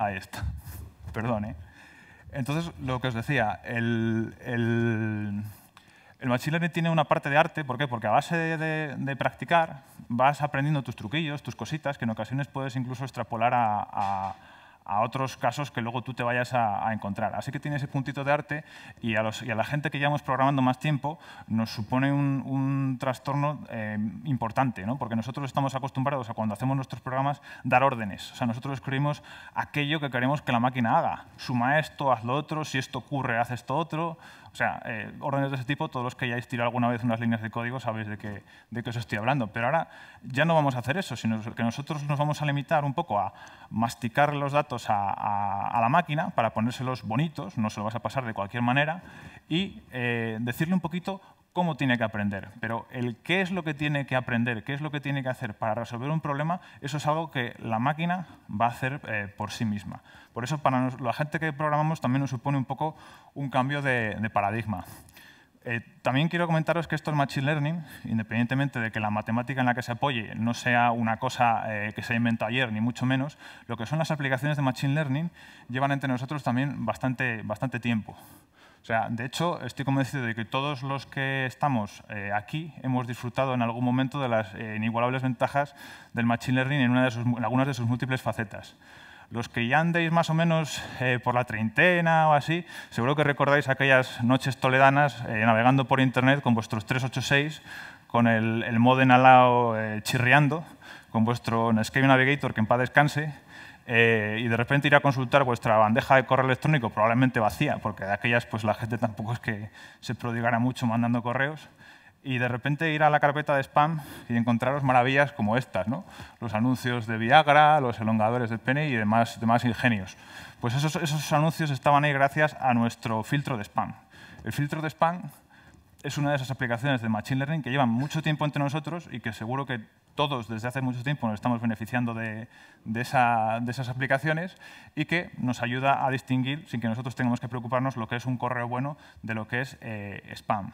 a está. Perdón, ¿eh? Entonces, lo que os decía, el, machine learning tiene una parte de arte, ¿por qué? Porque a base de, practicar vas aprendiendo tus truquillos, tus cositas, que en ocasiones puedes incluso extrapolar a a otros casos que luego tú te vayas a, encontrar. Así que tiene ese puntito de arte y a, los, a la gente que llevamos programando más tiempo nos supone un, trastorno eh, importante, porque nosotros estamos acostumbrados a cuando hacemos nuestros programas dar órdenes. O sea, nosotros escribimos aquello que queremos que la máquina haga. Suma esto, haz lo otro, si esto ocurre, haz esto otro. O sea, eh, órdenes de ese tipo, todos los que hayáis tirado alguna vez unas líneas de código sabéis de qué, de qué os estoy hablando. Pero ahora ya no vamos a hacer eso, sino que nosotros nos vamos a limitar un poco a masticar los datos a, la máquina para ponérselos bonitos, no se lo vas a pasar de cualquier manera, y eh, decirle un poquito cómo tiene que aprender, pero el qué es lo que tiene que aprender, qué es lo que tiene que hacer para resolver un problema, eso es algo que la máquina va a hacer eh, por sí misma. Por eso para la gente que programamos también nos supone un poco un cambio de, paradigma. Eh, también quiero comentaros que esto es Machine Learning, independientemente de que la matemática en la que se apoye no sea una cosa eh, que se inventó ayer, ni mucho menos, lo que son las aplicaciones de Machine Learning llevan entre nosotros también bastante, bastante tiempo de hecho, estoy convencido de que todos los que estamos eh, aquí hemos disfrutado en algún momento de las eh, inigualables ventajas del Machine Learning en, una de sus, algunas de sus múltiples facetas los que ya andéis más o menos eh, por la treintena o así, seguro que recordáis aquellas noches toledanas navegando por internet con vuestros 386, con el, el modem al lado chirriando, con vuestro Netscape Navigator, que en paz descanse, eh, y de repente ir a consultar vuestra bandeja de correo electrónico, probablemente vacía, porque de aquellas pues la gente tampoco es que se prodigara mucho mandando correos, y de repente ir a la carpeta de spam y encontraros maravillas como estas, los anuncios de Viagra, los elongadores de pene y demás, demás ingenios. Pues esos, esos anuncios estaban ahí gracias a nuestro filtro de spam. El filtro de spam es una de esas aplicaciones de Machine Learning que llevan mucho tiempo entre nosotros y que seguro que todos desde hace mucho tiempo nos estamos beneficiando de, esas aplicaciones y que nos ayuda a distinguir, sin que nosotros tengamos que preocuparnos, lo que es un correo bueno de lo que es eh, spam.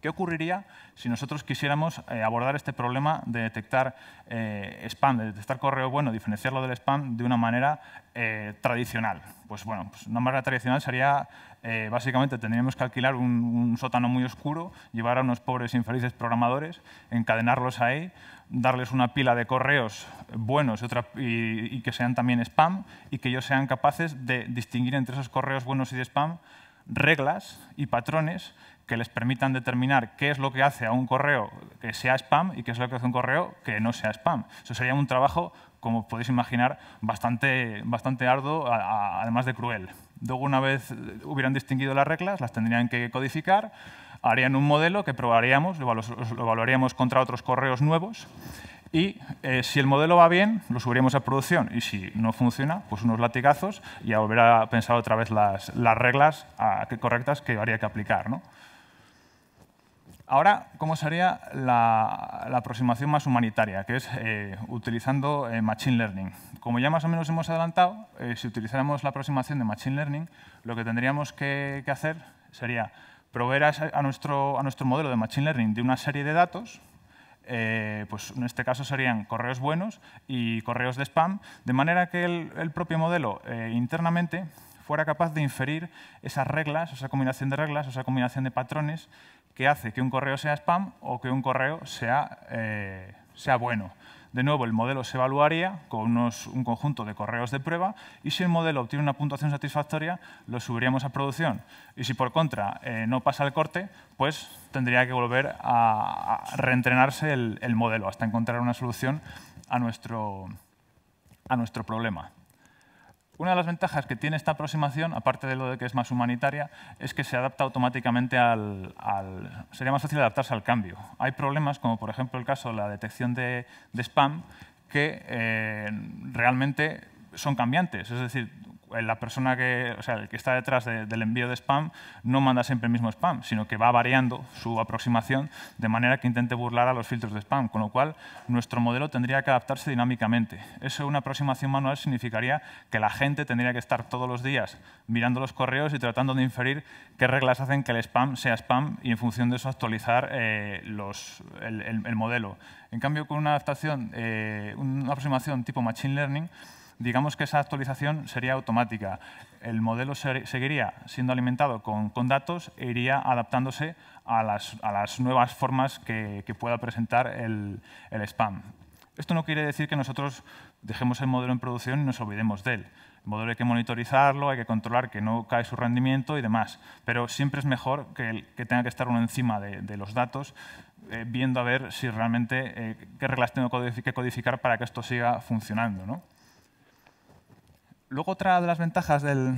¿Qué ocurriría si nosotros quisiéramos eh, abordar este problema de detectar eh, spam, de detectar correo bueno, diferenciarlo del spam de una manera tradicional? Pues bueno, pues una manera tradicional sería eh, básicamente tendríamos que alquilar un, sótano muy oscuro, llevar a unos pobres infelices programadores, encadenarlos ahí, darles una pila de correos buenos y, que sean también spam y que ellos sean capaces de distinguir entre esos correos buenos y de spam reglas y patrones que les permitan determinar qué es lo que hace a un correo que sea spam y qué es lo que hace un correo que no sea spam. Eso sería un trabajo, como podéis imaginar, bastante, bastante arduo, además de cruel. Luego, una vez hubieran distinguido las reglas, las tendrían que codificar, harían un modelo que probaríamos, lo, evaluaríamos contra otros correos nuevos y eh, si el modelo va bien, lo subiríamos a producción y si no funciona, pues unos latigazos y a volver a pensar otra vez las, reglas correctas que haría que aplicar. ¿no? Ahora, ¿cómo sería la, aproximación más humanitaria? Que es eh, utilizando eh, Machine Learning. Como ya más o menos hemos adelantado, eh, si utilizáramos la aproximación de Machine Learning, lo que tendríamos que, hacer sería proveer a, nuestro, modelo de Machine Learning de una serie de datos pues en este caso serían correos buenos y correos de spam, de manera que el, propio modelo internamente fuera capaz de inferir esas reglas, esa combinación de reglas, esa combinación de patrones que hace que un correo sea spam o que un correo sea, eh, sea bueno. De nuevo, el modelo se evaluaría con un conjunto de correos de prueba y si el modelo obtiene una puntuación satisfactoria, lo subiríamos a producción. Y si por contra eh, no pasa el corte, pues tendría que volver a, reentrenarse el, el, modelo hasta encontrar una solución a nuestro, a nuestro problema. Una de las ventajas que tiene esta aproximación, aparte de lo de que es más humanitaria, es que se adapta automáticamente al, Sería más fácil adaptarse al cambio. Hay problemas, como por ejemplo el caso de la detección de, spam, que eh, realmente son cambiantes. Es decir, eh, la persona que, sea, el que está detrás del envío de spam no manda siempre el mismo spam, sino que va variando su aproximación de manera que intente burlar a los filtros de spam, con lo cual nuestro modelo tendría que adaptarse dinámicamente. Eso una aproximación manual significaría que la gente tendría que estar todos los días mirando los correos y tratando de inferir qué reglas hacen que el spam sea spam y en función de eso actualizar eh, los, el, modelo. En cambio, con una adaptación, eh, una aproximación tipo Machine Learning, digamos que esa actualización sería automática. El modelo seguiría siendo alimentado con, datos e iría adaptándose a las, nuevas formas que, pueda presentar el, spam. Esto no quiere decir que nosotros dejemos el modelo en producción y nos olvidemos de él. El modelo hay que monitorizarlo, hay que controlar que no cae su rendimiento y demás. Pero siempre es mejor que, que tenga que estar uno encima de, los datos, eh, viendo a ver si realmente eh, qué reglas tengo que codificar para que esto siga funcionando. ¿no? Luego otra de las ventajas del,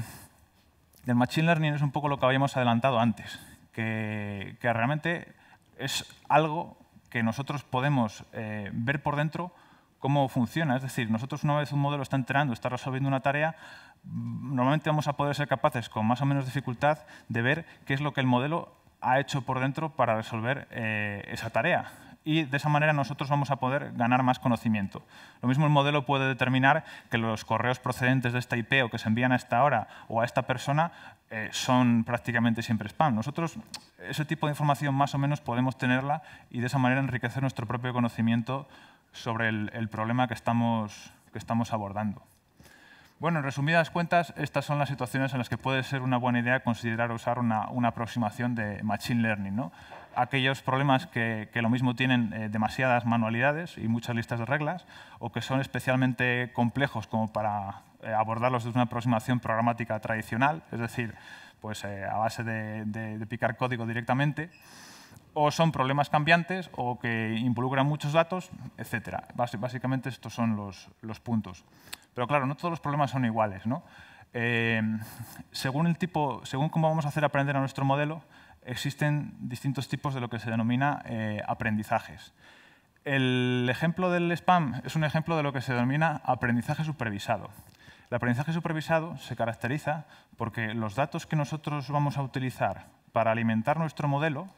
Machine Learning es un poco lo que habíamos adelantado antes, que, realmente es algo que nosotros podemos eh, ver por dentro cómo funciona. Es decir, nosotros una vez un modelo está entrenando, está resolviendo una tarea, mm, normalmente vamos a poder ser capaces, con más o menos dificultad, de ver qué es lo que el modelo ha hecho por dentro para resolver eh, esa tarea y de esa manera nosotros vamos a poder ganar más conocimiento. Lo mismo el modelo puede determinar que los correos procedentes de esta IP o que se envían a esta hora o a esta persona eh, son prácticamente siempre spam. Nosotros ese tipo de información más o menos podemos tenerla y de esa manera enriquecer nuestro propio conocimiento sobre el, problema que estamos, que estamos abordando. Bueno, en resumidas cuentas, estas son las situaciones en las que puede ser una buena idea considerar usar una, aproximación de Machine Learning. ¿no? aquellos problemas que, lo mismo tienen eh, demasiadas manualidades y muchas listas de reglas, o que son especialmente complejos como para eh, abordarlos desde una aproximación programática tradicional, es decir, pues, eh, a base de, picar código directamente o son problemas cambiantes o que involucran muchos datos, etc. Básicamente estos son los, puntos. Pero claro, no todos los problemas son iguales. ¿no? según, el tipo, según cómo vamos a hacer aprender a nuestro modelo, existen distintos tipos de lo que se denomina eh, aprendizajes. El ejemplo del spam es un ejemplo de lo que se denomina aprendizaje supervisado. El aprendizaje supervisado se caracteriza porque los datos que nosotros vamos a utilizar para alimentar nuestro modelo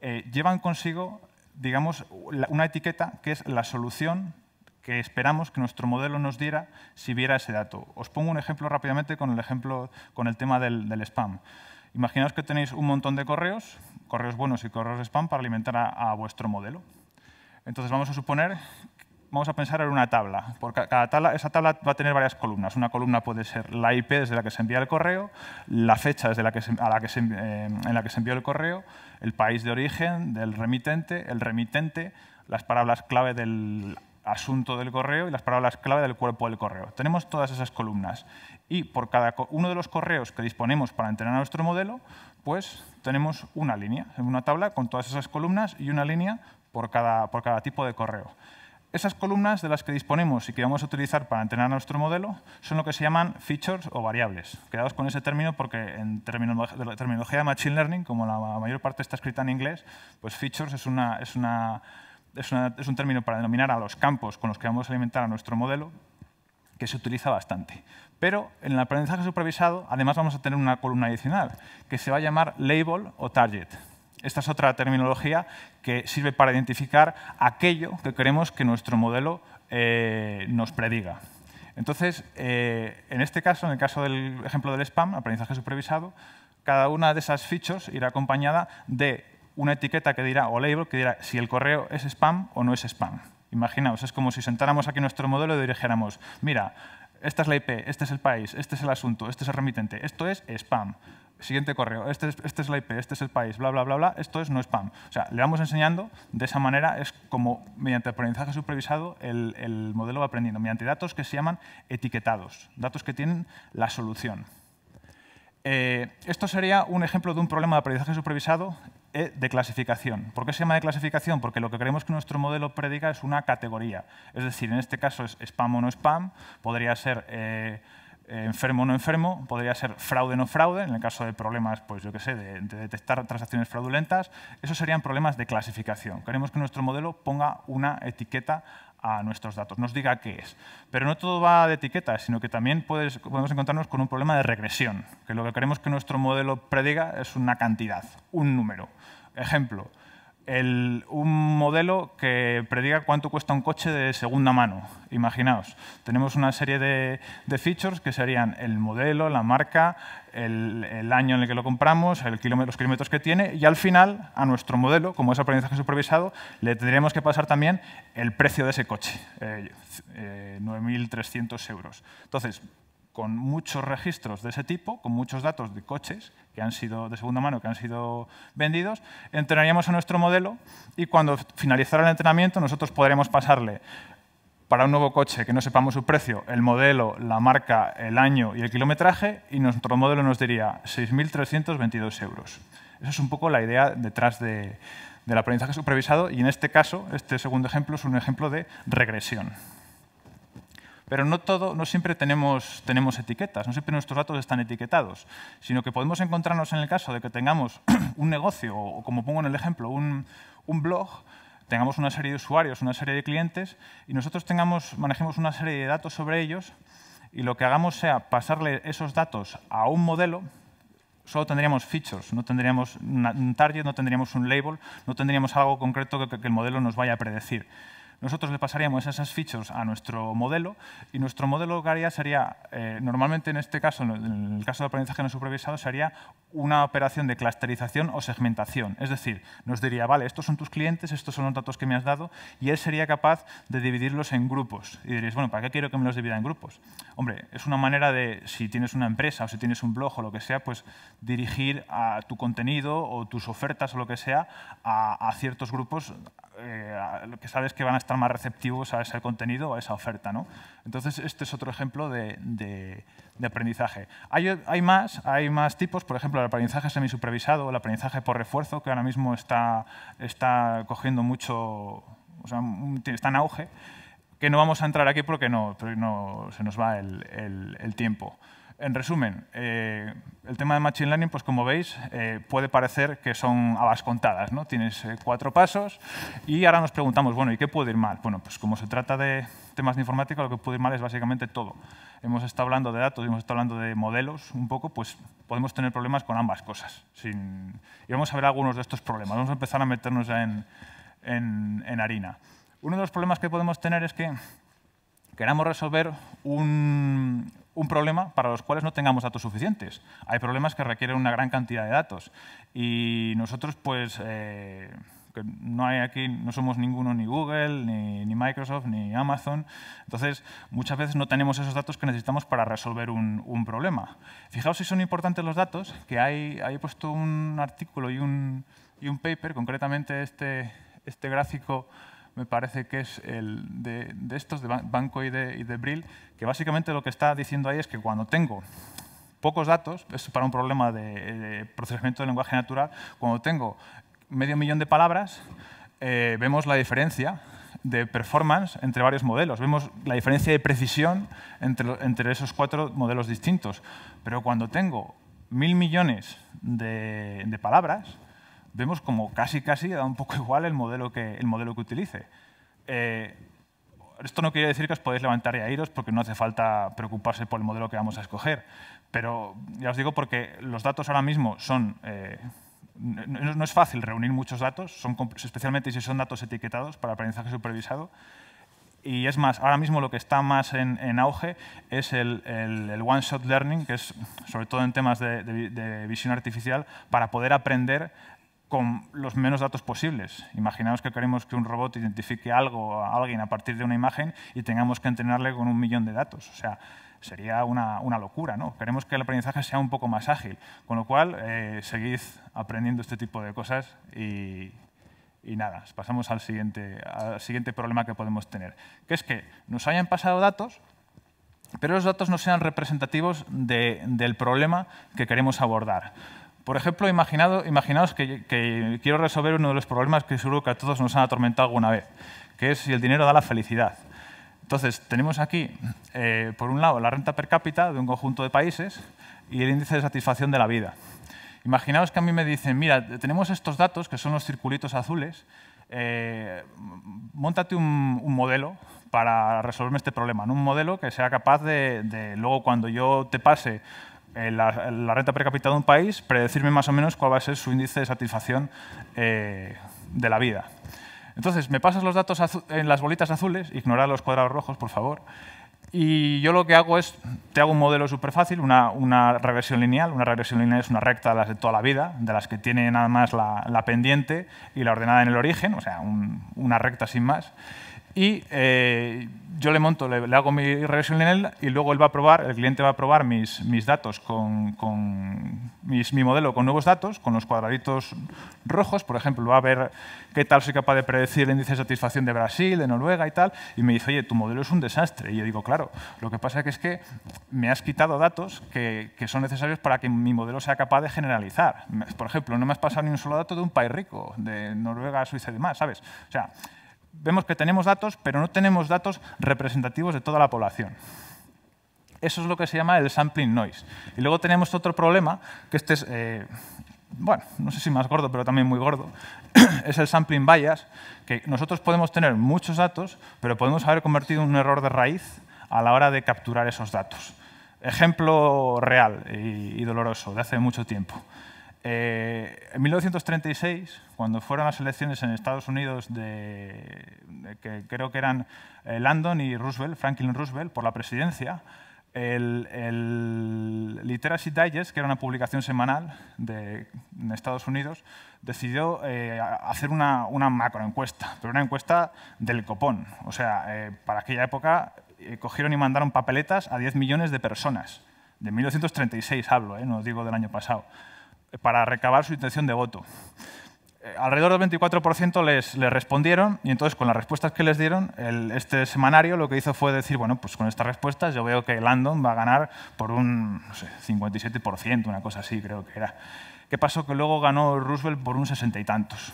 eh, llevan consigo digamos, una etiqueta que es la solución que esperamos que nuestro modelo nos diera si viera ese dato. Os pongo un ejemplo rápidamente con el, ejemplo, con el tema del spam. Imaginaos que tenéis un montón de correos, correos buenos y correos de spam, para alimentar a, vuestro modelo. Entonces vamos a suponer, vamos a pensar en una tabla. Porque cada tabla, esa tabla va a tener varias columnas. Una columna puede ser la IP desde la que se envía el correo, la fecha desde la que la que eh, en la que se envió el correo, el país de origen del remitente, el remitente, las palabras clave del asunto del correo y las palabras clave del cuerpo del correo. Tenemos todas esas columnas y por cada uno de los correos que disponemos para entrenar nuestro modelo, pues tenemos una línea, una tabla con todas esas columnas y una línea por cada, por cada tipo de correo. Esas columnas de las que disponemos y que vamos a utilizar para entrenar nuestro modelo son lo que se llaman features o variables. Quedaos con ese término porque en terminología de Machine Learning, como la mayor parte está escrita en inglés, pues features es una, es una es, un término para denominar a los campos con los que vamos a alimentar a nuestro modelo, que se utiliza bastante. Pero en el aprendizaje supervisado, además vamos a tener una columna adicional, que se va a llamar label o target. Esta es otra terminología que sirve para identificar aquello que queremos que nuestro modelo eh, nos prediga. Entonces, eh, en este caso, en el caso del ejemplo del spam, aprendizaje supervisado, cada una de esas features irá acompañada de una etiqueta que dirá, o label, que dirá si el correo es spam o no es spam. Imaginaos, es como si sentáramos aquí nuestro modelo y dirigiéramos, mira, esta es la IP, este es el país, este es el asunto, este es el remitente, esto es spam. Siguiente correo, este es, este la IP, este es el país, bla, bla, bla, bla, esto es no spam. O sea, le vamos enseñando, de esa manera es como mediante aprendizaje supervisado el, modelo va aprendiendo, mediante datos que se llaman etiquetados, datos que tienen la solución. Eh, esto sería un ejemplo de un problema de aprendizaje supervisado eh, de clasificación. ¿Por qué se llama de clasificación? Porque lo que queremos que nuestro modelo prediga es una categoría. Es decir, en este caso es spam o no spam, podría ser eh, enfermo o no enfermo, podría ser fraude o no fraude, en el caso de problemas, pues yo qué sé, de, detectar transacciones fraudulentas. Esos serían problemas de clasificación. Queremos que nuestro modelo ponga una etiqueta a nuestros datos, nos diga qué es. Pero no todo va de etiquetas, sino que también podemos encontrarnos con un problema de regresión, que lo que queremos que nuestro modelo prediga es una cantidad, un número. Ejemplo, un modelo que prediga cuánto cuesta un coche de segunda mano. Imaginaos, tenemos una serie de, de features que serían el modelo, la marca, el, año en el que lo compramos, el los kilómetros que tiene y al final a nuestro modelo, como es aprendizaje supervisado, le tendríamos que pasar también el precio de ese coche, eh, eh, 9.300 euros. Entonces, con muchos registros de ese tipo, con muchos datos de coches que han sido de segunda mano que han sido vendidos, entrenaríamos a nuestro modelo y cuando finalizara el entrenamiento nosotros podríamos pasarle para un nuevo coche que no sepamos su precio, el modelo, la marca, el año y el kilometraje y nuestro modelo nos diría 6.322 euros. Esa es un poco la idea detrás del aprendizaje supervisado y en este caso, este segundo ejemplo es un ejemplo de regresión. Pero no, todo, no siempre tenemos, tenemos etiquetas, no siempre nuestros datos están etiquetados, sino que podemos encontrarnos en el caso de que tengamos un negocio, o como pongo en el ejemplo, un, blog, tengamos una serie de usuarios, una serie de clientes, y nosotros tengamos, manejemos una serie de datos sobre ellos, y lo que hagamos sea pasarle esos datos a un modelo, solo tendríamos features, no tendríamos un target, no tendríamos un label, no tendríamos algo concreto que, que el modelo nos vaya a predecir nosotros le pasaríamos esas features a nuestro modelo y nuestro modelo que haría sería, eh, normalmente en este caso, en el caso de aprendizaje no supervisado, sería una operación de clusterización o segmentación. Es decir, nos diría, vale, estos son tus clientes, estos son los datos que me has dado, y él sería capaz de dividirlos en grupos. Y diréis, bueno, ¿para qué quiero que me los divida en grupos? Hombre, es una manera de, si tienes una empresa o si tienes un blog o lo que sea, pues dirigir a tu contenido o tus ofertas o lo que sea a, ciertos grupos lo eh, que sabes que van a estar más receptivos a ese contenido o a esa oferta. ¿no? Entonces, este es otro ejemplo de de aprendizaje. Hay, más, hay más tipos, por ejemplo, el aprendizaje semisupervisado, el aprendizaje por refuerzo, que ahora mismo está, está cogiendo mucho, o sea, está en auge, que no vamos a entrar aquí porque no, se nos va el, el tiempo en resumen, eh, el tema de Machine Learning, pues como veis, eh, puede parecer que son habas contadas. ¿no? Tienes eh, cuatro pasos y ahora nos preguntamos, bueno, ¿y qué puede ir mal? Bueno, pues como se trata de temas de informática, lo que puede ir mal es básicamente todo. Hemos estado hablando de datos, hemos estado hablando de modelos un poco, pues podemos tener problemas con ambas cosas. Sin... Y vamos a ver algunos de estos problemas. Vamos a empezar a meternos en, en harina. Uno de los problemas que podemos tener es que queramos resolver un, un problema para los cuales no tengamos datos suficientes. Hay problemas que requieren una gran cantidad de datos y nosotros pues... Eh, no hay aquí, no somos ninguno ni Google, ni, Microsoft, ni Amazon. Entonces, muchas veces no tenemos esos datos que necesitamos para resolver un, problema. Fijaos si son importantes los datos, que hay, hay puesto un artículo y un, paper, concretamente este, este gráfico me parece que es el de, estos, de Banco y de, Brill, que básicamente lo que está diciendo ahí es que cuando tengo pocos datos, es para un problema de, procesamiento de lenguaje natural, cuando tengo medio millón de palabras, eh, vemos la diferencia de performance entre varios modelos. Vemos la diferencia de precisión entre, esos cuatro modelos distintos. Pero cuando tengo mil millones de palabras, vemos como casi casi da un poco igual el modelo que, el modelo que utilice. Eh, esto no quiere decir que os podéis levantar y airos porque no hace falta preocuparse por el modelo que vamos a escoger, pero ya os digo porque los datos ahora mismo son... Eh, no, es fácil reunir muchos datos, son, especialmente si son datos etiquetados para aprendizaje supervisado. Y es más, ahora mismo lo que está más en, auge es el, el, one-shot learning, que es sobre todo en temas de, de visión artificial, para poder aprender con los menos datos posibles. Imaginaos que queremos que un robot identifique algo a alguien a partir de una imagen y tengamos que entrenarle con un millón de datos. O sea, sería una, locura. ¿no? Queremos que el aprendizaje sea un poco más ágil. Con lo cual, eh, seguid aprendiendo este tipo de cosas y, nada, pasamos al siguiente, al siguiente problema que podemos tener, que es que nos hayan pasado datos, pero los datos no sean representativos del problema que queremos abordar. Por ejemplo, imaginaos que, quiero resolver uno de los problemas que seguro que a todos nos han atormentado alguna vez, que es si el dinero da la felicidad. Entonces, tenemos aquí, eh, por un lado, la renta per cápita de un conjunto de países y el índice de satisfacción de la vida. Imaginaos que a mí me dicen, mira, tenemos estos datos, que son los circulitos azules, eh, montate un, modelo para resolverme este problema, un modelo que sea capaz de, de luego cuando yo te pase eh, la, renta per cápita de un país, predecirme más o menos cuál va a ser su índice de satisfacción eh, de la vida. Entonces, me pasas los datos en las bolitas azules, ignorar los cuadrados rojos, por favor, y yo lo que hago es, te hago un modelo súper fácil, una, regresión lineal. Una regresión lineal es una recta de toda la vida, de las que tiene nada más la, pendiente y la ordenada en el origen, o sea, una recta sin más y eh, yo le monto, le, hago mi regresión lineal y luego él va a probar, el cliente va a probar mis, mis datos con, con mi modelo con nuevos datos, con los cuadraditos rojos, por ejemplo, va a ver qué tal soy capaz de predecir el índice de satisfacción de Brasil, de Noruega y tal, y me dice, oye, tu modelo es un desastre. Y yo digo, claro, lo que pasa que es que me has quitado datos que, que son necesarios para que mi modelo sea capaz de generalizar. Por ejemplo, no me has pasado ni un solo dato de un país rico, de Noruega, Suiza y demás, ¿sabes? O sea, vemos que tenemos datos, pero no tenemos datos representativos de toda la población. Eso es lo que se llama el sampling noise. Y luego tenemos otro problema, que este es, eh, bueno, no sé si más gordo, pero también muy gordo, es el sampling bias, que nosotros podemos tener muchos datos, pero podemos haber convertido un error de raíz a la hora de capturar esos datos. Ejemplo real y doloroso de hace mucho tiempo. Eh, en 1936, cuando fueron las elecciones en Estados Unidos de, que creo que eran eh, Landon y Roosevelt, Franklin Roosevelt, por la presidencia, el, Literacy Digest, que era una publicación semanal de, en Estados Unidos, decidió eh, hacer una, una macroencuesta, pero una encuesta del copón. O sea, para aquella época cogieron y mandaron papeletas a 10 millones de personas. De 1936 hablo, no digo del año pasado. Eh, para recabar su intención de voto. Eh, alrededor del 24% les, respondieron y entonces con las respuestas que les dieron, este semanario lo que hizo fue decir, bueno, pues con estas respuestas yo veo que Landon va a ganar por un no sé, 57%, una cosa así creo que era. ¿Qué pasó? Que luego ganó Roosevelt por un sesenta y tantos.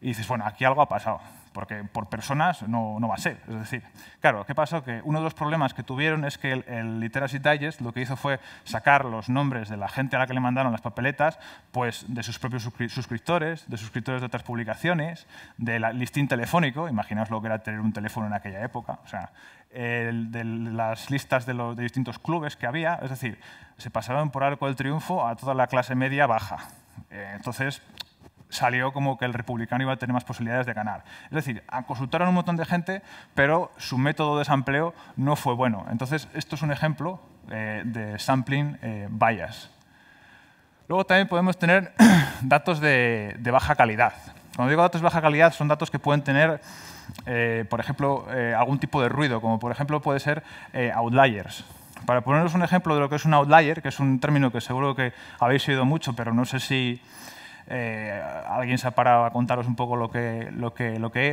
Y dices, bueno, aquí algo ha pasado porque por personas no, no va a ser. Es decir, claro, ¿qué pasó? Que uno de los problemas que tuvieron es que el, Literacy Digest lo que hizo fue sacar los nombres de la gente a la que le mandaron las papeletas, pues de sus propios suscriptores, de suscriptores de otras publicaciones, del listín telefónico, imaginaos lo que era tener un teléfono en aquella época, o sea, de las listas de los de distintos clubes que había, es decir, se pasaron por arco del triunfo a toda la clase media baja. Eh, entonces, salió como que el republicano iba a tener más posibilidades de ganar. Es decir, consultaron un montón de gente, pero su método de desempleo no fue bueno. Entonces, esto es un ejemplo eh, de sampling eh, bias. Luego también podemos tener datos de, baja calidad. Cuando digo datos de baja calidad, son datos que pueden tener, eh, por ejemplo, algún tipo de ruido, como por ejemplo puede ser outliers. Para poneros un ejemplo de lo que es un outlier, que es un término que seguro que habéis oído mucho, pero no sé si eh, alguien se ha parado a contaros un poco lo que,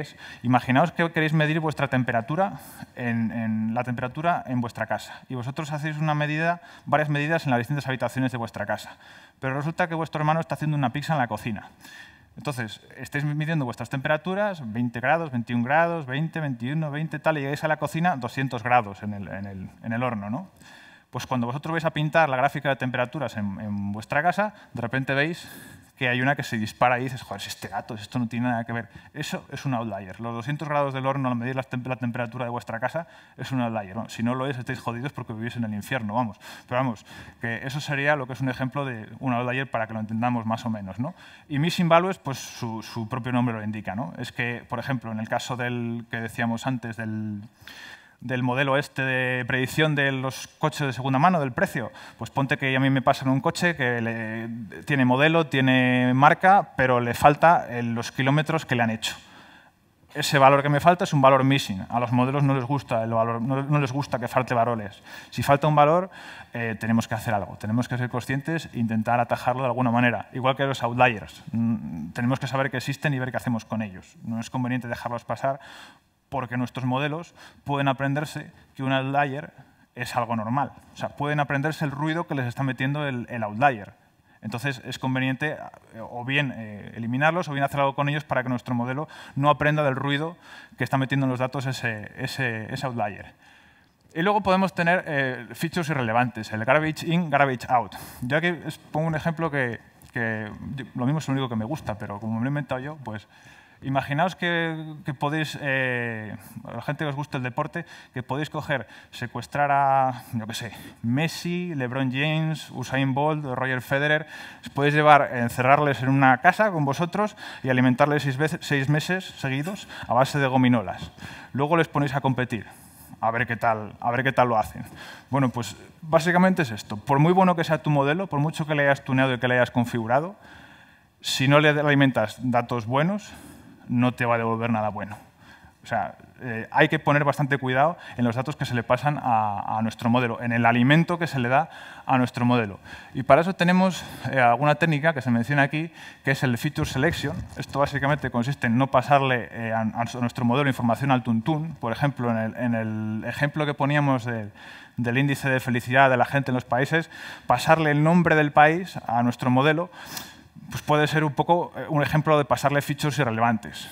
es. Imaginaos que queréis medir vuestra temperatura, en, la temperatura en vuestra casa. Y vosotros hacéis una medida, varias medidas en las distintas habitaciones de vuestra casa. Pero resulta que vuestro hermano está haciendo una pizza en la cocina. Entonces, estáis midiendo vuestras temperaturas, 20 grados, 21 grados, 20, 21, 20, tal, y llegáis a la cocina 200 grados en el, horno, ¿no? Pues cuando vosotros vais a pintar la gráfica de temperaturas en vuestra casa, de repente veis que hay una que se dispara y dices, joder, si este dato, esto no tiene nada que ver. Eso es un outlier. Los 200 grados del horno al medir la, temperatura de vuestra casa es un outlier. si no lo es, estáis jodidos porque vivís en el infierno, vamos. Pero vamos, que eso sería lo que es un ejemplo de un outlier para que lo entendamos más o menos. ¿no? Y missing values, pues su, su propio nombre lo indica. ¿no? Es que, por ejemplo, en el caso del que decíamos antes del del modelo este de predicción de los coches de segunda mano, del precio. Pues ponte que a mí me pasan un coche que tiene modelo, tiene marca, pero le falta eh, los kilómetros que le han hecho. Ese valor que me falta es un valor missing. A los modelos no les gusta, el valor, no, les gusta que falte valores. Si falta un valor, eh, tenemos que hacer algo. Tenemos que ser conscientes e intentar atajarlo de alguna manera. Igual que los outliers. Mm, tenemos que saber que existen y ver qué hacemos con ellos. No es conveniente dejarlos pasar porque nuestros modelos pueden aprenderse que un outlier es algo normal. O sea, pueden aprenderse el ruido que les está metiendo el, outlier. Entonces es conveniente eh, o bien eh, eliminarlos o bien hacer algo con ellos para que nuestro modelo no aprenda del ruido que está metiendo en los datos ese, outlier. Y luego podemos tener eh, features irrelevantes, el garbage in, garbage out. Yo aquí pongo un ejemplo que, que, lo mismo es lo único que me gusta, pero como me lo he inventado yo, pues Imaginaos que, podéis, eh, a la gente que os gusta el deporte, que podéis coger, secuestrar a, yo qué sé, Messi, LeBron James, Usain Bolt, Roger Federer, os podéis llevar, encerrarles en una casa con vosotros y alimentarles seis, seis meses seguidos a base de gominolas. Luego les ponéis a competir a ver qué tal, a ver qué tal lo hacen. Bueno, pues básicamente es esto. Por muy bueno que sea tu modelo, por mucho que le hayas tuneado y que le hayas configurado, si no le alimentas datos buenos, no te va a devolver nada bueno. O sea, eh, hay que poner bastante cuidado en los datos que se le pasan a, nuestro modelo, en el alimento que se le da a nuestro modelo. Y para eso tenemos eh, alguna técnica que se menciona aquí, que es el feature selection. Esto básicamente consiste en no pasarle eh, a, nuestro modelo información al tuntún. Por ejemplo, en el, ejemplo que poníamos del índice de felicidad de la gente en los países, pasarle el nombre del país a nuestro modelo pues puede ser un poco eh, un ejemplo de pasarle features irrelevantes.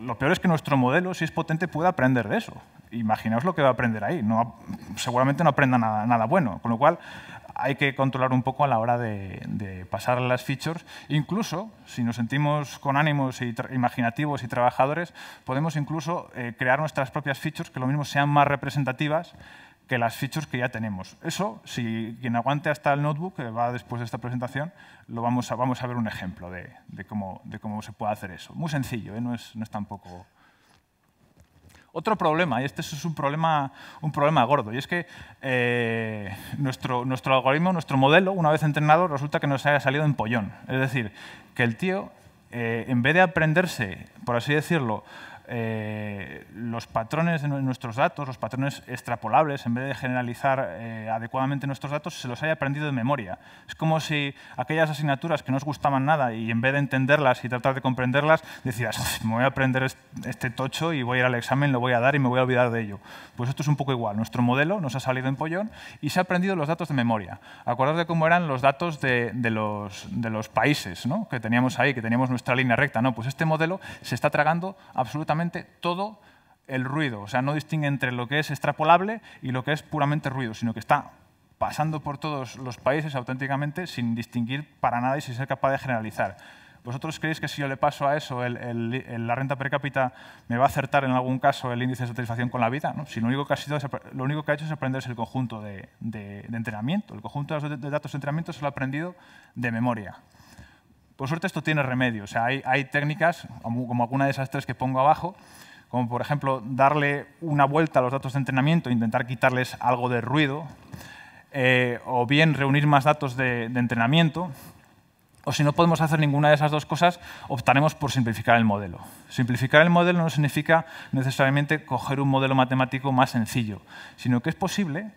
Lo peor es que nuestro modelo, si es potente, puede aprender de eso. Imaginaos lo que va a aprender ahí. No, seguramente no aprenda nada, nada bueno. Con lo cual, hay que controlar un poco a la hora de, pasarle pasar las features. Incluso, si nos sentimos con ánimos imaginativos y trabajadores, podemos incluso eh, crear nuestras propias features que lo mismo sean más representativas que las features que ya tenemos. Eso, si quien aguante hasta el notebook, que va después de esta presentación, lo vamos, a, vamos a ver un ejemplo de, cómo, de cómo se puede hacer eso. Muy sencillo, ¿eh? no, es, no tampoco... Otro problema, y este es un problema, un problema gordo, y es que eh, nuestro, nuestro algoritmo, nuestro modelo, una vez entrenado, resulta que nos haya salido en pollón. Es decir, que el tío, eh, en vez de aprenderse, por así decirlo, eh, los patrones de nuestros datos, los patrones extrapolables, en vez de generalizar eh, adecuadamente nuestros datos, se los haya aprendido de memoria. Es como si aquellas asignaturas que no os gustaban nada y en vez de entenderlas y tratar de comprenderlas, decías, me voy a aprender este tocho y voy a ir al examen, lo voy a dar y me voy a olvidar de ello. Pues esto es un poco igual. Nuestro modelo nos ha salido en pollón y se ha aprendido los datos de memoria. Acordaos de cómo eran los datos de, de, los, países que teníamos ahí, que teníamos nuestra línea recta. No, pues este modelo se está tragando absolutamente todo el ruido. O sea, no distingue entre lo que es extrapolable y lo que es puramente ruido, sino que está pasando por todos los países auténticamente sin distinguir para nada y sin ser capaz de generalizar. ¿Vosotros creéis que si yo le paso a eso la renta per cápita me va a acertar en algún caso el índice de satisfacción con la vida? ¿no? Si lo único, que ha sido, lo único que ha hecho es aprenderse el conjunto de, entrenamiento. El conjunto de datos de entrenamiento se lo ha aprendido de memoria. Por suerte esto tiene remedio. O sea, hay, técnicas, como, alguna de esas tres que pongo abajo, como por ejemplo darle una vuelta a los datos de entrenamiento, intentar quitarles algo de ruido, eh, o bien reunir más datos de, entrenamiento, o si no podemos hacer ninguna de esas dos cosas, optaremos por simplificar el modelo. Simplificar el modelo no significa necesariamente coger un modelo matemático más sencillo, sino que es posible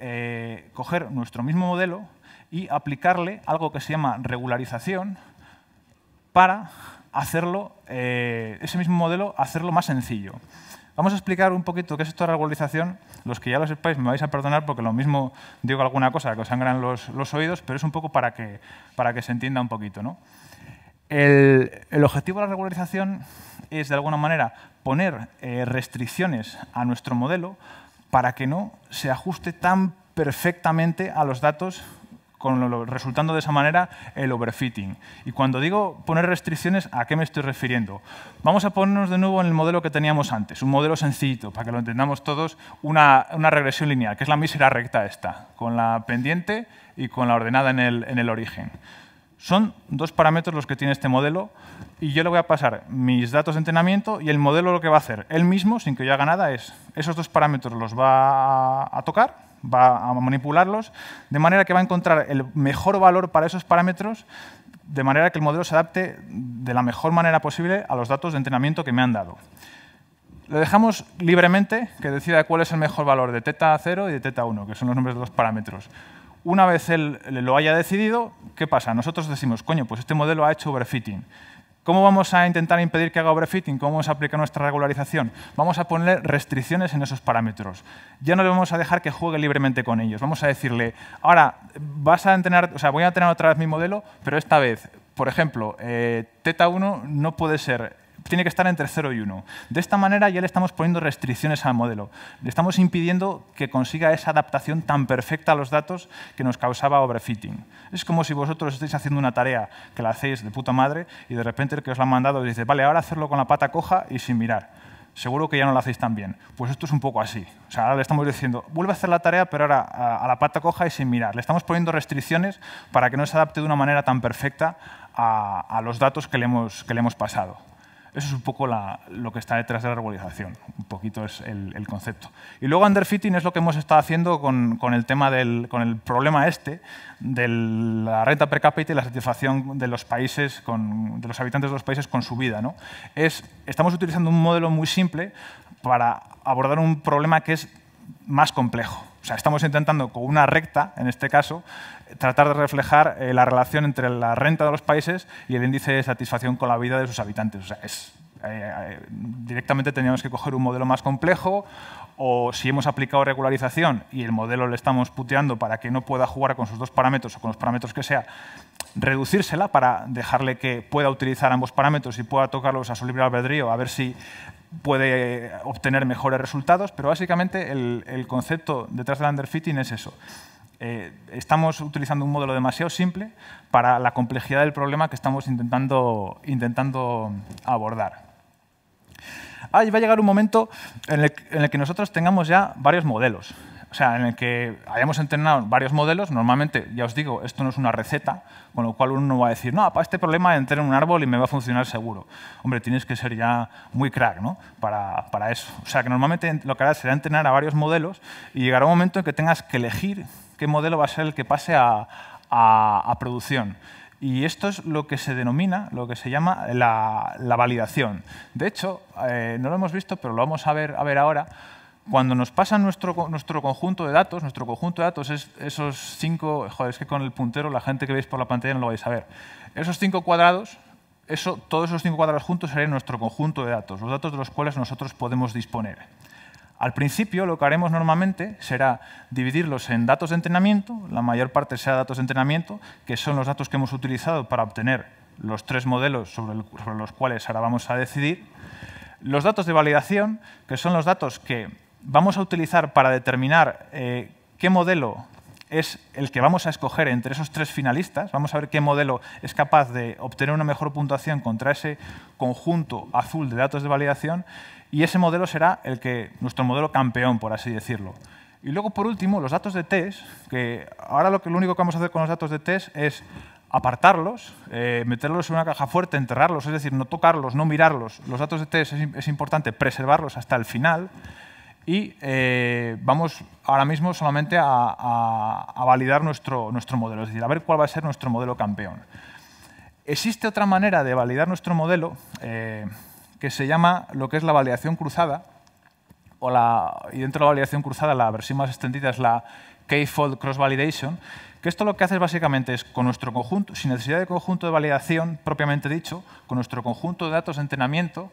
eh, coger nuestro mismo modelo y aplicarle algo que se llama regularización, para hacerlo, eh, ese mismo modelo, hacerlo más sencillo. Vamos a explicar un poquito qué es esto de la regularización. Los que ya lo sepáis me vais a perdonar porque lo mismo digo alguna cosa que os sangran los, oídos, pero es un poco para que, para que se entienda un poquito. ¿no? El, objetivo de la regularización es, de alguna manera, poner eh, restricciones a nuestro modelo para que no se ajuste tan perfectamente a los datos resultando de esa manera el overfitting. Y cuando digo poner restricciones, ¿a qué me estoy refiriendo? Vamos a ponernos de nuevo en el modelo que teníamos antes, un modelo sencillito, para que lo entendamos todos, una, regresión lineal, que es la mísera recta esta, con la pendiente y con la ordenada en en el origen. Son dos parámetros los que tiene este modelo y yo le voy a pasar mis datos de entrenamiento y el modelo lo que va a hacer él mismo, sin que yo haga nada, es esos dos parámetros los va a tocar va a manipularlos, de manera que va a encontrar el mejor valor para esos parámetros, de manera que el modelo se adapte de la mejor manera posible a los datos de entrenamiento que me han dado. Le dejamos libremente que decida cuál es el mejor valor de teta 0 y de teta 1, que son los nombres de los parámetros. Una vez él lo haya decidido, ¿qué pasa? Nosotros decimos, coño, pues este modelo ha hecho overfitting ¿Cómo vamos a intentar impedir que haga overfitting? ¿Cómo vamos a aplicar nuestra regularización? Vamos a poner restricciones en esos parámetros. Ya no le vamos a dejar que juegue libremente con ellos. Vamos a decirle, ahora vas a entrenar, o sea, voy a entrenar otra vez mi modelo, pero esta vez, por ejemplo, eh, teta 1 no puede ser tiene que estar entre 0 y 1. De esta manera ya le estamos poniendo restricciones al modelo. Le estamos impidiendo que consiga esa adaptación tan perfecta a los datos que nos causaba overfitting. Es como si vosotros estáis haciendo una tarea que la hacéis de puta madre y de repente el que os la ha mandado dice, vale, ahora hacerlo con la pata coja y sin mirar seguro que ya no lo hacéis tan bien. Pues esto es un poco así. O sea, ahora le estamos diciendo, vuelve a hacer la tarea, pero ahora a, la pata coja y sin mirar. Le estamos poniendo restricciones para que no se adapte de una manera tan perfecta a, los datos que le hemos, que le hemos pasado. Eso es un poco lo que está detrás de la regularización, un poquito es el, concepto. Y luego underfitting es lo que hemos estado haciendo con, el tema del con el problema este de la renta per cápita y la satisfacción de los países con, de los habitantes de los países con su vida. ¿no? Es, estamos utilizando un modelo muy simple para abordar un problema que es más complejo. O sea, estamos intentando con una recta, en este caso, tratar de reflejar eh, la relación entre la renta de los países y el índice de satisfacción con la vida de sus habitantes. es, eh, eh, directamente teníamos que coger un modelo más complejo o si hemos aplicado regularización y el modelo le estamos puteando para que no pueda jugar con sus dos parámetros o con los parámetros que sea, reducírsela para dejarle que pueda utilizar ambos parámetros y pueda tocarlos a su libre albedrío, a ver si puede obtener mejores resultados, pero básicamente el, el concepto detrás del underfitting es eso. Eh, estamos utilizando un modelo demasiado simple para la complejidad del problema que estamos intentando, intentando abordar. Ah, y va a llegar un momento en el, que nosotros tengamos ya varios modelos. O sea, en el que hayamos entrenado varios modelos, normalmente, ya os digo, esto no es una receta, con lo cual uno no va a decir, no, para este problema entré en un árbol y me va a funcionar seguro. Hombre, tienes que ser ya muy crack, ¿no? Para, para eso. O sea, que normalmente lo que harás será entrenar a varios modelos y llegará un momento en que tengas que elegir qué modelo va a ser el que pase a, producción. Y esto es lo que se denomina, lo que se llama la, validación. De hecho, eh, no lo hemos visto, pero lo vamos a ver, a ver ahora. Cuando nos pasan nuestro, nuestro conjunto de datos, nuestro conjunto de datos es esos cinco, joder, es que con el puntero la gente que veis por la pantalla no lo vais a ver. Esos cinco cuadrados, eso, todos esos cinco cuadrados juntos serían nuestro conjunto de datos, los datos de los cuales nosotros podemos disponer. Al principio lo que haremos normalmente será dividirlos en datos de entrenamiento, la mayor parte sea datos de entrenamiento, que son los datos que hemos utilizado para obtener los tres modelos sobre, los cuales ahora vamos a decidir, los datos de validación, que son los datos que vamos a utilizar para determinar eh, qué modelo es el que vamos a escoger entre esos tres finalistas. Vamos a ver qué modelo es capaz de obtener una mejor puntuación contra ese conjunto azul de datos de validación y ese modelo será el que, nuestro modelo campeón, por así decirlo. Y luego, por último, los datos de test, que ahora lo, que, lo único que vamos a hacer con los datos de test es apartarlos, eh, meterlos en una caja fuerte, enterrarlos, es decir, no tocarlos, no mirarlos. Los datos de test es importante preservarlos hasta el final y eh, vamos ahora mismo solamente a, validar nuestro, nuestro, modelo, es decir, a ver cuál va a ser nuestro modelo campeón. Existe otra manera de validar nuestro modelo eh, que se llama lo que es la validación cruzada, o la, y dentro de la validación cruzada la versión más extendida es la K-Fold Cross Validation, que esto lo que hace básicamente es con nuestro conjunto, sin necesidad de conjunto de validación propiamente dicho, con nuestro conjunto de datos de entrenamiento,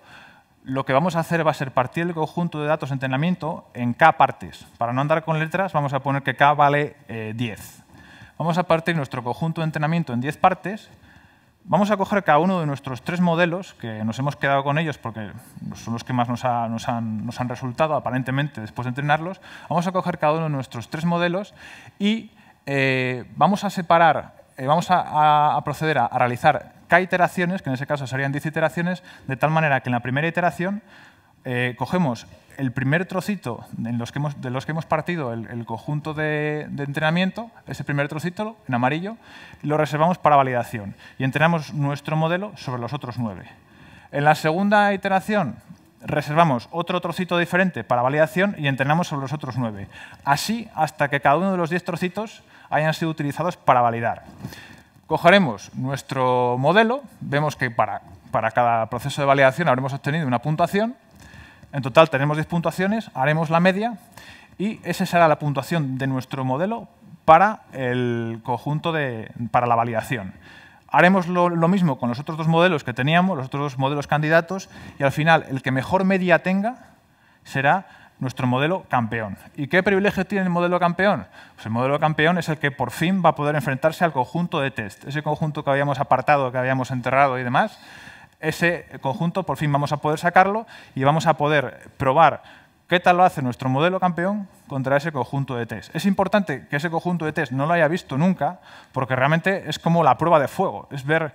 lo que vamos a hacer va a ser partir el conjunto de datos de entrenamiento en k partes. Para no andar con letras, vamos a poner que k vale 10. Eh, vamos a partir nuestro conjunto de entrenamiento en 10 partes. Vamos a coger cada uno de nuestros tres modelos, que nos hemos quedado con ellos porque son los que más nos, han, resultado, aparentemente, después de entrenarlos. Vamos a coger cada uno de nuestros tres modelos y eh, vamos a separar, eh, vamos a, proceder a realizar iteraciones, que en ese caso serían 10 iteraciones, de tal manera que en la primera iteración eh, cogemos el primer trocito en los que hemos, de los que hemos partido el, conjunto de, de, entrenamiento, ese primer trocito en amarillo, lo reservamos para validación y entrenamos nuestro modelo sobre los otros 9. En la segunda iteración reservamos otro trocito diferente para validación y entrenamos sobre los otros 9. Así hasta que cada uno de los 10 trocitos hayan sido utilizados para validar. Cogeremos nuestro modelo, vemos que para, para cada proceso de validación habremos obtenido una puntuación. En total tenemos 10 puntuaciones, haremos la media y esa será la puntuación de nuestro modelo para el conjunto de, para la validación. Haremos lo, lo, mismo con los otros dos modelos que teníamos, los otros dos modelos candidatos, y al final el que mejor media tenga será nuestro modelo campeón. ¿Y qué privilegio tiene el modelo campeón? Pues el modelo campeón es el que por fin va a poder enfrentarse al conjunto de test. Ese conjunto que habíamos apartado, que habíamos enterrado y demás, ese conjunto por fin vamos a poder sacarlo y vamos a poder probar qué tal lo hace nuestro modelo campeón contra ese conjunto de test. Es importante que ese conjunto de test no lo haya visto nunca porque realmente es como la prueba de fuego. Es ver,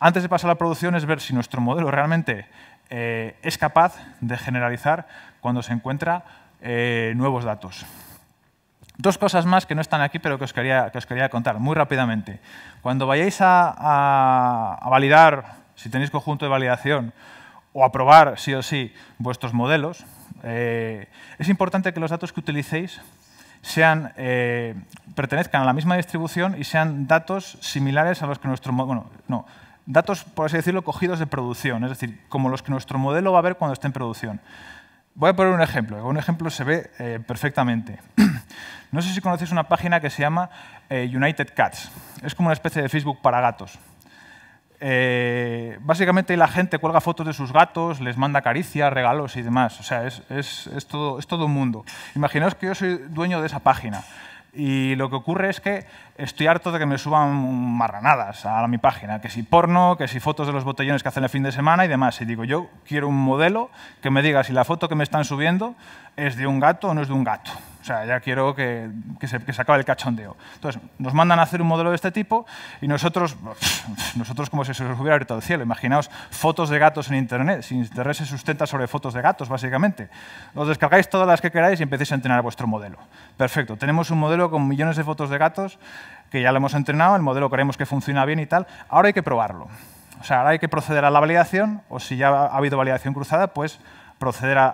antes de pasar a la producción, es ver si nuestro modelo realmente eh, es capaz de generalizar cuando se encuentra eh, nuevos datos. Dos cosas más que no están aquí, pero que os quería, que os quería contar muy rápidamente. Cuando vayáis a, validar, si tenéis conjunto de validación, o a probar, sí o sí vuestros modelos, eh, es importante que los datos que utilicéis sean, eh, pertenezcan a la misma distribución y sean datos similares a los que nuestro bueno, no, datos, por así decirlo, cogidos de producción, es decir, como los que nuestro modelo va a ver cuando esté en producción. Voy a poner un ejemplo, un ejemplo se ve eh, perfectamente. no sé si conocéis una página que se llama eh, United Cats. Es como una especie de Facebook para gatos. Eh, básicamente la gente cuelga fotos de sus gatos, les manda caricias, regalos y demás. O sea, es todo un mundo. Imaginaos que yo soy dueño de esa página. Y lo que ocurre es que estoy harto de que me suban marranadas a mi página, que si porno, que si fotos de los botellones que hacen el fin de semana y demás. Y digo, yo quiero un modelo que me diga si la foto que me están subiendo es de un gato o no es de un gato. O sea, ya quiero que, se, acabe el cachondeo. Entonces, nos mandan a hacer un modelo de este tipo y nosotros, nosotros como si se nos hubiera abierto el cielo. Imaginaos fotos de gatos en Internet. Si Internet se sustenta sobre fotos de gatos, básicamente. Os descargáis todas las que queráis y empecéis a entrenar vuestro modelo. Perfecto. Tenemos un modelo con millones de fotos de gatos que ya lo hemos entrenado, el modelo creemos que funciona bien y tal. Ahora hay que probarlo. O sea, ahora hay que proceder a la validación o si ya ha habido validación cruzada, pues proceder a,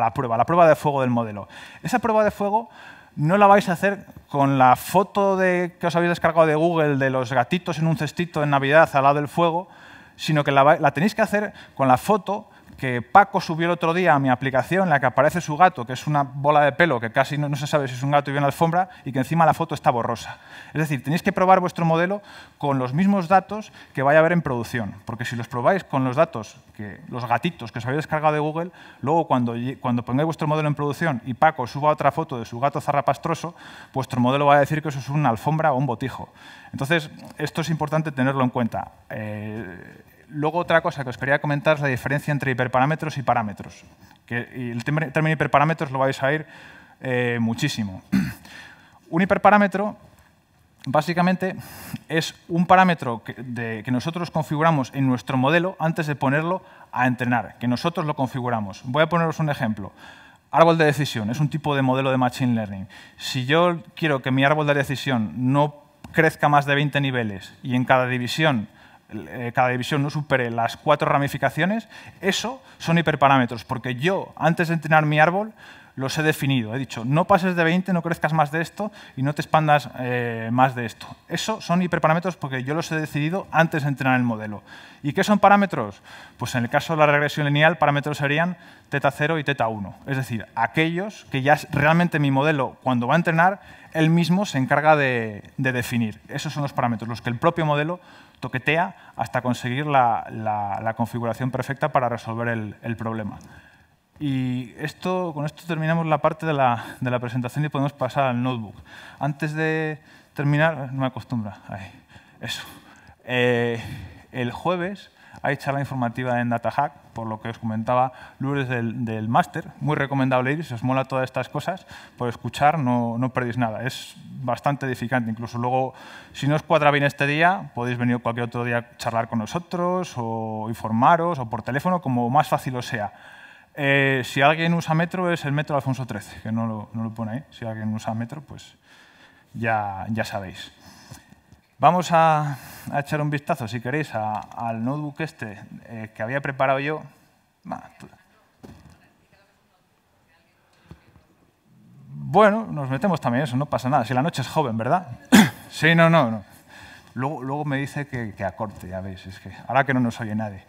la, prueba, la prueba de fuego del modelo. Esa prueba de fuego no la vais a hacer con la foto de, que os habéis descargado de Google de los gatitos en un cestito en Navidad al lado del fuego, sino que la tenéis que hacer con la foto que Paco subió el otro día a mi aplicación en la que aparece su gato, que es una bola de pelo que casi no, se sabe si es un gato y una alfombra, y que encima la foto está borrosa. Es decir, tenéis que probar vuestro modelo con los mismos datos que vaya a haber en producción, porque si los probáis con los datos, que, los gatitos que os habéis descargado de Google, luego cuando, cuando pongáis vuestro modelo en producción y Paco suba otra foto de su gato zarrapastroso, vuestro modelo va a decir que eso es una alfombra o un botijo. Entonces, esto es importante tenerlo en cuenta. Eh, luego otra cosa que os quería comentar es la diferencia entre hiperparámetros y parámetros. Que, el término hiperparámetros lo vais a ir eh, muchísimo. Un hiperparámetro básicamente es un parámetro que, que, nosotros configuramos en nuestro modelo antes de ponerlo a entrenar, que nosotros lo configuramos. Voy a poneros un ejemplo. Árbol de decisión es un tipo de modelo de Machine Learning. Si yo quiero que mi árbol de decisión no crezca más de 20 niveles y en cada división eh, cada división no supere las cuatro ramificaciones, eso son hiperparámetros, porque yo, antes de entrenar mi árbol, los he definido. He dicho, no pases de 20, no crezcas más de esto y no te expandas eh, más de esto. Eso son hiperparámetros porque yo los he decidido antes de entrenar el modelo. ¿Y qué son parámetros? Pues en el caso de la regresión lineal, parámetros serían teta 0 y teta 1. Es decir, aquellos que ya realmente mi modelo, cuando va a entrenar, él mismo se encarga de definir. Esos son los parámetros, los que el propio modelo toquetea hasta conseguir la, configuración perfecta para resolver el, problema. Y esto, con esto terminamos la parte de la, presentación y podemos pasar al notebook. Antes de terminar, me acostumbra, eso. Eh, el jueves hay charla informativa en DataHack, por lo que os comentaba Lourdes del, del máster. Muy recomendable ir, si os mola todas estas cosas, por escuchar no, no perdéis nada. Es bastante edificante. Incluso luego, si no os cuadra bien este día, podéis venir cualquier otro día a charlar con nosotros o informaros o por teléfono, como más fácil os sea. Eh, si alguien usa metro, es el metro Alfonso XIII, que no lo, pone ahí. Si alguien usa metro, pues ya, ya sabéis. Vamos a, a, echar un vistazo, si queréis, al notebook este eh, que había preparado yo. Bueno, nos metemos también eso, no pasa nada. Si la noche es joven, ¿verdad? sí, no, no, no. Luego, luego me dice que, acorte, ya veis, es que ahora que no nos oye nadie.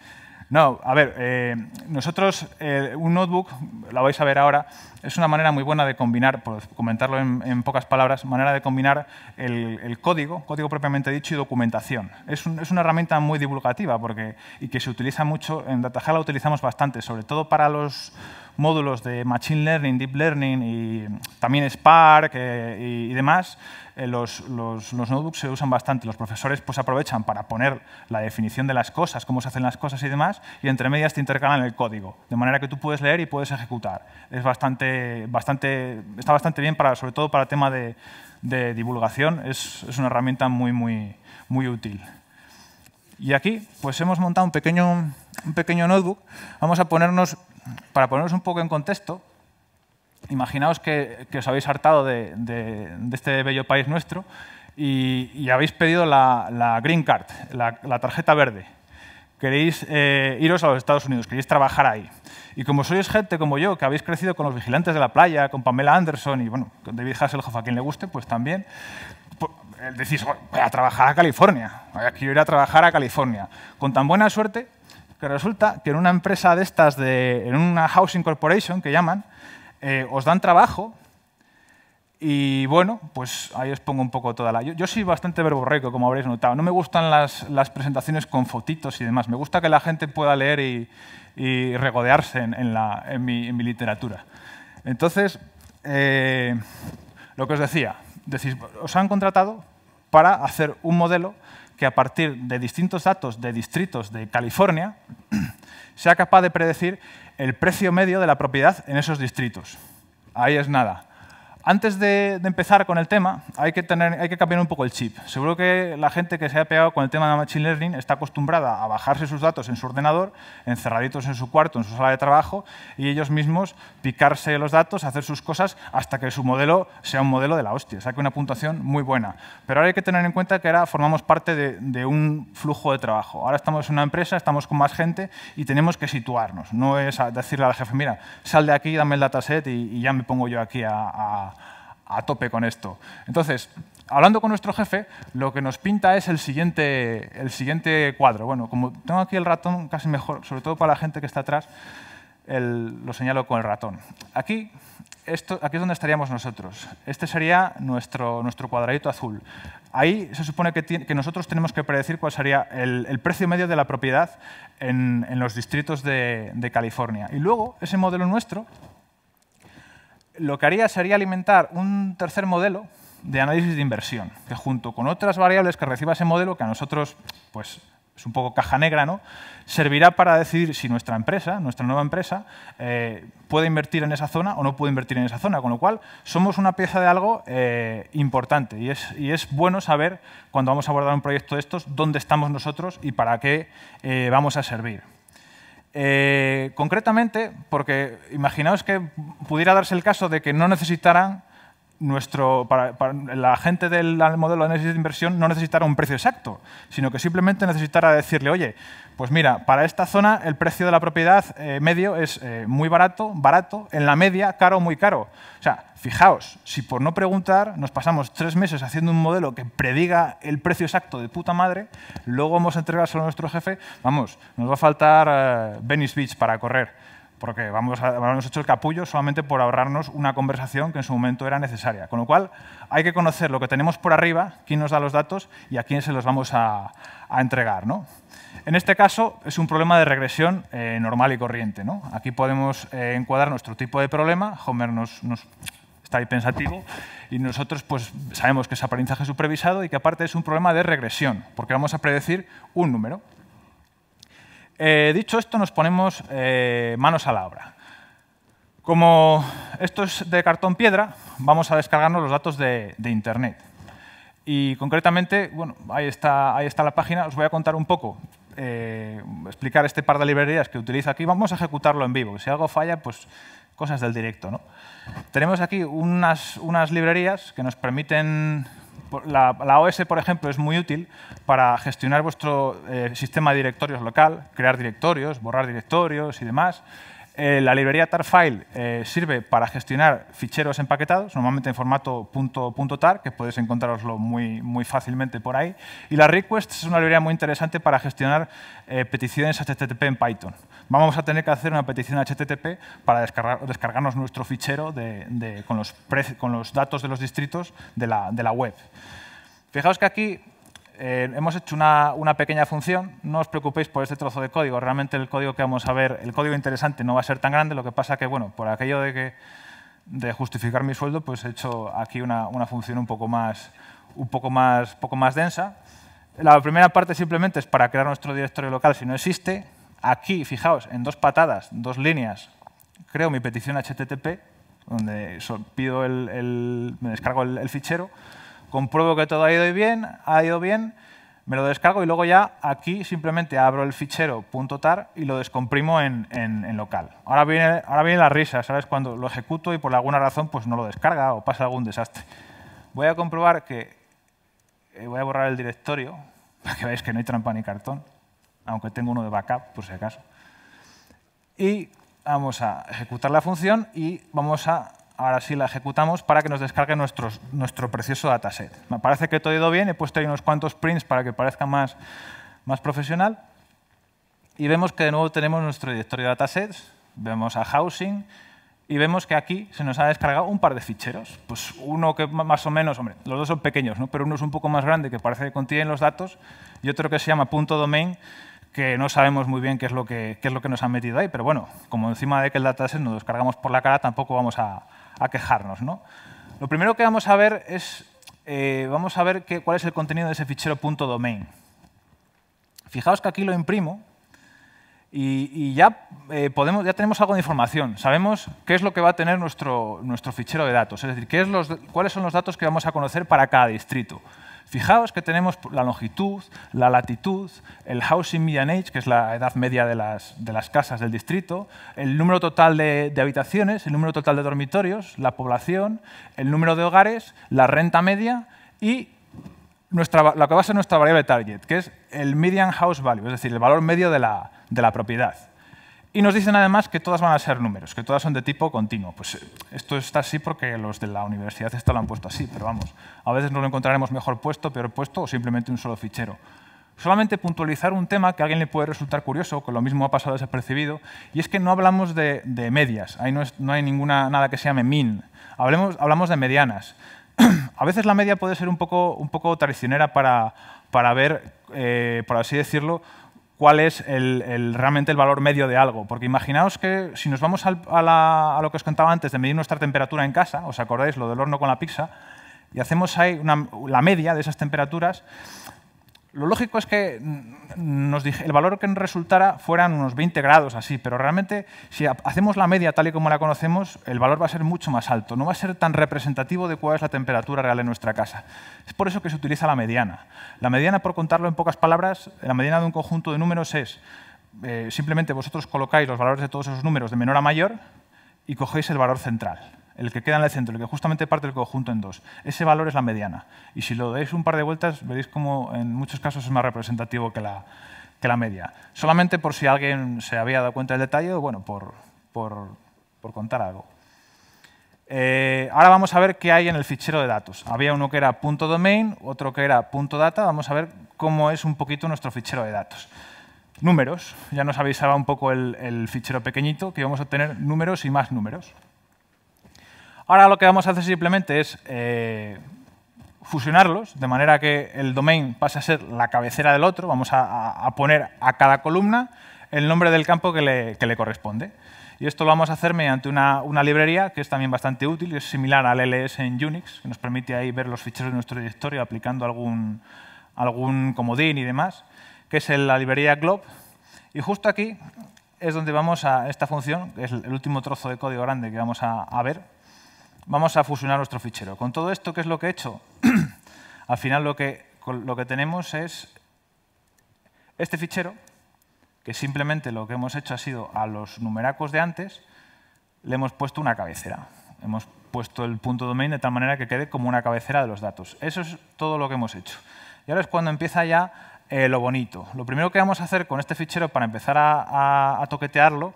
No, a ver, eh, nosotros, eh, un notebook, la vais a ver ahora, es una manera muy buena de combinar, por comentarlo en, pocas palabras, manera de combinar el, código, código propiamente dicho, y documentación. Es, una herramienta muy divulgativa porque, y que se utiliza mucho, en datajala la utilizamos bastante, sobre todo para los módulos de Machine Learning, Deep Learning y también Spark eh, y, demás, eh, los, notebooks se usan bastante. Los profesores pues, aprovechan para poner la definición de las cosas, cómo se hacen las cosas y demás, y entre medias te intercalan el código, de manera que tú puedes leer y puedes ejecutar. Es bastante, bastante, está bastante bien, para, sobre todo para tema de, divulgación. Es, una herramienta muy, muy, muy útil. Y aquí pues hemos montado un pequeño, un pequeño notebook. Vamos a ponernos para poneros un poco en contexto, imaginaos que, os habéis hartado de, este bello país nuestro y, habéis pedido la, green card, la, tarjeta verde. Queréis eh, iros a los Estados Unidos, queréis trabajar ahí. Y como sois gente como yo, que habéis crecido con los vigilantes de la playa, con Pamela Anderson y bueno, con David Hasselhoff, a quien le guste, pues también, pues, eh, decís, voy a trabajar a California, quiero ir a trabajar a California. Con tan buena suerte que resulta que en una empresa de estas, de, en una housing corporation que llaman, eh, os dan trabajo y bueno, pues ahí os pongo un poco toda la... Yo, soy bastante verborreco, como habréis notado. No me gustan las, presentaciones con fotitos y demás. Me gusta que la gente pueda leer y, y regodearse en, la, en, mi, literatura. Entonces, eh, lo que os decía, os han contratado para hacer un modelo que a partir de distintos datos de distritos de California sea capaz de predecir el precio medio de la propiedad en esos distritos. Ahí es nada. Antes de, empezar con el tema, hay que, tener, hay que cambiar un poco el chip. Seguro que la gente que se ha pegado con el tema de Machine Learning está acostumbrada a bajarse sus datos en su ordenador, encerraditos en su cuarto, en su sala de trabajo, y ellos mismos picarse los datos, hacer sus cosas hasta que su modelo sea un modelo de la hostia, saque una puntuación muy buena. Pero ahora hay que tener en cuenta que ahora formamos parte de, un flujo de trabajo. Ahora estamos en una empresa, estamos con más gente y tenemos que situarnos. No es decirle al jefe, mira, sal de aquí, dame el dataset y, y ya me pongo yo aquí a a tope con esto. Entonces, hablando con nuestro jefe, lo que nos pinta es el siguiente, el siguiente cuadro. Bueno, como tengo aquí el ratón, casi mejor, sobre todo para la gente que está atrás, lo señalo con el ratón. Aquí, esto, aquí es donde estaríamos nosotros. Este sería nuestro, nuestro cuadradito azul. Ahí se supone que, nosotros tenemos que predecir cuál sería el, el precio medio de la propiedad en, los distritos de, de California. Y luego, ese modelo nuestro lo que haría sería alimentar un tercer modelo de análisis de inversión, que junto con otras variables que reciba ese modelo, que a nosotros pues, es un poco caja negra, ¿no? servirá para decidir si nuestra empresa, nuestra nueva empresa, eh, puede invertir en esa zona o no puede invertir en esa zona. Con lo cual, somos una pieza de algo eh, importante y es, bueno saber, cuando vamos a abordar un proyecto de estos, dónde estamos nosotros y para qué eh, vamos a servir. Eh, concretamente, porque imaginaos que pudiera darse el caso de que no necesitaran nuestro, la gente del modelo de análisis de inversión no necesitará un precio exacto, sino que simplemente necesitará decirle, oye, pues mira, para esta zona el precio de la propiedad eh, medio es eh, muy barato, barato, en la media caro, muy caro. O sea, fijaos, si por no preguntar nos pasamos tres meses haciendo un modelo que prediga el precio exacto de puta madre, luego vamos a entregárselo a nuestro jefe, vamos, nos va a faltar eh, Venice Beach para correr porque vamos a, hemos hecho el capullo solamente por ahorrarnos una conversación que en su momento era necesaria. Con lo cual, hay que conocer lo que tenemos por arriba, quién nos da los datos y a quién se los vamos a, entregar. ¿no? En este caso, es un problema de regresión eh, normal y corriente. Aquí podemos eh, encuadrar nuestro tipo de problema. Homer nos, está ahí pensativo, y nosotros pues, sabemos que es aprendizaje supervisado y que aparte es un problema de regresión, porque vamos a predecir un número. Eh, dicho esto, nos ponemos eh, manos a la obra. Como esto es de cartón piedra, vamos a descargarnos los datos de, Internet. Y concretamente, bueno, ahí está, ahí está la página, os voy a contar un poco eh, explicar este par de librerías que utiliza aquí, vamos a ejecutarlo en vivo. Si algo falla, pues cosas del directo. ¿no? Tenemos aquí unas, unas librerías que nos permiten la, OS, por ejemplo, es muy útil para gestionar vuestro eh, sistema de directorios local, crear directorios, borrar directorios y demás. Eh, la librería TarFile eh, sirve para gestionar ficheros empaquetados, normalmente en formato .tar, que podéis encontraroslo muy, muy fácilmente por ahí. Y la Request es una librería muy interesante para gestionar eh, peticiones HTTP en Python. Vamos a tener que hacer una petición HTTP para descargar, descargarnos nuestro fichero con, los con, los datos de los distritos de la, de la web. Fijaos que aquí eh, hemos hecho una, pequeña función. No os preocupéis por este trozo de código. Realmente el código que vamos a ver, el código interesante no va a ser tan grande. Lo que pasa que, bueno, por aquello de, que, de justificar mi sueldo, pues he hecho aquí una, función un poco más, un poco más, poco más densa. La primera parte simplemente es para crear nuestro directorio local si no existe. Aquí, fijaos, en dos patadas, dos líneas, creo mi petición HTTP, donde pido el, me descargo el, el fichero compruebo que todo ha ido bien, ha ido bien, me lo descargo y luego ya aquí simplemente abro el fichero .tar y lo descomprimo en, en, local. Ahora viene, ahora viene la risa, ¿sabes? Cuando lo ejecuto y por alguna razón pues no lo descarga o pasa algún desastre. Voy a comprobar que... Eh, voy a borrar el directorio para que veáis que no hay trampa ni cartón, aunque tengo uno de backup por si acaso. Y vamos a ejecutar la función y vamos a ahora sí la ejecutamos, para que nos descargue nuestro precioso dataset. Me parece que todo ha ido bien, he puesto ahí unos cuantos prints para que parezca más, más profesional. Y vemos que de nuevo tenemos nuestro directorio de datasets, vemos a housing, y vemos que aquí se nos ha descargado un par de ficheros. Pues uno que más o menos, hombre, los dos son pequeños, ¿no? pero uno es un poco más grande que parece que contiene los datos y otro que se llama punto .domain que no sabemos muy bien qué es lo que, qué es lo que nos han metido ahí, pero bueno, como encima de que el dataset nos descargamos por la cara, tampoco vamos a, a quejarnos. ¿no? Lo primero que vamos a ver es, eh, vamos a ver cuál es el contenido de ese fichero .domain. Fijaos que aquí lo imprimo y, ya, eh, podemos, ya tenemos algo de información. Sabemos qué es lo que va a tener nuestro, nuestro fichero de datos, es decir, qué es los, cuáles son los datos que vamos a conocer para cada distrito. Fijaos que tenemos la longitud, la latitud, el housing median age, que es la edad media de las, casas del distrito, el número total de, habitaciones, el número total de dormitorios, la población, el número de hogares, la renta media y nuestra, lo que va a ser nuestra variable target, que es el median house value, es decir, el valor medio de la propiedad. Y nos dicen además que todas van a ser números, que todas son de tipo continuo. Pues eh, esto está así porque los de la universidad esto lo han puesto así, pero vamos, a veces no lo encontraremos mejor puesto, peor puesto o simplemente un solo fichero. Solamente puntualizar un tema que a alguien le puede resultar curioso, que lo mismo ha pasado desapercibido, y es que no hablamos de, medias, ahí no, hay ninguna, nada que se llame min, Hablemos, hablamos de medianas. a veces la media puede ser un poco, un poco traicionera para, ver, eh, por así decirlo, cuál es el, realmente el valor medio de algo. Porque imaginaos que si nos vamos a, lo que os contaba antes de medir nuestra temperatura en casa, os acordáis lo del horno con la pizza, y hacemos ahí la media de esas temperaturas, lo lógico es que el valor que nos resultara fueran unos 20 grados así, pero realmente si hacemos la media tal y como la conocemos, el valor va a ser mucho más alto, no va a ser tan representativo de cuál es la temperatura real en nuestra casa. Es por eso que se utiliza la mediana. La mediana, por contarlo en pocas palabras, la mediana de un conjunto de números es eh, simplemente vosotros colocáis los valores de todos esos números de menor a mayor y cogéis el valor central el que queda en el centro, el que justamente parte el conjunto en dos. Ese valor es la mediana. Y si lo dais un par de vueltas, veréis como en muchos casos es más representativo que la, la media. Solamente por si alguien se había dado cuenta del detalle bueno, por, contar algo. Eh, ahora vamos a ver qué hay en el fichero de datos. Había uno que era .domain, otro que era .data. Vamos a ver cómo es un poquito nuestro fichero de datos. Números. Ya nos avisaba un poco el, el fichero pequeñito que vamos a tener números y más números. Ahora lo que vamos a hacer simplemente es eh, fusionarlos, de manera que el domain pase a ser la cabecera del otro. Vamos a, poner a cada columna el nombre del campo que le, corresponde. Y esto lo vamos a hacer mediante una, librería que es también bastante útil, es similar al LS en Unix, que nos permite ahí ver los ficheros de nuestro directorio aplicando algún, algún comodín y demás, que es la librería glob. Y justo aquí es donde vamos a esta función, que es el último trozo de código grande que vamos a ver, vamos a fusionar nuestro fichero. Con todo esto, ¿qué es lo que he hecho? Al final lo que, lo que tenemos es este fichero, que simplemente lo que hemos hecho ha sido a los numeracos de antes, le hemos puesto una cabecera. Hemos puesto el punto domain de tal manera que quede como una cabecera de los datos. Eso es todo lo que hemos hecho. Y ahora es cuando empieza ya eh, lo bonito. Lo primero que vamos a hacer con este fichero para empezar a toquetearlo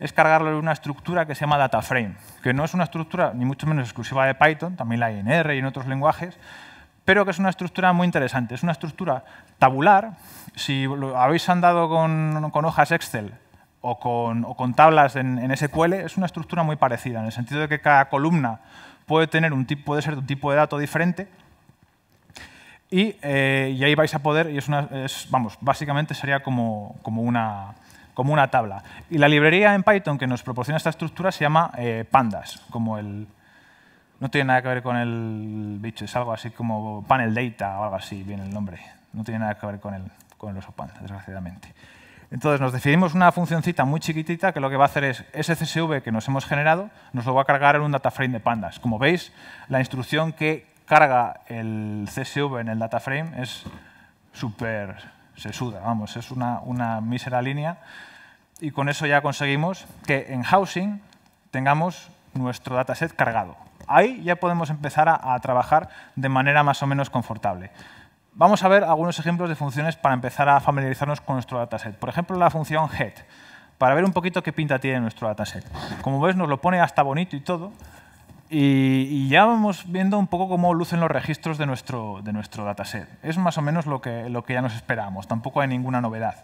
es cargarlo en una estructura que se llama data frame, que no es una estructura ni mucho menos exclusiva de Python, también la hay en R y en otros lenguajes, pero que es una estructura muy interesante. Es una estructura tabular. Si lo habéis andado con, hojas Excel o con, tablas en, SQL, es una estructura muy parecida, en el sentido de que cada columna puede, tener un tipo, ser de un tipo de dato diferente y, eh, ahí vais a poder, y es una, vamos, básicamente sería como, como una, como una tabla. Y la librería en Python que nos proporciona esta estructura se llama eh, pandas, como el... No tiene nada que ver con el bicho, es algo así como panel data o algo así, viene el nombre. No tiene nada que ver con el, con el oso desgraciadamente. Entonces nos decidimos una funcioncita muy chiquitita que lo que va a hacer es ese CSV que nos hemos generado, nos lo va a cargar en un data frame de pandas. Como veis, la instrucción que carga el CSV en el data frame es súper se suda, vamos, es una, mísera línea. Y con eso ya conseguimos que en Housing tengamos nuestro dataset cargado. Ahí ya podemos empezar a, trabajar de manera más o menos confortable. Vamos a ver algunos ejemplos de funciones para empezar a familiarizarnos con nuestro dataset. Por ejemplo, la función head, para ver un poquito qué pinta tiene nuestro dataset. Como ves, nos lo pone hasta bonito y todo, y, ya vamos viendo un poco cómo lucen los registros de nuestro, de nuestro dataset. Es más o menos lo que, lo que ya nos esperábamos, tampoco hay ninguna novedad.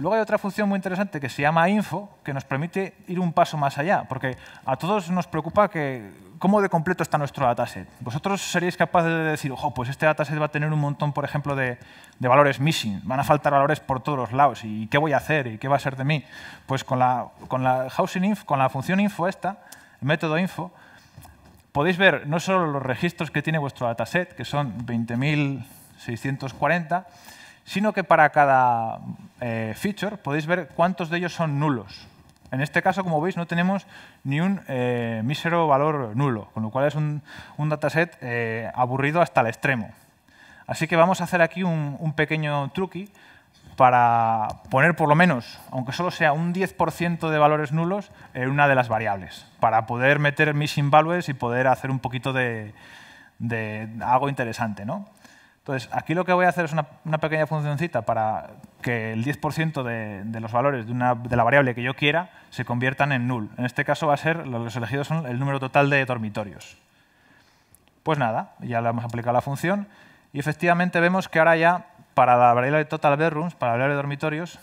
Luego hay otra función muy interesante que se llama info, que nos permite ir un paso más allá, porque a todos nos preocupa que cómo de completo está nuestro dataset. Vosotros seríais capaces de decir, ojo, pues este dataset va a tener un montón, por ejemplo, de, de, valores missing, van a faltar valores por todos los lados, ¿y qué voy a hacer? ¿Y qué va a ser de mí? Pues con la, con la housing con la función info esta, el método info, podéis ver no solo los registros que tiene vuestro dataset, que son 20.640, sino que para cada eh, feature podéis ver cuántos de ellos son nulos. En este caso, como veis, no tenemos ni un eh, mísero valor nulo, con lo cual es un, dataset eh, aburrido hasta el extremo. Así que vamos a hacer aquí un, un pequeño truqui para poner por lo menos, aunque solo sea un 10% de valores nulos, en una de las variables, para poder meter missing values y poder hacer un poquito de, algo interesante. ¿no? Entonces, aquí lo que voy a hacer es una, pequeña funcioncita para que el 10% de, los valores de, de, la variable que yo quiera se conviertan en null. En este caso va a ser, los elegidos son el número total de dormitorios. Pues nada, ya le hemos aplicado la función y efectivamente vemos que ahora ya para hablar de total bedrooms, para hablar de dormitorios,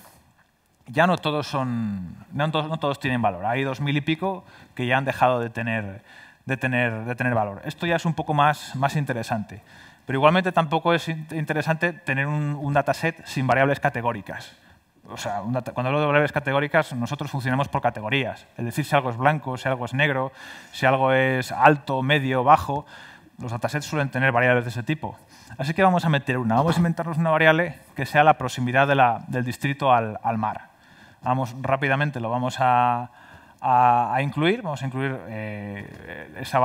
ya no todos, son, no todos, no todos tienen valor. Hay dos mil y pico que ya han dejado de tener, de tener, de tener valor. Esto ya es un poco más, más interesante. Pero igualmente tampoco es interesante tener un, dataset sin variables categóricas. O sea, cuando hablo de variables categóricas, nosotros funcionamos por categorías. Es decir, si algo es blanco, si algo es negro, si algo es alto, medio, bajo. Los datasets suelen tener variables de ese tipo. Así que vamos a meter una. Vamos a inventarnos una variable que sea la proximidad del distrito al, mar. Vamos rápidamente, lo vamos a, incluir. Vamos a incluir eh, esa,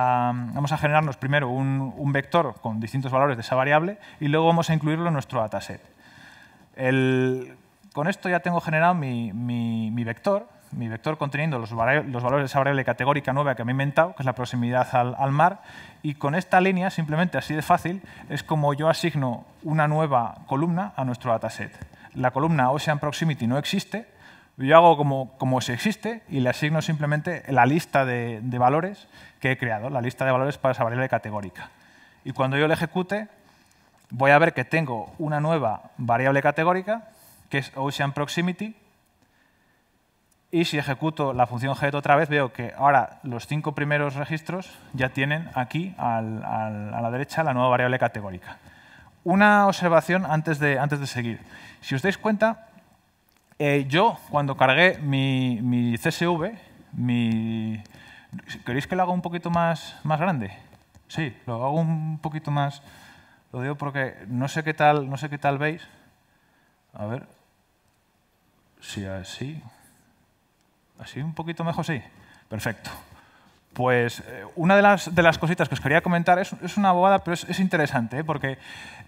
Vamos a generarnos primero un, vector con distintos valores de esa variable y luego vamos a incluirlo en nuestro dataset. con esto ya tengo generado mi vector mi vector conteniendo los, los valores de esa variable categórica nueva que me he inventado, que es la proximidad al, mar, y con esta línea, simplemente así de fácil, es como yo asigno una nueva columna a nuestro dataset. La columna Ocean Proximity no existe, yo hago como, como si existe y le asigno simplemente la lista de, de valores que he creado, la lista de valores para esa variable categórica. Y cuando yo la ejecute, voy a ver que tengo una nueva variable categórica, que es Ocean Proximity, y si ejecuto la función get otra vez, veo que ahora los cinco primeros registros ya tienen aquí a la derecha la nueva variable categórica. Una observación antes de, antes de seguir. Si os dais cuenta, eh, yo cuando cargué mi, CSV, mi... ¿queréis que lo haga un poquito más, más grande? Sí, lo hago un poquito más... Lo digo porque no sé qué tal, no sé qué tal veis. A ver, si así... ¿Así un poquito mejor? Sí. Perfecto. Pues eh, una de las, de cositas que os quería comentar es, una bobada, pero es, interesante, ¿eh? porque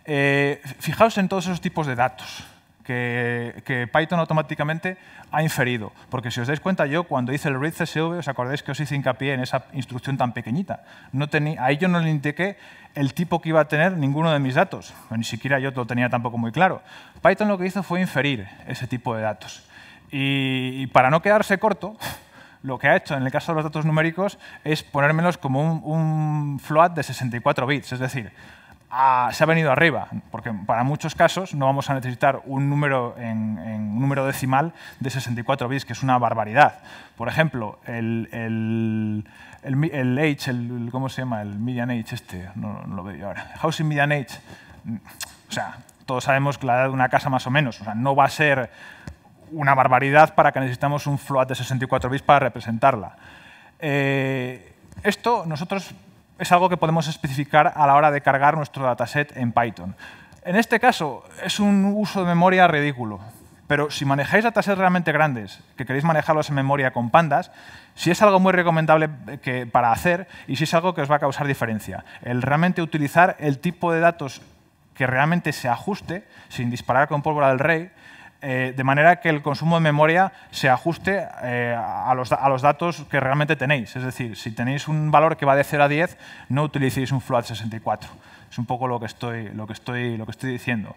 eh, fijaos en todos esos tipos de datos que, Python automáticamente ha inferido. Porque si os dais cuenta, yo cuando hice el read CSV, os acordáis que os hice hincapié en esa instrucción tan pequeñita. No ahí yo no le indiqué el tipo que iba a tener ninguno de mis datos. Ni siquiera yo lo tenía tampoco muy claro. Python lo que hizo fue inferir ese tipo de datos. Y, para no quedarse corto, lo que ha hecho en el caso de los datos numéricos es ponérmelos como un, float de 64 bits, es decir, se ha venido arriba, porque para muchos casos no vamos a necesitar un número, en, un número decimal de 64 bits, que es una barbaridad. Por ejemplo, el, el, age, ¿cómo se llama? El median age este, no, lo veo yo ahora. Housing median age, mm, o sea, todos sabemos que la edad de una casa más o menos, o sea, no va a ser una barbaridad para que necesitamos un float de 64 bits para representarla. Eh, esto nosotros es algo que podemos especificar a la hora de cargar nuestro dataset en Python. En este caso es un uso de memoria ridículo, pero si manejáis datasets realmente grandes, que queréis manejarlos en memoria con pandas, si es algo muy recomendable eh, que, para hacer y si es algo que os va a causar diferencia, el realmente utilizar el tipo de datos que realmente se ajuste, sin disparar con pólvora del rey, eh, de manera que el consumo de memoria se ajuste eh, a, los, datos que realmente tenéis. Es decir, si tenéis un valor que va de 0 a 10, no utilicéis un float 64. Es un poco lo que estoy, lo que estoy, lo que estoy diciendo.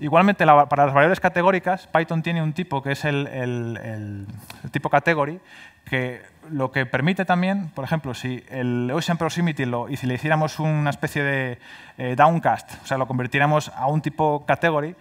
Igualmente, para las variables categóricas, Python tiene un tipo que es el, tipo category, que lo que permite también, por ejemplo, si el Ocean Proximity lo, y si le hiciéramos una especie de eh, downcast, o sea, lo convirtiéramos a un tipo category,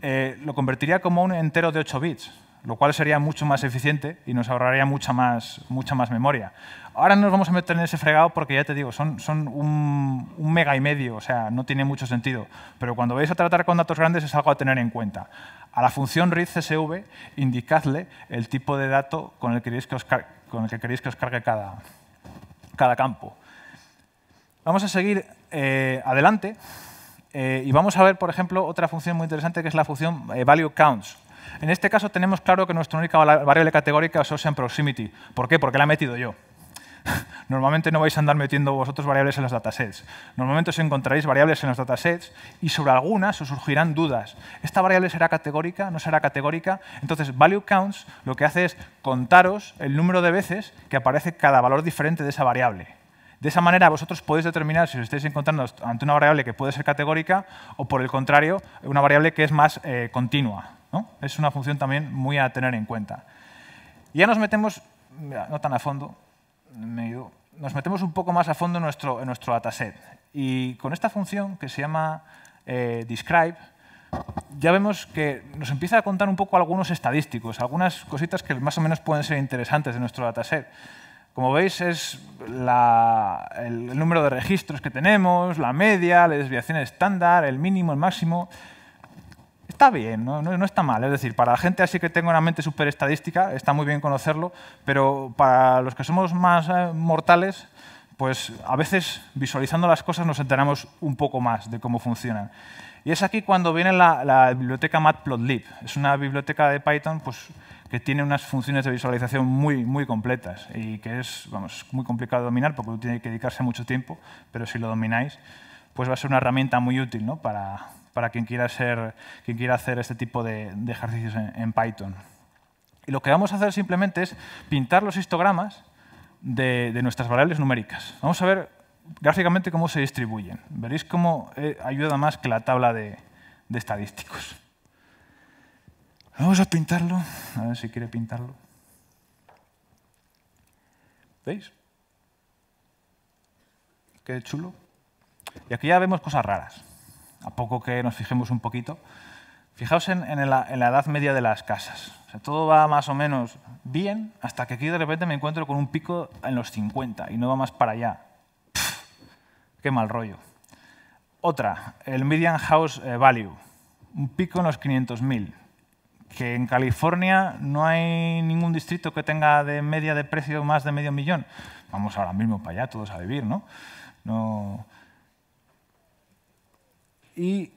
eh, lo convertiría como un entero de 8 bits, lo cual sería mucho más eficiente y nos ahorraría mucha más, mucha más memoria. Ahora no nos vamos a meter en ese fregado porque ya te digo, son, son un, mega y medio, o sea, no tiene mucho sentido. Pero cuando vais a tratar con datos grandes es algo a tener en cuenta. A la función read CSV indicadle el tipo de dato con el que queréis que os, cargue cada, cada campo. Vamos a seguir eh, adelante eh, y vamos a ver, por ejemplo, otra función muy interesante que es la función eh, value counts. En este caso tenemos claro que nuestra única variable categórica es social proximity. ¿Por qué? Porque la he metido yo. Normalmente no vais a andar metiendo vosotros variables en los datasets. Normalmente os encontraréis variables en los datasets y sobre algunas os surgirán dudas. ¿Esta variable será categórica? ¿No será categórica? Entonces, value counts lo que hace es contaros el número de veces que aparece cada valor diferente de esa variable. De esa manera vosotros podéis determinar si os estáis encontrando ante una variable que puede ser categórica o, por el contrario, una variable que es más eh, continua. Es una función también muy a tener en cuenta. ya nos metemos, no tan a fondo, nos metemos un poco más a fondo en nuestro, dataset. Y con esta función que se llama eh, describe, ya vemos que nos empieza a contar un poco algunos estadísticos, algunas cositas que más o menos pueden ser interesantes de nuestro dataset. Como veis, es el, número de registros que tenemos, la media, la desviación estándar, el mínimo, el máximo. Está bien, ¿no? está mal. Es decir, para la gente así que tenga una mente súper estadística, está muy bien conocerlo, pero para los que somos más eh, mortales, pues a veces visualizando las cosas nos enteramos un poco más de cómo funcionan. Y es aquí cuando viene la, la biblioteca Matplotlib. Es una biblioteca de Python pues, que tiene unas funciones de visualización muy, muy completas y que es muy complicado dominar porque tiene que dedicarse mucho tiempo, pero si lo domináis, pues va a ser una herramienta muy útil ¿no? para, para quien, quiera ser, quien quiera hacer este tipo de, ejercicios en, Python. Y lo que vamos a hacer simplemente es pintar los histogramas de, nuestras variables numéricas. Vamos a ver gráficamente cómo se distribuyen. Veréis cómo eh, ayuda más que la tabla de, de estadísticos. Vamos a pintarlo, a ver si quiere pintarlo. ¿Veis? Qué chulo. Y aquí ya vemos cosas raras. A poco que nos fijemos un poquito. Fijaos en, la, edad media de las casas. todo va más o menos bien hasta que aquí de repente me encuentro con un pico en los 50 y no va más para allá. qué mal rollo. Otra, el median house eh, value. Un pico en los 500.000 que en California no hay ningún distrito que tenga de media de precio más de medio millón. Vamos ahora mismo para allá todos a vivir, ¿no? Y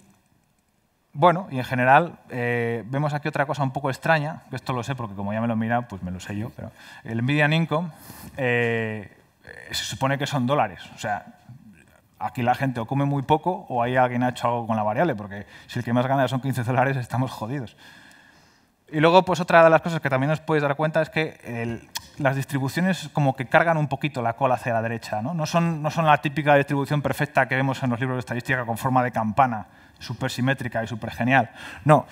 bueno, y en general eh, vemos aquí otra cosa un poco extraña, que esto lo sé porque como ya me lo mira, pues me lo sé yo, pero el median income eh, se supone que son dólares, o sea, aquí la gente o come muy poco o ahí alguien ha hecho algo con la variable, porque si el que más gana son 15 dólares estamos jodidos. Y luego, pues otra de las cosas que también os podéis dar cuenta es que las distribuciones como que cargan un poquito la cola hacia la derecha. ¿no? No, son, no son la típica distribución perfecta que vemos en los libros de estadística con forma de campana, súper simétrica y súper genial. No,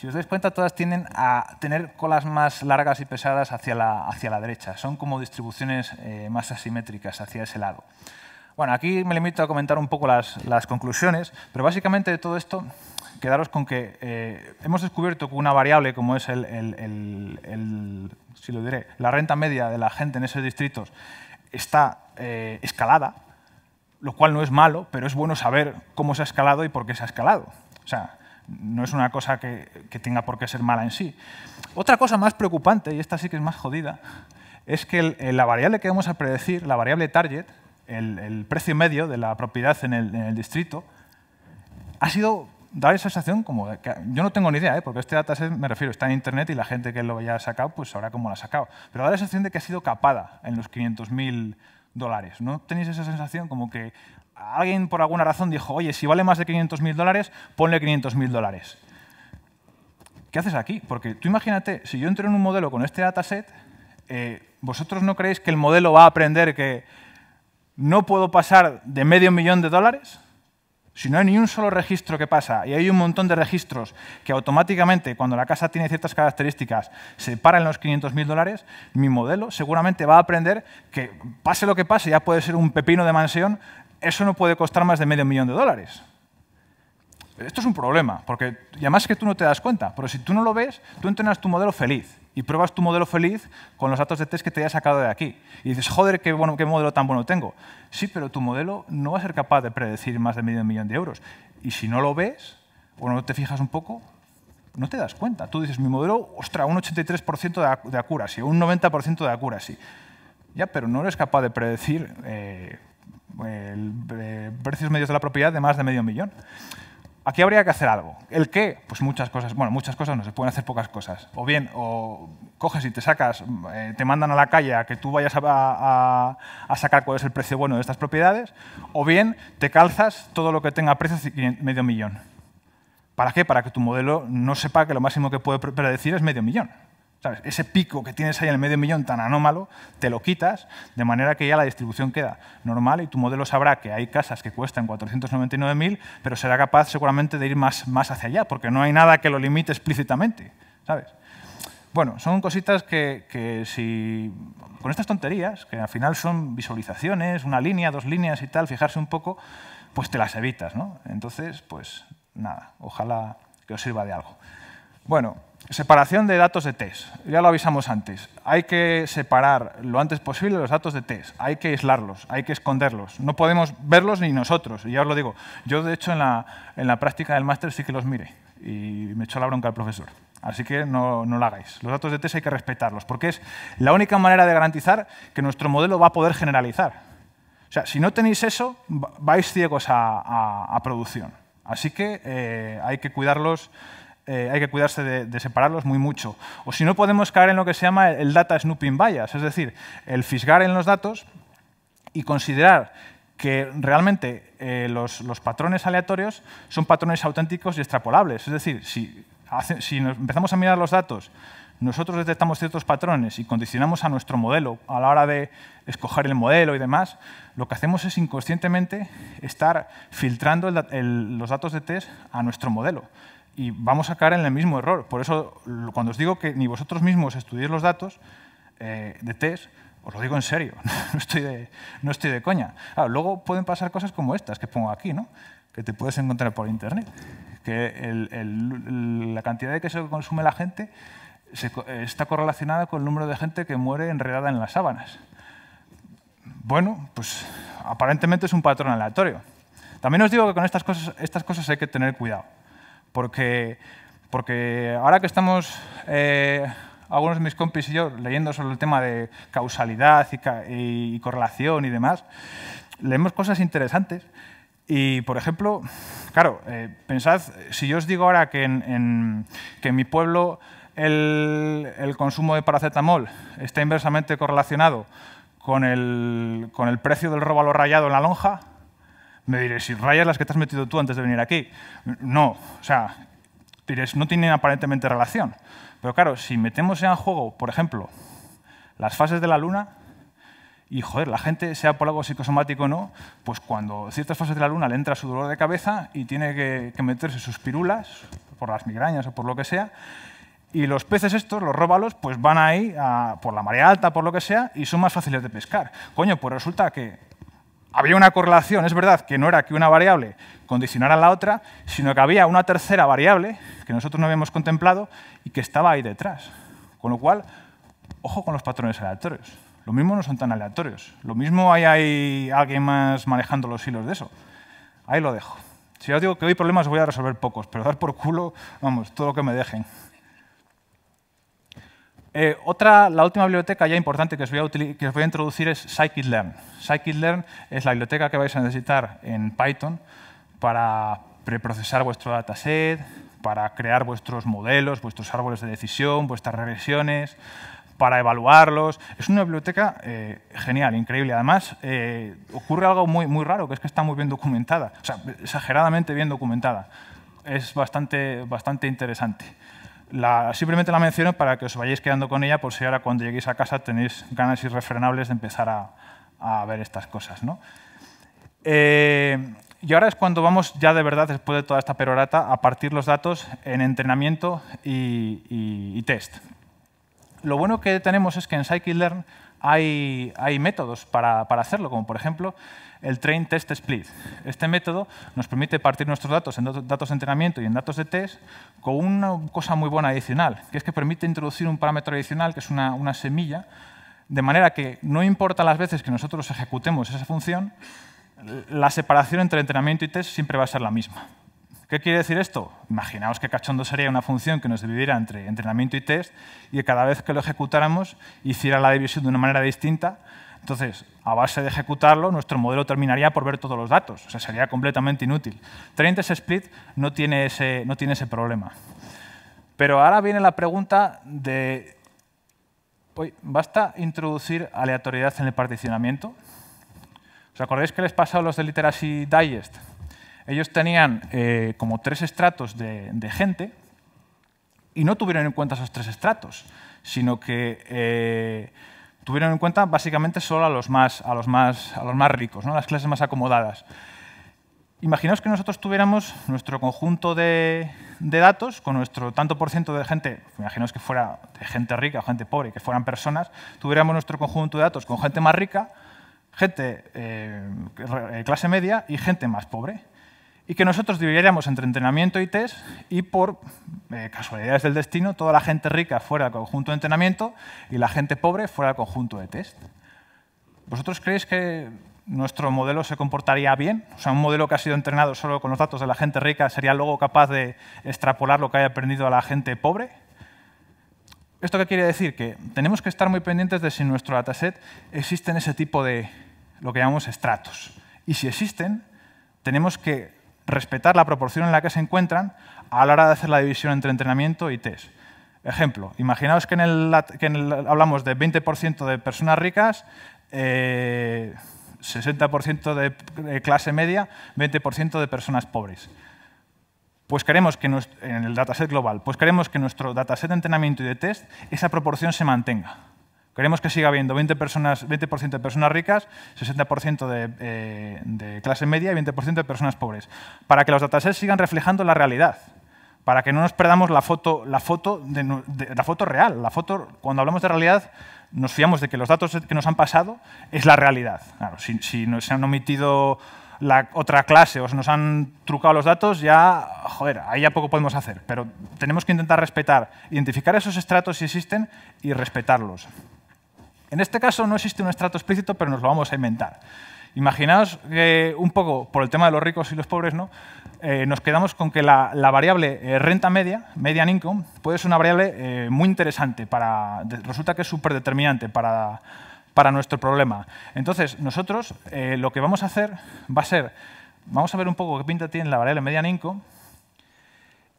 si os dais cuenta, todas tienden a tener colas más largas y pesadas hacia la, hacia la derecha. Son como distribuciones eh, más asimétricas hacia ese lado. Bueno, aquí me limito a comentar un poco las, las conclusiones, pero básicamente de todo esto quedaros con que eh, hemos descubierto que una variable como es el, si lo diré, la renta media de la gente en esos distritos está eh, escalada, lo cual no es malo, pero es bueno saber cómo se ha escalado y por qué se ha escalado. O sea, no es una cosa que, tenga por qué ser mala en sí. Otra cosa más preocupante, y esta sí que es más jodida, es que la variable que vamos a predecir, la variable target, el, precio medio de la propiedad en el, distrito, ha sido da la sensación como que yo no tengo ni idea, ¿eh? porque este dataset, me refiero, está en Internet y la gente que lo haya sacado, pues sabrá cómo lo ha sacado. Pero da la sensación de que ha sido capada en los 500.000 dólares. ¿No tenéis esa sensación como que alguien por alguna razón dijo, oye, si vale más de 500.000 dólares, ponle 500.000 dólares? ¿Qué haces aquí? Porque tú imagínate, si yo entro en un modelo con este dataset, eh, ¿vosotros no creéis que el modelo va a aprender que no puedo pasar de medio millón de dólares? Si no hay ni un solo registro que pasa y hay un montón de registros que automáticamente, cuando la casa tiene ciertas características, se paran los 500.000 dólares, mi modelo seguramente va a aprender que, pase lo que pase, ya puede ser un pepino de mansión, eso no puede costar más de medio millón de dólares. Esto es un problema, porque además que tú no te das cuenta, pero si tú no lo ves, tú entrenas tu modelo feliz y pruebas tu modelo feliz con los datos de test que te haya sacado de aquí. Y dices, joder, qué, bueno, qué modelo tan bueno tengo. Sí, pero tu modelo no va a ser capaz de predecir más de medio millón de euros. Y si no lo ves o no te fijas un poco, no te das cuenta. Tú dices, mi modelo, ostra, un 83% de accuracy, un 90% de accuracy. Ya, pero no eres capaz de predecir eh, eh, precios medios de la propiedad de más de medio millón. Aquí habría que hacer algo. ¿El qué? Pues muchas cosas. Bueno, muchas cosas no, se pueden hacer pocas cosas. O bien, o coges y te sacas, eh, te mandan a la calle a que tú vayas a, sacar cuál es el precio bueno de estas propiedades, o bien te calzas todo lo que tenga precio medio millón. ¿Para qué? Para que tu modelo no sepa que lo máximo que puede predecir es medio millón. Ese pico que tienes ahí en el medio millón tan anómalo, te lo quitas, de manera que ya la distribución queda normal y tu modelo sabrá que hay casas que cuestan 499.000, pero será capaz seguramente de ir más, más hacia allá, porque no hay nada que lo limite explícitamente, ¿sabes? Bueno, son cositas que, si con estas tonterías, que al final son visualizaciones, una línea, dos líneas y tal, fijarse un poco, pues te las evitas, ¿no? Entonces, pues nada, ojalá que os sirva de algo. Bueno, Separación de datos de test. Ya lo avisamos antes. Hay que separar lo antes posible los datos de test. Hay que aislarlos, hay que esconderlos. No podemos verlos ni nosotros. Y ya os lo digo. Yo, de hecho, en la, práctica del máster sí que los mire. Y me echó la bronca al profesor. Así que no, lo hagáis. Los datos de test hay que respetarlos, porque es la única manera de garantizar que nuestro modelo va a poder generalizar. O sea, si no tenéis eso, vais ciegos a, a, producción. Así que eh, hay que cuidarlos eh, hay que cuidarse de, separarlos muy mucho. O si no, podemos caer en lo que se llama el data snooping bias, es decir, el fisgar en los datos y considerar que realmente eh, los, patrones aleatorios son patrones auténticos y extrapolables. Es decir, si, empezamos a mirar los datos nosotros detectamos ciertos patrones y condicionamos a nuestro modelo a la hora de escoger el modelo y demás, lo que hacemos es inconscientemente estar filtrando los datos de test a nuestro modelo y vamos a caer en el mismo error. Por eso, cuando os digo que ni vosotros mismos estudiéis los datos eh, de test, os lo digo en serio, no estoy de, no estoy de coña. luego pueden pasar cosas como estas que pongo aquí, ¿no? que te puedes encontrar por Internet, que la cantidad de queso que consume la gente está correlacionada con el número de gente que muere enredada en las sábanas. Bueno, pues aparentemente es un patrón aleatorio. También os digo que con estas cosas, estas cosas hay que tener cuidado porque, porque ahora que estamos eh, algunos de mis compis y yo leyendo sobre el tema de causalidad y, correlación y demás, leemos cosas interesantes. Y, por ejemplo, claro, eh, pensad, si yo os digo ahora que en, mi pueblo el, consumo de paracetamol está inversamente correlacionado con el, con el precio del róbalo rayado en la lonja, me diré, si rayas las que te has metido tú antes de venir aquí. No, o sea, no tienen aparentemente relación. Pero claro, si metemos en juego, por ejemplo, las fases de la luna, y joder, la gente, sea por algo psicosomático o no, pues cuando ciertas fases de la luna le entra su dolor de cabeza y tiene que, meterse sus pirulas, por las migrañas o por lo que sea, y los peces estos, los róbalos, pues van ahí por la marea alta, por lo que sea, y son más fáciles de pescar. Coño, pues resulta que había una correlación, es verdad, que no era que una variable condicionara a la otra, sino que había una tercera variable que nosotros no habíamos contemplado y que estaba ahí detrás. Con lo cual, ojo con los patrones aleatorios. Lo mismo no son tan aleatorios. Lo mismo hay, hay alguien más manejando los hilos de eso. Ahí lo dejo. Si yo os digo que hay problemas voy a resolver pocos, pero dar por culo, vamos, todo lo que me dejen. Eh, otra, la última biblioteca ya importante que os voy a, que voy a introducir es scikit-learn. Scikit-learn es la biblioteca que vais a necesitar en Python para preprocesar vuestro dataset, para crear vuestros modelos, vuestros árboles de decisión, vuestras regresiones, para evaluarlos. Es una biblioteca eh, genial, increíble. Además, eh, ocurre algo muy, muy raro, que es que está muy bien documentada, o sea, exageradamente bien documentada. Es bastante, bastante interesante simplemente la menciono para que os vayáis quedando con ella por si ahora cuando lleguéis a casa tenéis ganas irrefrenables de empezar a, ver estas cosas. ¿no? Eh, y ahora es cuando vamos ya de verdad, después de toda esta perorata, a partir los datos en entrenamiento y, test. Lo bueno que tenemos es que en Scikit-Learn hay, métodos para, para hacerlo, como por ejemplo el train test split. Este método nos permite partir nuestros datos en datos de entrenamiento y en datos de test con una cosa muy buena adicional, que es que permite introducir un parámetro adicional, que es una, semilla, de manera que no importa las veces que nosotros ejecutemos esa función, la separación entre entrenamiento y test siempre va a ser la misma. ¿Qué quiere decir esto? Imaginaos que cachondo sería una función que nos dividiera entre entrenamiento y test y que cada vez que lo ejecutáramos hiciera la división de una manera distinta entonces, a base de ejecutarlo, nuestro modelo terminaría por ver todos los datos. O sea, sería completamente inútil. 30 Split no tiene ese, no tiene ese problema. Pero ahora viene la pregunta de... ¿Basta introducir aleatoriedad en el particionamiento? ¿Os acordáis que les pasó a los de Literacy Digest? Ellos tenían eh, como tres estratos de, gente y no tuvieron en cuenta esos tres estratos, sino que eh, tuvieron en cuenta básicamente solo a los más, a los más, a los más ricos, ¿no? las clases más acomodadas. Imaginaos que nosotros tuviéramos nuestro conjunto de, datos con nuestro tanto por ciento de gente, imaginaos que fuera gente rica o gente pobre, que fueran personas, tuviéramos nuestro conjunto de datos con gente más rica, gente eh, eh, clase media y gente más pobre y que nosotros dividiríamos entre entrenamiento y test y por eh, casualidades del destino, toda la gente rica fuera del conjunto de entrenamiento y la gente pobre fuera del conjunto de test. ¿Vosotros creéis que nuestro modelo se comportaría bien? O sea, un modelo que ha sido entrenado solo con los datos de la gente rica sería luego capaz de extrapolar lo que haya aprendido a la gente pobre? ¿Esto qué quiere decir? Que tenemos que estar muy pendientes de si en nuestro dataset existen ese tipo de, lo que llamamos estratos. Y si existen, tenemos que respetar la proporción en la que se encuentran a la hora de hacer la división entre entrenamiento y test. Ejemplo, imaginaos que, hablamos de 20% de personas ricas, 60% eh, de clase media, 20% de personas pobres. Pues queremos que en el dataset global, pues queremos que nuestro dataset de entrenamiento y de test, esa proporción se mantenga. Queremos que siga habiendo 20%, personas, 20 de personas ricas, 60% eh, de, clase media y 20% de personas pobres, para que los datasets sigan reflejando la realidad, para que no nos perdamos la foto, la foto, la foto real. La foto, cuando hablamos de realidad, nos fiamos de que los datos que nos han pasado es la realidad. si, si nos han omitido la otra clase o nos han trucado los datos, ya, joder, ahí ya poco podemos hacer. Pero tenemos que intentar respetar, identificar esos estratos si existen y respetarlos. En este caso no existe un estrato explícito, pero nos lo vamos a inventar. Imaginaos que un poco, por el tema de los ricos y los pobres, ¿no? Eh, nos quedamos con que la, variable eh, renta media, median income, puede ser una variable eh, muy interesante, para, resulta que es súper determinante para, nuestro problema. Entonces, nosotros lo que vamos a hacer va a ser, vamos a ver un poco qué pinta tiene la variable median income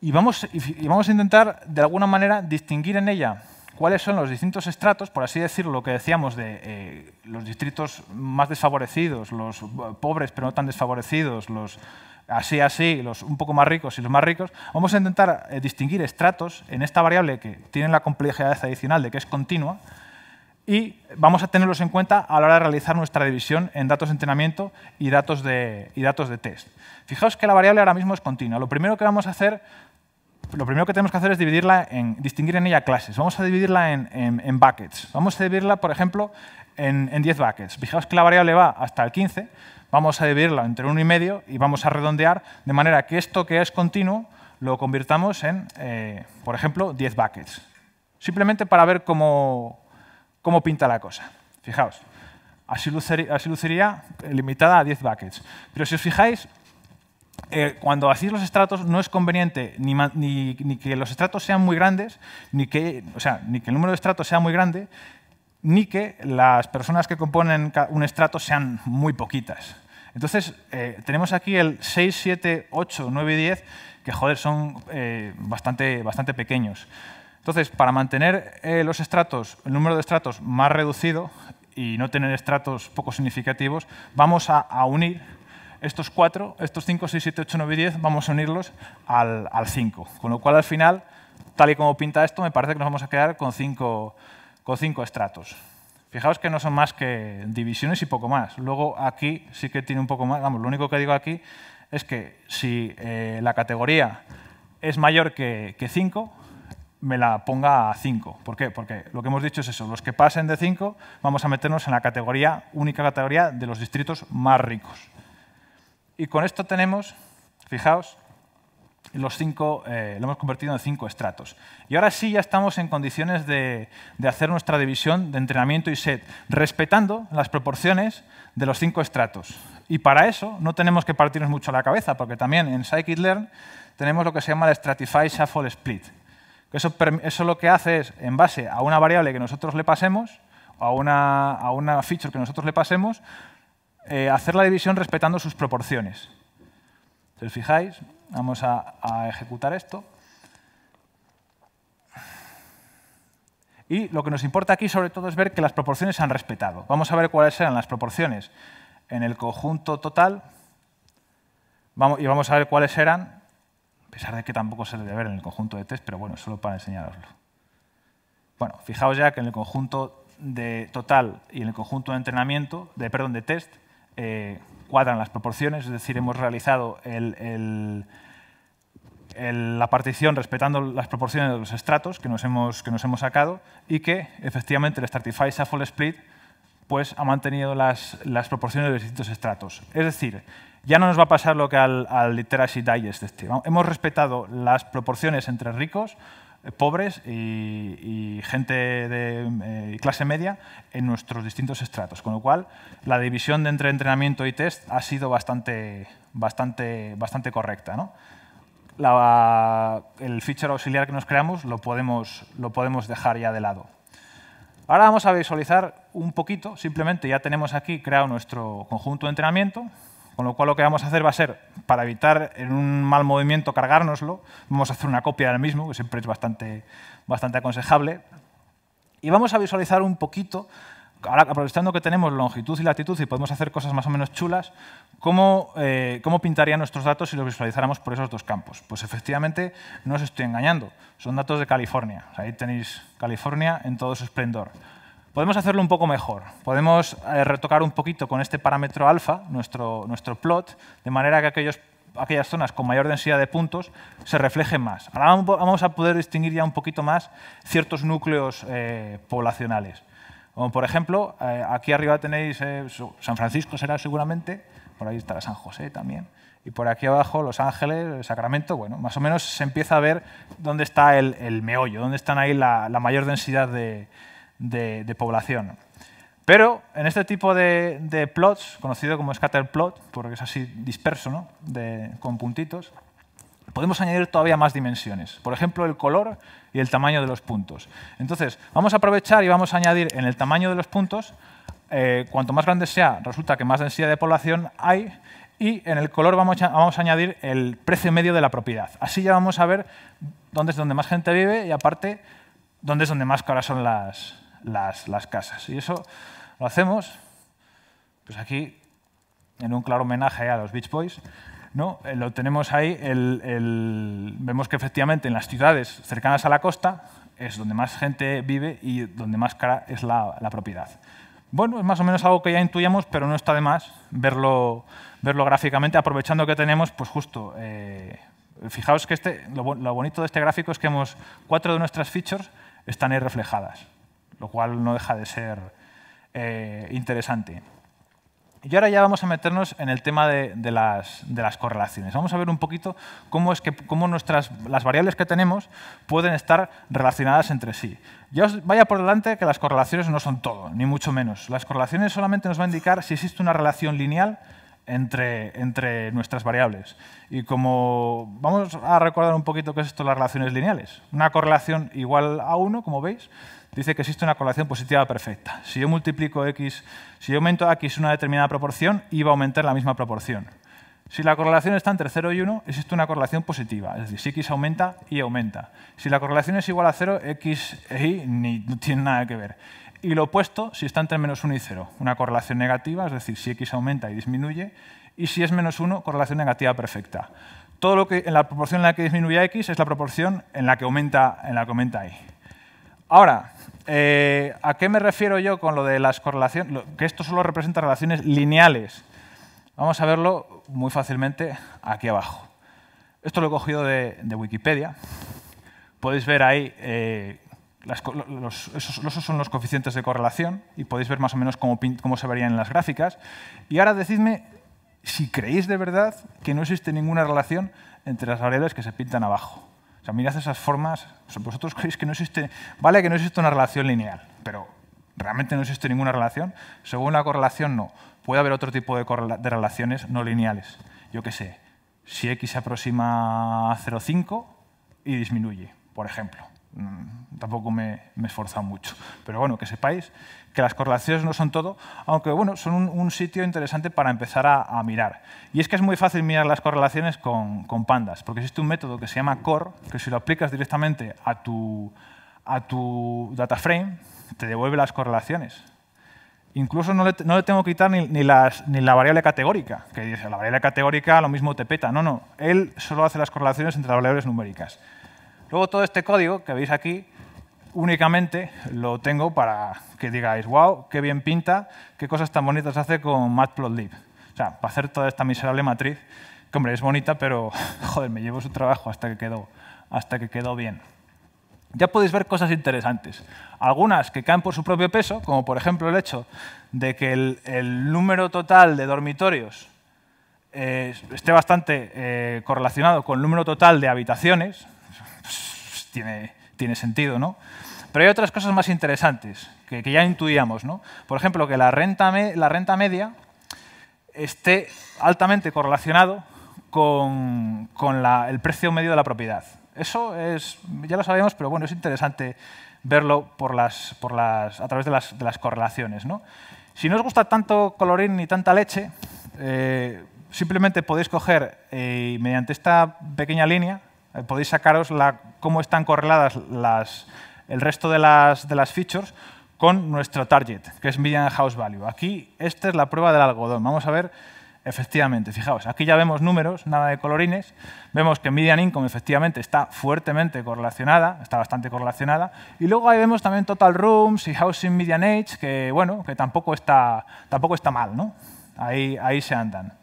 y vamos, y vamos a intentar de alguna manera distinguir en ella cuáles son los distintos estratos, por así decirlo, lo que decíamos de eh, los distritos más desfavorecidos, los eh, pobres pero no tan desfavorecidos, los así, así, los un poco más ricos y los más ricos, vamos a intentar eh, distinguir estratos en esta variable que tiene la complejidad adicional de que es continua y vamos a tenerlos en cuenta a la hora de realizar nuestra división en datos de entrenamiento y datos de, y datos de test. Fijaos que la variable ahora mismo es continua. Lo primero que vamos a hacer lo primero que tenemos que hacer es dividirla en, distinguir en ella clases. Vamos a dividirla en, buckets. Vamos a dividirla, por ejemplo, en, 10 buckets. Fijaos que la variable va hasta el 15. Vamos a dividirla entre 1 y medio y vamos a redondear de manera que esto que es continuo lo convirtamos en, eh, por ejemplo, 10 buckets. Simplemente para ver cómo, cómo pinta la cosa. Fijaos, así, así luciría limitada a 10 buckets. Pero si os fijáis, eh, cuando hacéis los estratos no es conveniente ni, que los estratos sean muy grandes, ni que, o sea, ni que el número de estratos sea muy grande, ni que las personas que componen un estrato sean muy poquitas. Entonces, eh, tenemos aquí el 6, 7, 8, 9 y 10, que joder, son eh, bastante, bastante pequeños. Entonces, para mantener los estratos, el número de estratos más reducido y no tener estratos poco significativos, vamos a unir estos cuatro, estos 5, 6, 7, 8, 9 y 10, vamos a unirlos al, cinco. 5. Con lo cual, al final, tal y como pinta esto, me parece que nos vamos a quedar con 5 con cinco estratos. Fijaos que no son más que divisiones y poco más. Luego aquí sí que tiene un poco más, vamos, lo único que digo aquí es que si eh, la categoría es mayor que, que 5, me la ponga a 5. ¿Por qué? Porque lo que hemos dicho es eso, los que pasen de 5 vamos a meternos en la categoría, única categoría de los distritos más ricos. Y con esto tenemos, fijaos, los cinco, eh, lo hemos convertido en cinco estratos. Y ahora sí ya estamos en condiciones de, de, hacer nuestra división de entrenamiento y set, respetando las proporciones de los cinco estratos. Y para eso no tenemos que partirnos mucho la cabeza, porque también en Scikit-Learn tenemos lo que se llama el Stratify Shuffle Split. Eso, eso lo que hace es, en base a una variable que nosotros le pasemos, a una, a una feature que nosotros le pasemos, eh, hacer la división respetando sus proporciones. Entonces, fijáis, vamos a, ejecutar esto. Y lo que nos importa aquí, sobre todo, es ver que las proporciones se han respetado. Vamos a ver cuáles eran las proporciones en el conjunto total y vamos a ver cuáles eran, a pesar de que tampoco se debe ver en el conjunto de test, pero bueno, solo para enseñaroslo. Bueno, fijaos ya que en el conjunto de total y en el conjunto de entrenamiento, de, perdón, de test, eh, cuadran las proporciones, es decir, hemos realizado la partición respetando las proporciones de los estratos que nos hemos, que nos hemos sacado y que efectivamente el Stratify Shuffle Split pues, ha mantenido las, las proporciones de los distintos estratos. Es decir, ya no nos va a pasar lo que al, Literacy Digest. Este, hemos respetado las proporciones entre ricos, eh, pobres y, gente de eh, clase media en nuestros distintos estratos. Con lo cual, la división de entre entrenamiento y test ha sido bastante, bastante, bastante correcta. el feature auxiliar que nos creamos lo podemos, lo podemos dejar ya de lado. Ahora vamos a visualizar un poquito, simplemente ya tenemos aquí creado nuestro conjunto de entrenamiento, con lo cual lo que vamos a hacer va a ser, para evitar en un mal movimiento cargárnoslo, vamos a hacer una copia del mismo, que siempre es bastante, bastante aconsejable. Y vamos a visualizar un poquito, aprovechando que tenemos longitud y latitud y podemos hacer cosas más o menos chulas, cómo, eh, pintarían nuestros datos si los visualizáramos por esos dos campos. Pues efectivamente, no os estoy engañando, son datos de California. ahí tenéis California en todo su esplendor. Podemos hacerlo un poco mejor. Podemos eh, retocar un poquito con este parámetro alfa nuestro, nuestro plot, de manera que aquellos, aquellas zonas con mayor densidad de puntos se reflejen más. Ahora vamos a poder distinguir ya un poquito más ciertos núcleos eh, poblacionales. Como por ejemplo, eh, aquí arriba tenéis San Francisco, será seguramente, por ahí estará San José también y por aquí abajo Los Ángeles, Sacramento, bueno, más o menos se empieza a ver dónde está el, el meollo, dónde están ahí la, la mayor densidad de, de, población. Pero en este tipo de, plots, conocido como scatter plot, porque es así disperso, ¿no? con puntitos, podemos añadir todavía más dimensiones. Por ejemplo, el color y el tamaño de los puntos. Entonces, vamos a aprovechar y vamos a añadir en el tamaño de los puntos, eh, cuanto más grande sea, resulta que más densidad de población hay, y en el color vamos vamos a añadir el precio medio de la propiedad. Así ya vamos a ver dónde es donde más gente vive y aparte dónde es donde más caras son las, las, casas. Y eso lo hacemos, pues aquí, en un claro homenaje a los Beach Boys, ¿no? Eh, lo tenemos ahí, el, vemos que efectivamente en las ciudades cercanas a la costa es donde más gente vive y donde más cara es la, propiedad. Bueno, es más o menos algo que ya intuíamos, pero no está de más verlo, verlo gráficamente, aprovechando que tenemos, pues justo, eh, fijaos que este, lo, bonito de este gráfico es que hemos, cuatro de nuestras features están ahí reflejadas lo cual no deja de ser eh, interesante. Y ahora ya vamos a meternos en el tema de, las, correlaciones. Vamos a ver un poquito cómo, es que, cómo nuestras, las variables que tenemos pueden estar relacionadas entre sí. Ya os vaya por delante que las correlaciones no son todo, ni mucho menos. Las correlaciones solamente nos va a indicar si existe una relación lineal entre, entre nuestras variables. Y como vamos a recordar un poquito qué es esto las relaciones lineales. Una correlación igual a 1, como veis, dice que existe una correlación positiva perfecta. Si yo multiplico x, si yo aumento x una determinada proporción, iba a aumentar la misma proporción. Si la correlación está entre 0 y 1, existe una correlación positiva, es decir, si x aumenta, y aumenta. Si la correlación es igual a 0, x e y ni, no tienen nada que ver. Y lo opuesto, si está entre menos 1 y 0, una correlación negativa, es decir, si x aumenta y disminuye, y si es menos 1, correlación negativa perfecta. Todo lo que en la proporción en la que disminuye x es la proporción en la que aumenta, en la que aumenta y. Ahora, eh, ¿a qué me refiero yo con lo de las correlaciones? Que esto solo representa relaciones lineales. Vamos a verlo muy fácilmente aquí abajo. Esto lo he cogido de, Wikipedia. Podéis ver ahí, eh, los, esos, son los coeficientes de correlación y podéis ver más o menos cómo, cómo se verían en las gráficas. Y ahora decidme si creéis de verdad que no existe ninguna relación entre las variables que se pintan abajo sea, mirad esas formas, vosotros creéis que no existe, vale que no existe una relación lineal, pero realmente no existe ninguna relación. Según la correlación, no. Puede haber otro tipo de, de relaciones no lineales. Yo qué sé, si x se aproxima a 0,5 y disminuye, por ejemplo. Mm, tampoco me, me, he mucho. Pero bueno, que sepáis que las correlaciones no son todo, aunque bueno, son un, sitio interesante para empezar a, mirar. Y es que es muy fácil mirar las correlaciones con, pandas, porque existe un método que se llama core, que si lo aplicas directamente a tu, a tu data frame, te devuelve las correlaciones. Incluso no le, tengo que quitar ni, las, ni la variable categórica, que dice, la variable categórica lo mismo te peta. No, no, él solo hace las correlaciones entre las variables numéricas. Luego todo este código que veis aquí únicamente lo tengo para que digáis, wow, qué bien pinta, qué cosas tan bonitas hace con Matplotlib. O sea, para hacer toda esta miserable matriz, que hombre, es bonita, pero joder, me llevo su trabajo hasta que quedó, hasta que quedó bien. Ya podéis ver cosas interesantes. Algunas que caen por su propio peso, como por ejemplo el hecho de que el, número total de dormitorios eh, esté bastante eh, correlacionado con el número total de habitaciones, tiene, sentido, ¿no? Pero hay otras cosas más interesantes que, ya intuíamos, ¿no? Por ejemplo, que la renta, la renta media esté altamente correlacionado con, el precio medio de la propiedad. Eso es, ya lo sabemos, pero bueno, es interesante verlo por las, por las, a través de las, correlaciones. ¿no? Si no os gusta tanto colorín ni tanta leche, eh, simplemente podéis coger, eh, mediante esta pequeña línea, eh, podéis sacaros la, cómo están correladas las, el resto de las, de las features con nuestro target, que es median house value. Aquí, esta es la prueba del algodón. Vamos a ver, efectivamente, fijaos, aquí ya vemos números, nada de colorines. Vemos que median income, efectivamente, está fuertemente correlacionada, está bastante correlacionada. Y luego ahí vemos también total rooms y housing median age, que, bueno, que tampoco está, tampoco está mal, ¿no? Ahí, ahí se andan.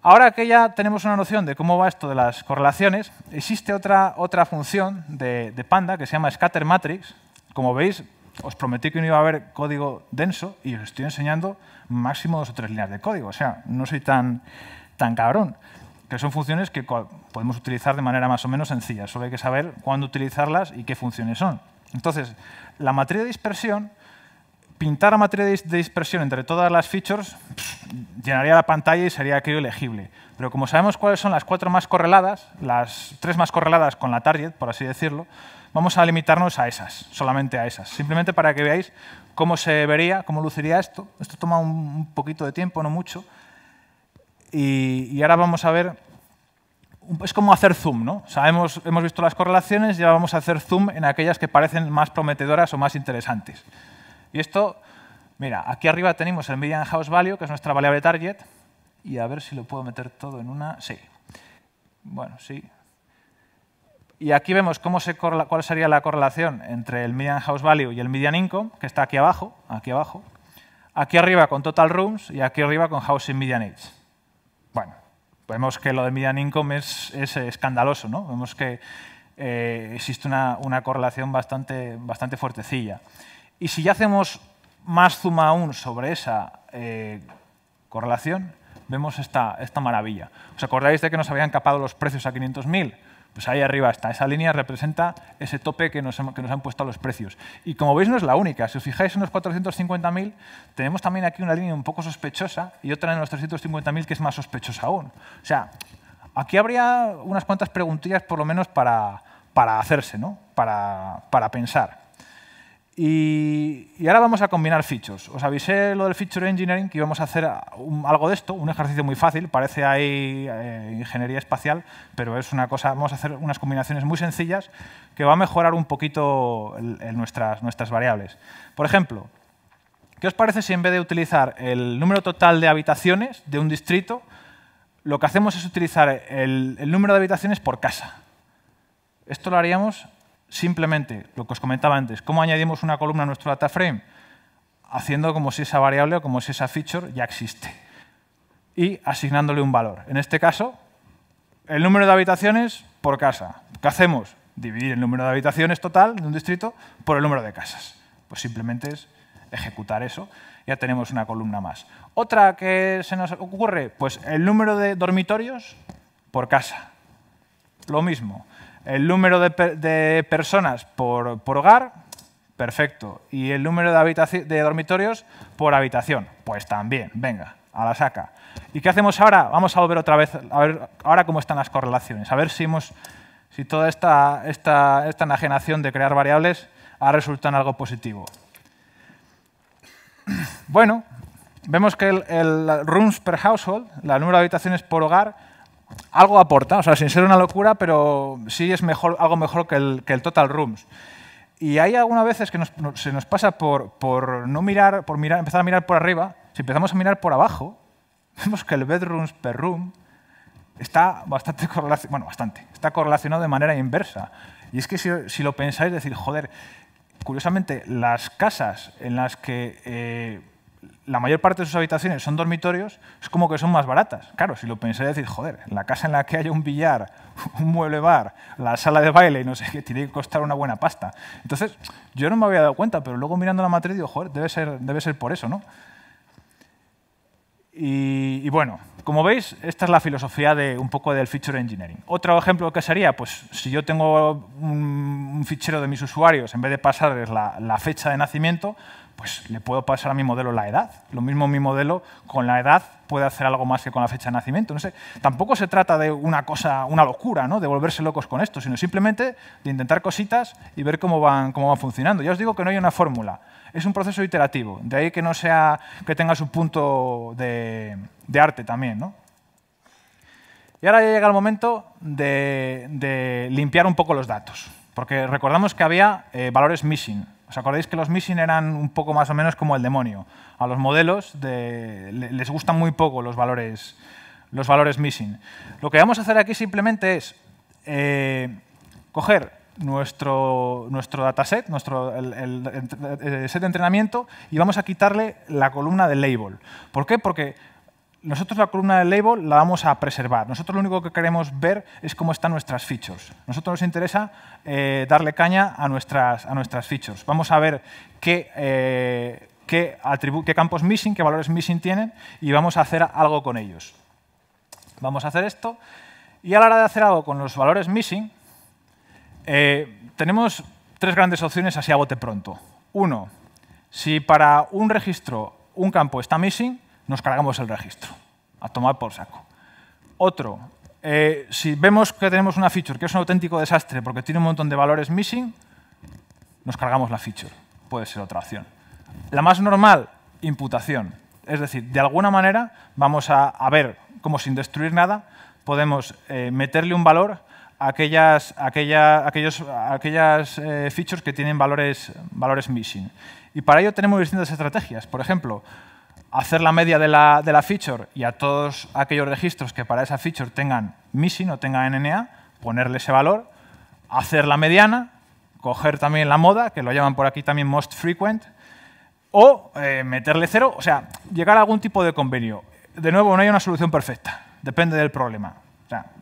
Ahora que ya tenemos una noción de cómo va esto de las correlaciones, existe otra, otra función de, Panda que se llama Scatter Matrix. Como veis, os prometí que no iba a haber código denso y os estoy enseñando máximo dos o tres líneas de código. O sea, no soy tan, tan cabrón. Que son funciones que podemos utilizar de manera más o menos sencilla. Solo hay que saber cuándo utilizarlas y qué funciones son. Entonces, la matriz de dispersión pintar materia de dispersión entre todas las features llenaría la pantalla y sería aquello legible. Pero como sabemos cuáles son las cuatro más correladas, las tres más correladas con la target, por así decirlo, vamos a limitarnos a esas, solamente a esas. Simplemente para que veáis cómo se vería, cómo luciría esto. Esto toma un poquito de tiempo, no mucho. Y, ahora vamos a ver, es como hacer zoom, ¿no? O hemos, hemos visto las correlaciones y ahora vamos a hacer zoom en aquellas que parecen más prometedoras o más interesantes. Y esto, mira, aquí arriba tenemos el median house value, que es nuestra variable target, y a ver si lo puedo meter todo en una... Sí. Bueno, sí. Y aquí vemos cómo se cuál sería la correlación entre el median house value y el median income, que está aquí abajo, aquí abajo. Aquí arriba con total rooms y aquí arriba con housing median age. Bueno, vemos que lo de median income es, es escandaloso, ¿no? Vemos que eh, existe una, correlación bastante, bastante fuertecilla. Y si ya hacemos más zoom aún sobre esa eh, correlación, vemos esta, esta maravilla. ¿Os acordáis de que nos habían capado los precios a 500.000? Pues ahí arriba está. Esa línea representa ese tope que nos, que nos han puesto los precios. Y como veis no es la única. Si os fijáis en los 450.000, tenemos también aquí una línea un poco sospechosa y otra en los 350.000 que es más sospechosa aún. O sea, aquí habría unas cuantas preguntillas por lo menos para, hacerse, ¿no? para, para pensar. Y, ahora vamos a combinar fichos. Os avisé lo del feature engineering, que íbamos a hacer algo de esto, un ejercicio muy fácil, parece ahí eh, ingeniería espacial, pero es una cosa, vamos a hacer unas combinaciones muy sencillas que va a mejorar un poquito nuestras, nuestras variables. Por ejemplo, ¿qué os parece si en vez de utilizar el número total de habitaciones de un distrito, lo que hacemos es utilizar el, el número de habitaciones por casa? Esto lo haríamos simplemente lo que os comentaba antes, cómo añadimos una columna a nuestro data frame, haciendo como si esa variable o como si esa feature ya existe y asignándole un valor. En este caso, el número de habitaciones por casa. ¿Qué hacemos? Dividir el número de habitaciones total de un distrito por el número de casas. Pues simplemente es ejecutar eso. Ya tenemos una columna más. Otra que se nos ocurre, pues el número de dormitorios por casa. Lo mismo. El número de, personas por, hogar, perfecto. Y el número de, de dormitorios por habitación, pues también, venga, a la saca. ¿Y qué hacemos ahora? Vamos a volver otra vez a ver ahora cómo están las correlaciones, a ver si, hemos, si toda esta, esta, esta enajenación de crear variables ha resultado en algo positivo. Bueno, vemos que el, el rooms per household, la número de habitaciones por hogar, algo aporta, o sea, sin ser una locura, pero sí es mejor, algo mejor que el, Total Rooms. Y hay algunas veces que se nos pasa por, no mirar, por mirar, empezar a mirar por arriba, si empezamos a mirar por abajo, vemos que el bedrooms per room está bastante correlacionado, bueno, bastante, está correlacionado de manera inversa. Y es que si, lo pensáis, decir, joder, curiosamente, las casas en las que... Eh, la mayor parte de sus habitaciones son dormitorios, es como que son más baratas. Claro, si lo pensé, decir, joder, la casa en la que haya un billar, un mueble bar, la sala de baile y no sé qué, tiene que costar una buena pasta. Entonces, yo no me había dado cuenta, pero luego mirando la matriz digo, joder, debe ser, por eso, ¿no? Y, bueno, como veis, esta es la filosofía de un poco del feature engineering. Otro ejemplo que sería, pues si yo tengo un, fichero de mis usuarios, en vez de pasarles la, fecha de nacimiento, pues le puedo pasar a mi modelo la edad. Lo mismo mi modelo con la edad puede hacer algo más que con la fecha de nacimiento. No sé, tampoco se trata de una cosa, una locura, ¿no? de volverse locos con esto, sino simplemente de intentar cositas y ver cómo van, cómo funcionando. Ya os digo que no hay una fórmula, es un proceso iterativo, de ahí que no sea que tenga su punto de, arte también. Y ahora ya llega el momento de, limpiar un poco los datos, porque recordamos que había eh, valores missing ¿Os acordáis que los missing eran un poco más o menos como el demonio? A los modelos les gustan muy poco los valores, los valores missing. Lo que vamos a hacer aquí simplemente es eh, coger nuestro, dataset, nuestro el, set de entrenamiento, y vamos a quitarle la columna del label. ¿Por qué? Porque nosotros la columna de label la vamos a preservar. Nosotros lo único que queremos ver es cómo están nuestras features. Nosotros nos interesa eh, darle caña a nuestras, a features. Vamos a ver qué, eh, qué, campos missing, qué valores missing tienen y vamos a hacer algo con ellos. Vamos a hacer esto y a la hora de hacer algo con los valores missing, eh, tenemos tres grandes opciones así a bote pronto. Uno, si para un registro un campo está missing, nos cargamos el registro. A tomar por saco. Otro, eh, si vemos que tenemos una feature que es un auténtico desastre porque tiene un montón de valores missing, nos cargamos la feature. Puede ser otra opción. La más normal, imputación. Es decir, de alguna manera vamos a, ver cómo sin destruir nada podemos eh, meterle un valor a aquellas, aquellos, eh, features que tienen valores, valores missing. Y para ello tenemos distintas estrategias. Por ejemplo, hacer la media de la, feature y a todos aquellos registros que para esa feature tengan missing o tengan NNA, ponerle ese valor, hacer la mediana, coger también la moda, que lo llaman por aquí también most frequent, o eh, meterle cero, o sea, llegar a algún tipo de convenio. De nuevo, no hay una solución perfecta, depende del problema.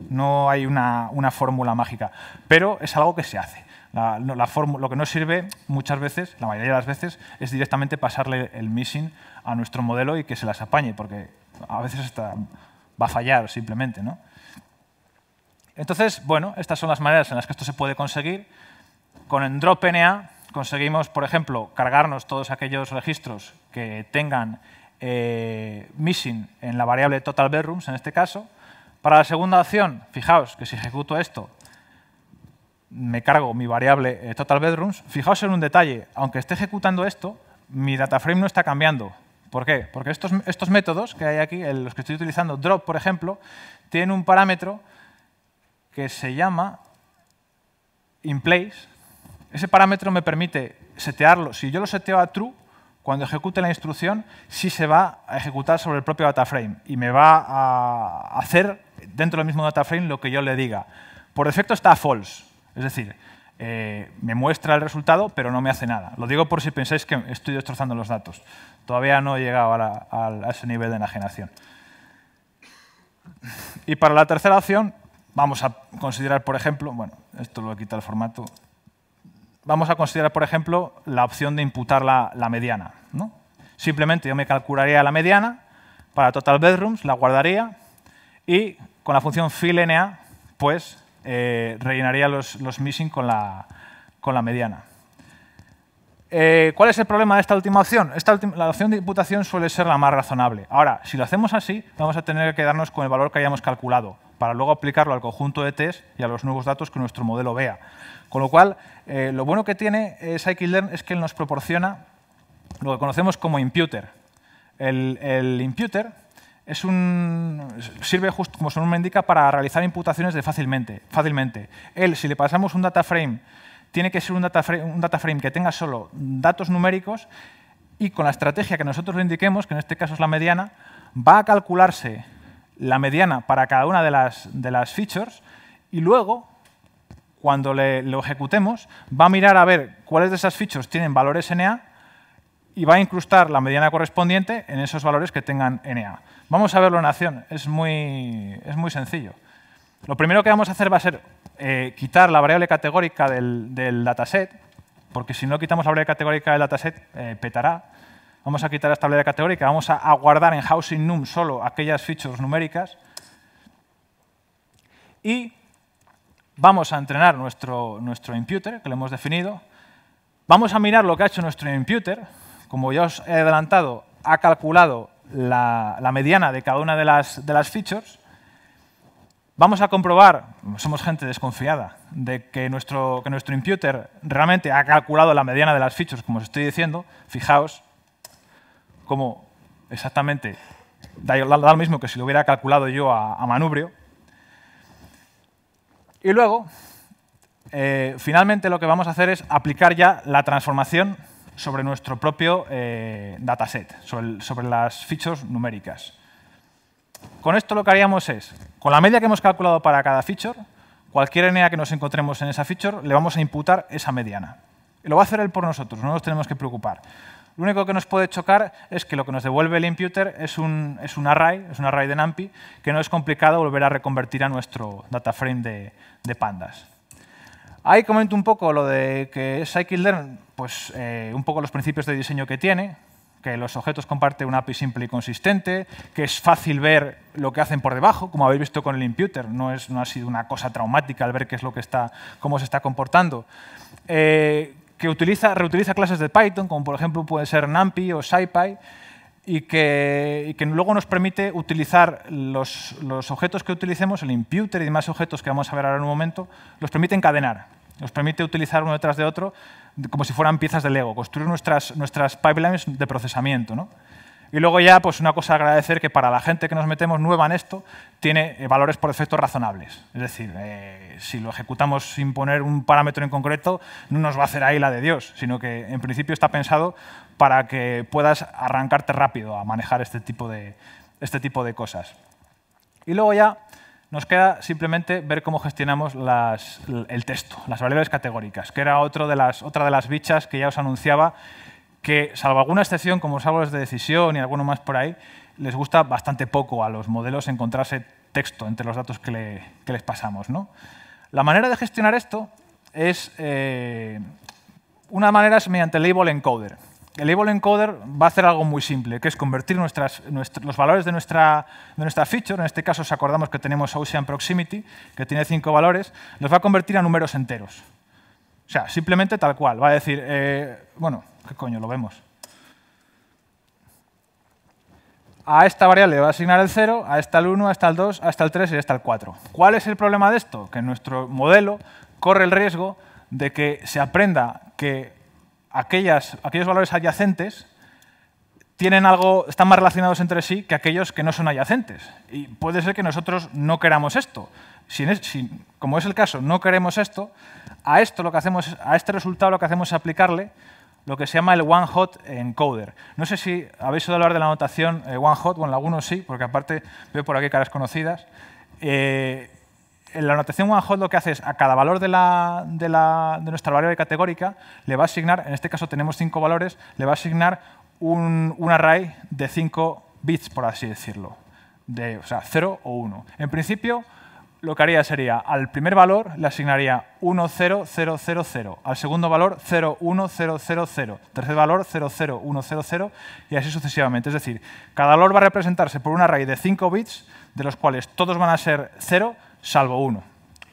no hay una fórmula mágica, pero es algo que se hace lo que no sirve muchas veces, la mayoría de las veces, es directamente pasarle el missing a nuestro modelo y que se las apañe, porque a veces va a fallar simplemente. Entonces, bueno, estas son las maneras en las que esto se puede conseguir. Con el DropNA conseguimos, por ejemplo, cargarnos todos aquellos registros que tengan eh, missing en la variable total bedrooms, en este caso. Para la segunda opción, fijaos que si ejecuto esto, me cargo mi variable eh, total bedrooms. Fijaos en un detalle, aunque esté ejecutando esto, mi data frame no está cambiando. ¿Por qué? Porque estos, métodos que hay aquí, los que estoy utilizando, drop, por ejemplo, tienen un parámetro que se llama inPlace. Ese parámetro me permite setearlo. Si yo lo seteo a true, cuando ejecute la instrucción, sí se va a ejecutar sobre el propio data frame y me va a hacer dentro del mismo data frame lo que yo le diga. Por defecto está false. Es decir, eh, me muestra el resultado, pero no me hace nada. Lo digo por si pensáis que estoy destrozando los datos. Todavía no he llegado a, ese nivel de enajenación. Y para la tercera opción, vamos a considerar, por ejemplo, bueno, esto lo quita el formato. Vamos a considerar, por ejemplo, la opción de imputar la, la mediana. Simplemente yo me calcularía la mediana para total bedrooms, la guardaría y con la función fillNA, pues eh, rellenaría los, los, missing con la, mediana. Eh, ¿Cuál es el problema de esta última opción? Esta la opción de imputación suele ser la más razonable. Ahora, si lo hacemos así, vamos a tener que quedarnos con el valor que hayamos calculado para luego aplicarlo al conjunto de test y a los nuevos datos que nuestro modelo vea. Con lo cual, eh, lo bueno que tiene scikit es que él nos proporciona lo que conocemos como imputer. el imputer es un, sirve justo, como su nombre indica, para realizar imputaciones de fácilmente, fácilmente. Él, si le pasamos un data frame, tiene que ser un data frame, que tenga solo datos numéricos y con la estrategia que nosotros le indiquemos, que en este caso es la mediana, va a calcularse la mediana para cada una de las, de las features y luego, cuando le, lo ejecutemos, va a mirar a ver cuáles de esas features tienen valores NA y va a incrustar la mediana correspondiente en esos valores que tengan NA. Vamos a verlo en acción, es muy, es muy sencillo. Lo primero que vamos a hacer va a ser eh, quitar la variable categórica del, dataset, porque si no quitamos la variable categórica del dataset, eh, petará. Vamos a quitar esta variable categórica, vamos a, guardar en housing num solo aquellas features numéricas y vamos a entrenar nuestro, nuestro imputer, que lo hemos definido. Vamos a mirar lo que ha hecho nuestro imputer, como ya os he adelantado, ha calculado la, mediana de cada una de las, de las features, vamos a comprobar, somos gente desconfiada, de que nuestro, que nuestro imputer realmente ha calculado la mediana de las features, como os estoy diciendo, fijaos cómo exactamente da, lo mismo que si lo hubiera calculado yo a, manubrio. Y luego, eh, finalmente lo que vamos a hacer es aplicar ya la transformación sobre nuestro propio eh, dataset, sobre, las features numéricas. Con esto lo que haríamos es, con la media que hemos calculado para cada feature, cualquier NA que nos encontremos en esa feature, le vamos a imputar esa mediana. Y lo va a hacer él por nosotros, no nos tenemos que preocupar. Lo único que nos puede chocar es que lo que nos devuelve el imputer es un, es un array, es un array de NumPy, que no es complicado volver a reconvertir a nuestro data frame de pandas. Ahí comento un poco lo de que Scikit-learn, pues eh, un poco los principios de diseño que tiene, que los objetos comparten una API simple y consistente, que es fácil ver lo que hacen por debajo, como habéis visto con el imputer, no, es, no ha sido una cosa traumática al ver qué es lo que está, cómo se está comportando. Eh, que utiliza, reutiliza clases de Python, como por ejemplo puede ser NumPy o SciPy, y que, luego nos permite utilizar los, objetos que utilicemos, el imputer y demás objetos que vamos a ver ahora en un momento, los permite encadenar, nos permite utilizar uno detrás de otro como si fueran piezas de Lego, construir nuestras, pipelines de procesamiento. Y luego ya, pues una cosa a agradecer que para la gente que nos metemos nueva en esto, tiene eh, valores por defecto razonables. Es decir, eh, si lo ejecutamos sin poner un parámetro en concreto, no nos va a hacer ahí la de Dios, sino que en principio está pensado para que puedas arrancarte rápido a manejar este tipo de, este tipo de cosas. Y luego ya nos queda simplemente ver cómo gestionamos el texto, las variables categóricas, que era otro de las, otra de las bichas que ya os anunciaba que, salvo alguna excepción, como los árboles de decisión y alguno más por ahí, les gusta bastante poco a los modelos encontrarse texto entre los datos que, les pasamos. ¿no? La manera de gestionar esto es... Eh, una manera es mediante label encoder, el label Encoder va a hacer algo muy simple, que es convertir los valores de nuestra, nuestra feature, en este caso os acordamos que tenemos Ocean Proximity, que tiene cinco valores, los va a convertir a números enteros. O sea, simplemente tal cual. Va a decir, eh, bueno, ¿qué coño? Lo vemos. A esta variable le va a asignar el 0, a esta el 1, a esta el 2, a esta el 3 y a esta el 4. ¿Cuál es el problema de esto? Que nuestro modelo corre el riesgo de que se aprenda que aquellas, aquellos valores adyacentes tienen algo, están más relacionados entre sí que aquellos que no son adyacentes. Y puede ser que nosotros no queramos esto. Si, como es el caso, no queremos esto, a, esto lo que hacemos, a este resultado lo que hacemos es aplicarle lo que se llama el one-hot encoder. No sé si habéis oído hablar de la notación eh, one-hot, bueno, algunos sí, porque aparte veo por aquí caras conocidas. Eh, la anotación one hot lo que hace es a cada valor de, la, de, la, de, nuestra variable categórica le va a asignar, en este caso tenemos cinco valores, le va a asignar un, un array de 5 bits, por así decirlo, de, o sea, 0 o 1. En principio, lo que haría sería, al primer valor le asignaría 1, 0, 0, 0, 0, al segundo valor 0, 1, 0, 0, 0, tercer valor 0, y así sucesivamente. Es decir, cada valor va a representarse por un array de 5 bits, de los cuales todos van a ser 0, salvo uno.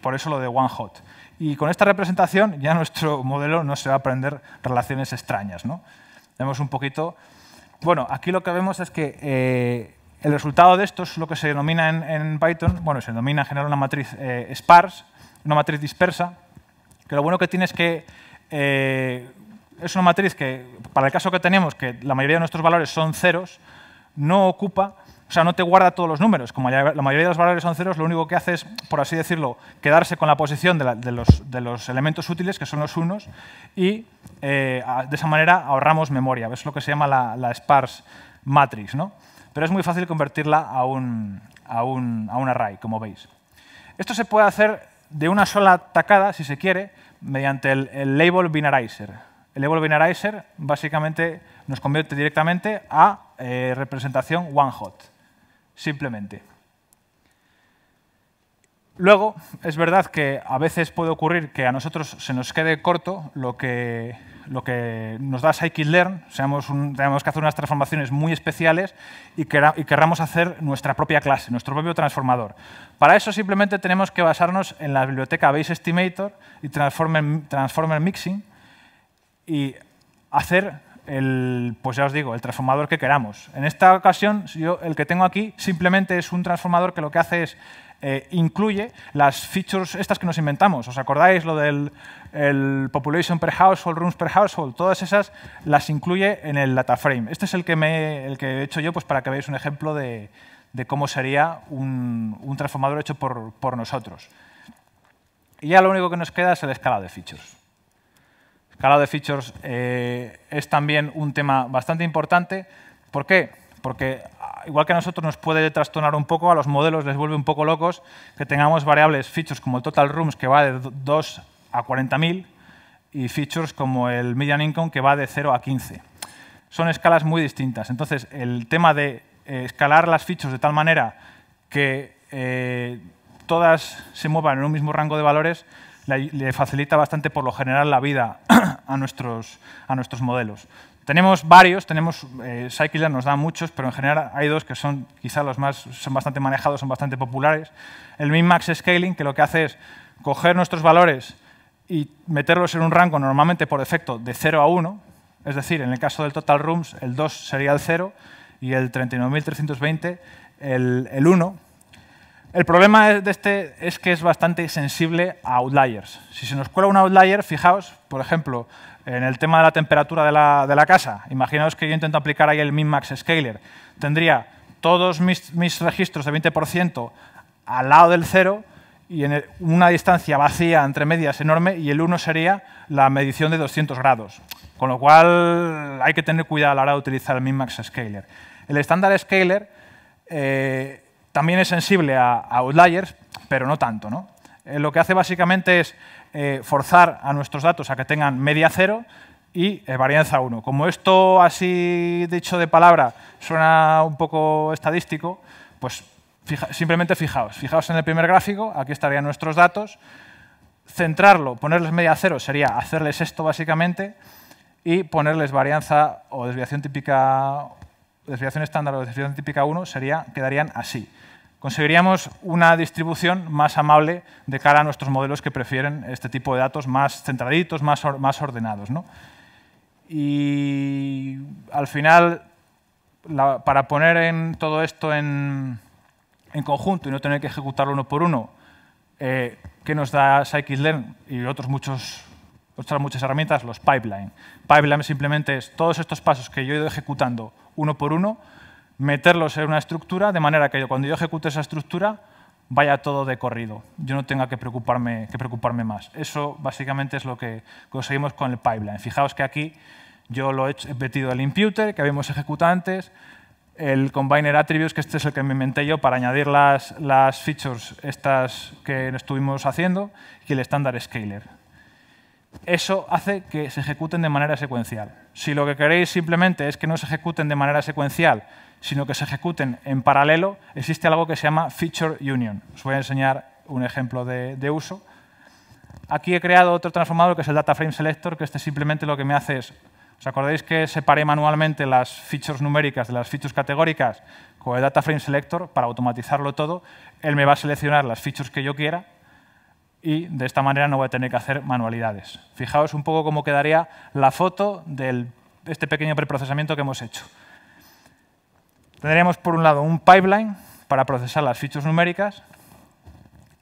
Por eso lo de one hot. Y con esta representación ya nuestro modelo no se va a aprender relaciones extrañas. ¿no? Vemos un poquito... Bueno, aquí lo que vemos es que eh, el resultado de esto es lo que se denomina en, Python, bueno, se denomina generar una matriz eh, sparse, una matriz dispersa, que lo bueno que tiene es que eh, es una matriz que, para el caso que tenemos, que la mayoría de nuestros valores son ceros, no ocupa o sea, no te guarda todos los números. Como la mayoría de los valores son ceros, lo único que hace es, por así decirlo, quedarse con la posición de, los, elementos útiles, que son los unos, y eh, de esa manera ahorramos memoria. Es lo que se llama la, sparse matrix. ¿no? Pero es muy fácil convertirla a un, a, un, array, como veis. Esto se puede hacer de una sola tacada, si se quiere, mediante el, label binarizer. El label binarizer básicamente nos convierte directamente a eh, representación one-hot simplemente. Luego, es verdad que a veces puede ocurrir que a nosotros se nos quede corto lo que, lo que nos da Scikit-Learn, tenemos que hacer unas transformaciones muy especiales y, querramos hacer nuestra propia clase, nuestro propio transformador. Para eso simplemente tenemos que basarnos en la biblioteca Base Estimator y Transformer Mixing y hacer el, pues ya os digo, el transformador que queramos. En esta ocasión, yo, el que tengo aquí simplemente es un transformador que lo que hace es eh, incluye las features estas que nos inventamos. ¿Os acordáis lo del population per household, rooms per household? Todas esas las incluye en el data frame. Este es el que, me, el que he hecho yo pues, para que veáis un ejemplo de, cómo sería un, transformador hecho por, nosotros. Y ya lo único que nos queda es el escala de features escalado de features eh, es también un tema bastante importante. ¿Por qué? Porque ah, igual que a nosotros nos puede trastornar un poco, a los modelos les vuelve un poco locos que tengamos variables features como el total rooms que va de 2 a 40.000 y features como el median income que va de 0 a 15. Son escalas muy distintas. Entonces, el tema de eh, escalar las features de tal manera que eh, todas se muevan en un mismo rango de valores le facilita bastante por lo general la vida a nuestros, a nuestros modelos. Tenemos varios, tenemos eh, nos da muchos, pero en general hay dos que son quizá los más, son bastante manejados, son bastante populares. El min-max scaling, que lo que hace es coger nuestros valores y meterlos en un rango normalmente por defecto de 0 a 1, es decir, en el caso del total rooms el 2 sería el 0 y el 39.320 el, el 1, el problema de este es que es bastante sensible a outliers. Si se nos cuela un outlier, fijaos, por ejemplo, en el tema de la temperatura de la, casa. Imaginaos que yo intento aplicar ahí el min-max scaler. Tendría todos mis, registros de 20% al lado del cero y en una distancia vacía entre medias enorme y el 1 sería la medición de 200 grados. Con lo cual hay que tener cuidado a la hora de utilizar el min-max scaler. El estándar scaler... Eh, también es sensible a, outliers, pero no tanto. ¿no? Eh, lo que hace básicamente es eh, forzar a nuestros datos a que tengan media cero y eh, varianza 1. Como esto, así dicho de palabra, suena un poco estadístico, pues simplemente fijaos. Fijaos en el primer gráfico, aquí estarían nuestros datos. Centrarlo, ponerles media cero, sería hacerles esto básicamente y ponerles varianza o desviación típica, desviación estándar o desviación típica 1 sería, quedarían así conseguiríamos una distribución más amable de cara a nuestros modelos que prefieren este tipo de datos más centraditos, más, más ordenados. Y al final, para poner todo esto en, conjunto y no tener que ejecutarlo uno por uno, eh, ¿qué nos da scikit-learn y otros muchos, otras muchas herramientas? Los pipelines. Pipeline simplemente es todos estos pasos que yo he ido ejecutando uno por uno, meterlos en una estructura de manera que cuando yo ejecute esa estructura vaya todo de corrido, yo no tenga que preocuparme, que preocuparme más. Eso básicamente es lo que conseguimos con el pipeline. Fijaos que aquí yo lo he, metido el imputer que habíamos ejecutado antes, el combiner attributes, que este es el que me inventé yo para añadir las, las features estas que estuvimos haciendo, y el estándar scaler. Eso hace que se ejecuten de manera secuencial. Si lo que queréis simplemente es que no se ejecuten de manera secuencial, sino que se ejecuten en paralelo, existe algo que se llama Feature Union. Os voy a enseñar un ejemplo de, uso. Aquí he creado otro transformador que es el Data Frame Selector, que este simplemente lo que me hace es, ¿os acordáis que separé manualmente las features numéricas de las features categóricas con el Data Frame Selector para automatizarlo todo? Él me va a seleccionar las features que yo quiera y de esta manera no voy a tener que hacer manualidades. Fijaos un poco cómo quedaría la foto de este pequeño preprocesamiento que hemos hecho. Tendríamos, por un lado, un pipeline para procesar las fichas numéricas.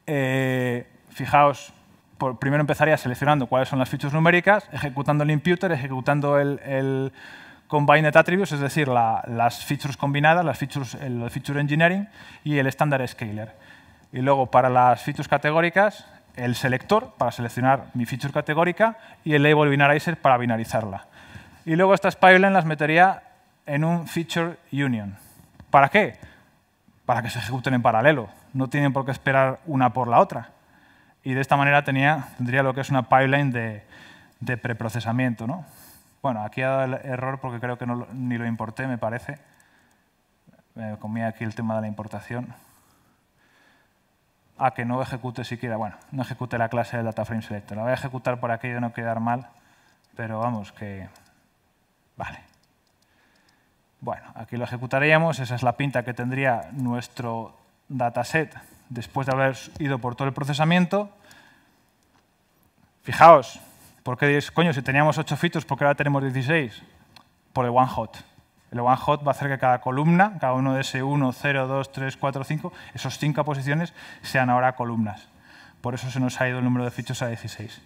Eh, fijaos, primero empezaría seleccionando cuáles son las fichas numéricas, ejecutando el imputer, ejecutando el, combined attributes, es decir, las features combinadas, las features, el feature engineering y el estándar scaler. Y luego para las features categóricas, el selector para seleccionar mi feature categórica y el label binarizer para binarizarla. Y luego estas pipelines las metería en un feature union. ¿Para qué? Para que se ejecuten en paralelo. No tienen por qué esperar una por la otra. Y de esta manera tendría lo que es una pipeline de, preprocesamiento. ¿no? Bueno, aquí ha dado el error porque creo que ni lo importé, me parece. Me comía aquí el tema de la importación. A que no ejecute siquiera, bueno, no ejecute la clase de DataFrame Selector. La voy a ejecutar por aquello de no quedar mal, pero vamos, que... Vale. Bueno, aquí lo ejecutaríamos, esa es la pinta que tendría nuestro dataset después de haber ido por todo el procesamiento. Fijaos, ¿por qué dices, coño, si teníamos 8 fichos, ¿por qué ahora tenemos 16? Por el one hot. El one hot va a hacer que cada columna, cada uno de ese 1, 0, 2, 3, 4, 5, esos 5 posiciones sean ahora columnas. Por eso se nos ha ido el número de fichos a 16.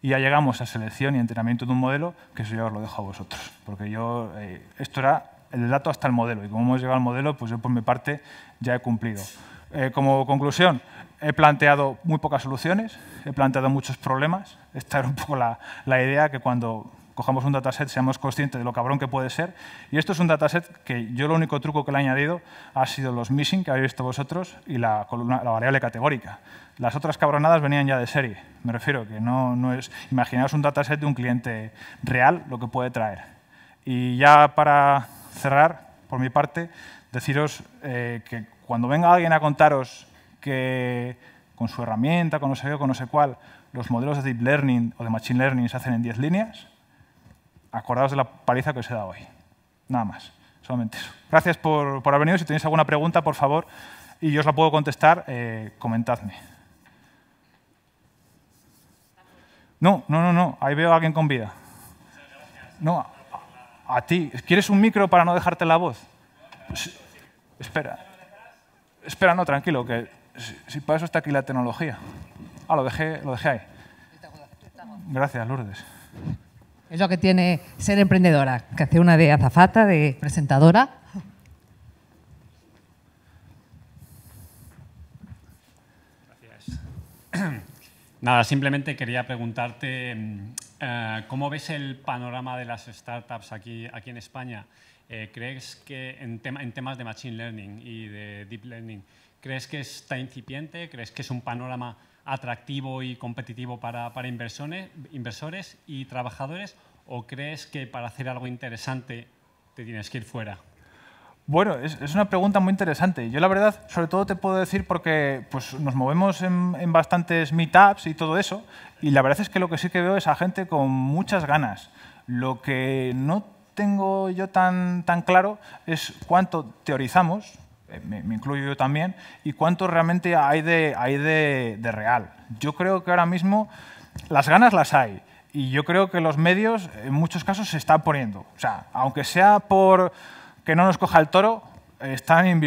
Y ya llegamos a selección y entrenamiento de un modelo, que eso ya os lo dejo a vosotros. Porque yo, eh, esto era el dato hasta el modelo. Y como hemos llegado al modelo, pues yo por mi parte ya he cumplido. Eh, como conclusión, he planteado muy pocas soluciones, he planteado muchos problemas. Esta era un poco la, la idea, que cuando cojamos un dataset seamos conscientes de lo cabrón que puede ser. Y esto es un dataset que yo lo único truco que le he añadido ha sido los missing que habéis visto vosotros y la, columna, la variable categórica. Las otras cabronadas venían ya de serie. Me refiero que no, no es... Imaginaos un dataset de un cliente real, lo que puede traer. Y ya para cerrar, por mi parte, deciros eh, que cuando venga alguien a contaros que con su herramienta, con no sé qué, con no sé cuál, los modelos de Deep Learning o de Machine Learning se hacen en 10 líneas, acordaos de la paliza que os he dado hoy. Nada más, solamente eso. Gracias por, por haber venido. Si tenéis alguna pregunta, por favor, y yo os la puedo contestar, eh, comentadme. No, no, no, no. Ahí veo a alguien con vida. No, a ti. ¿Quieres un micro para no dejarte la voz? Espera. Espera, no, tranquilo, que si, para eso está aquí la tecnología. Ah, lo dejé, lo dejé ahí. Gracias, Lourdes. Es lo que tiene ser emprendedora, que hace una de azafata, de presentadora. Gracias. Nada, simplemente quería preguntarte mm, eh, ¿Cómo ves el panorama de las startups aquí, aquí en España? Eh, ¿Crees que en, tema, en, temas de Machine Learning y de Deep Learning, ¿crees que está incipiente? ¿Crees que es un panorama atractivo y competitivo para, para inversores, inversores y trabajadores? ¿O crees que para hacer algo interesante te tienes que ir fuera? Bueno, es, una pregunta muy interesante. Yo la verdad, sobre todo te puedo decir porque pues, nos movemos en, bastantes meetups y todo eso, y la verdad es que lo que sí que veo es a gente con muchas ganas. Lo que no tengo yo tan, tan claro es cuánto teorizamos, eh, me, me, incluyo yo también, y cuánto realmente hay, de, hay de, de real. Yo creo que ahora mismo las ganas las hay, y yo creo que los medios en muchos casos se están poniendo. O sea, aunque sea por que no nos coja el toro, eh,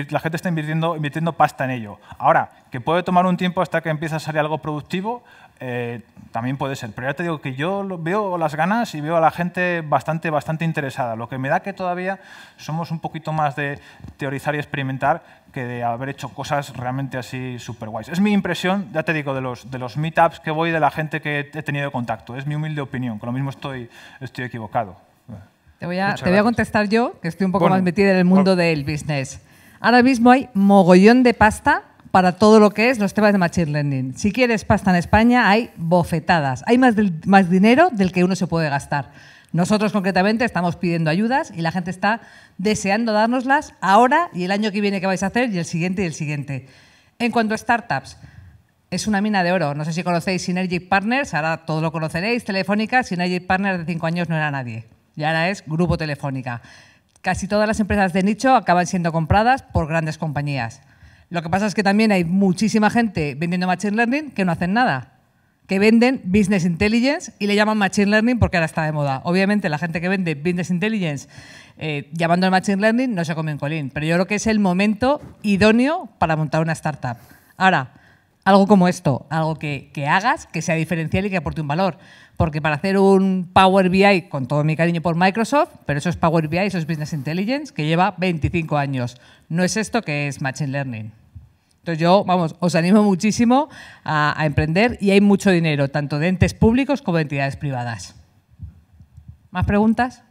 la gente está invirtiendo, pasta en ello. Ahora, que puede tomar un tiempo hasta que empiece a salir algo productivo, eh, también puede ser. Pero ya te digo que yo veo las ganas y veo a la gente bastante, bastante interesada. Lo que me da que todavía somos un poquito más de teorizar y experimentar que de haber hecho cosas realmente así súper guays. Es mi impresión, ya te digo, de los, de los meetups que voy, de la gente que he tenido contacto. Es mi humilde opinión, con lo mismo estoy equivocado. Te voy a, contestar yo, que estoy un poco más metida en el mundo ah. del business. Ahora mismo hay mogollón de pasta para todo lo que es los temas de Machine Learning. Si quieres pasta en España, hay bofetadas. Hay más, dinero del que uno se puede gastar. Nosotros concretamente estamos pidiendo ayudas y la gente está deseando dárnoslas ahora y el año que viene que vais a hacer y el siguiente y el siguiente. En cuanto a startups, es una mina de oro. No sé si conocéis Synergic Partners, ahora todo lo conoceréis, Telefónica, Synergic Partners de cinco años no era nadie y ahora es Grupo Telefónica. Casi todas las empresas de nicho acaban siendo compradas por grandes compañías. Lo que pasa es que también hay muchísima gente vendiendo Machine Learning que no hacen nada, que venden Business Intelligence y le llaman Machine Learning porque ahora está de moda. Obviamente la gente que vende Business Intelligence eh, llamando al Machine Learning no se come un colín, pero yo creo que es el momento idóneo para montar una startup. Ahora, algo como esto, algo que hagas, que sea diferencial y que aporte un valor porque para hacer un Power BI, con todo mi cariño por Microsoft, pero eso es Power BI, eso es Business Intelligence, que lleva 25 años. No es esto que es Machine Learning. Entonces yo, vamos, os animo muchísimo a, emprender y hay mucho dinero, tanto de entes públicos como de entidades privadas. ¿Más preguntas?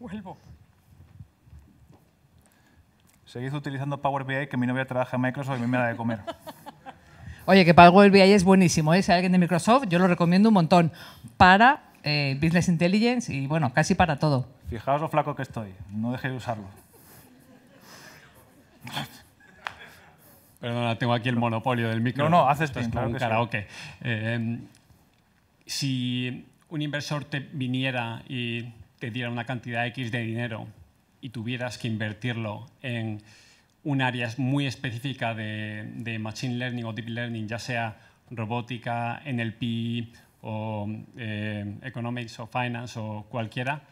Vuelvo. Seguís utilizando Power BI, que mi novia trabaja en Microsoft y me da de comer. Oye, que para Power BI es buenísimo. ¿eh? Si alguien de Microsoft, yo lo recomiendo un montón para eh, Business Intelligence y, bueno, casi para todo. Fijaos lo flaco que estoy. No dejéis de usarlo. Perdona, tengo aquí el monopolio del micro. No, no, haces esto, claro un karaoke. Em, si un inversor te viniera y te diera una cantidad X de dinero y tuvieras que invertirlo en un área muy específica de, Machine Learning o Deep Learning, ya sea robótica, NLP o eh, Economics o Finance o cualquiera,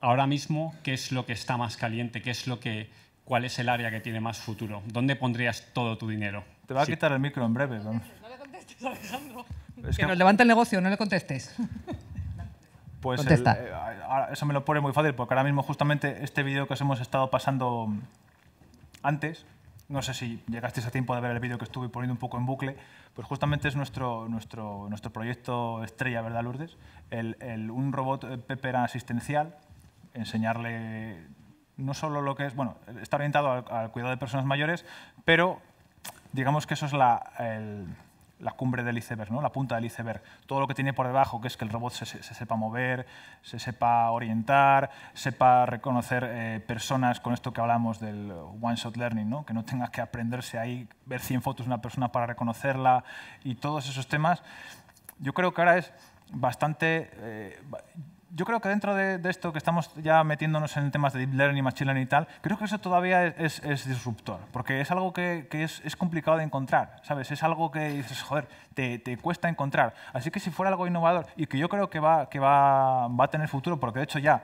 ahora mismo, ¿qué es lo que está más caliente? ¿Qué es lo que, ¿Cuál es el área que tiene más futuro? ¿Dónde pondrías todo tu dinero? Te va a quitar el micro en breve. No le contestes, Alejandro. Es que, nos el negocio, no le contestes. Pues Contesta. Eh, eso me lo pone muy fácil, porque ahora mismo justamente este vídeo que os hemos estado pasando antes, no sé si llegasteis a tiempo de ver el vídeo que estuve poniendo un poco en bucle, pues justamente es nuestro, nuestro, nuestro proyecto estrella, ¿verdad, Lourdes? un robot eh, Pepper asistencial, enseñarle no solo lo que es, bueno, está orientado al, cuidado de personas mayores, pero digamos que eso es la, la cumbre del iceberg, ¿no? la punta del iceberg. Todo lo que tiene por debajo, que es que el robot se, sepa mover, se sepa orientar, sepa reconocer eh, personas con esto que hablamos del one-shot learning, ¿no? que no tengas que aprenderse ahí, ver 100 fotos de una persona para reconocerla y todos esos temas. Yo creo que ahora es bastante... Eh, yo creo que dentro de, esto que estamos ya metiéndonos en temas de deep learning, y machine learning y tal, creo que eso todavía es, disruptor, porque es algo que, es, complicado de encontrar, ¿sabes? Es algo que dices, joder, te, cuesta encontrar. Así que si fuera algo innovador y que yo creo que va, que va, va a tener futuro, porque de hecho ya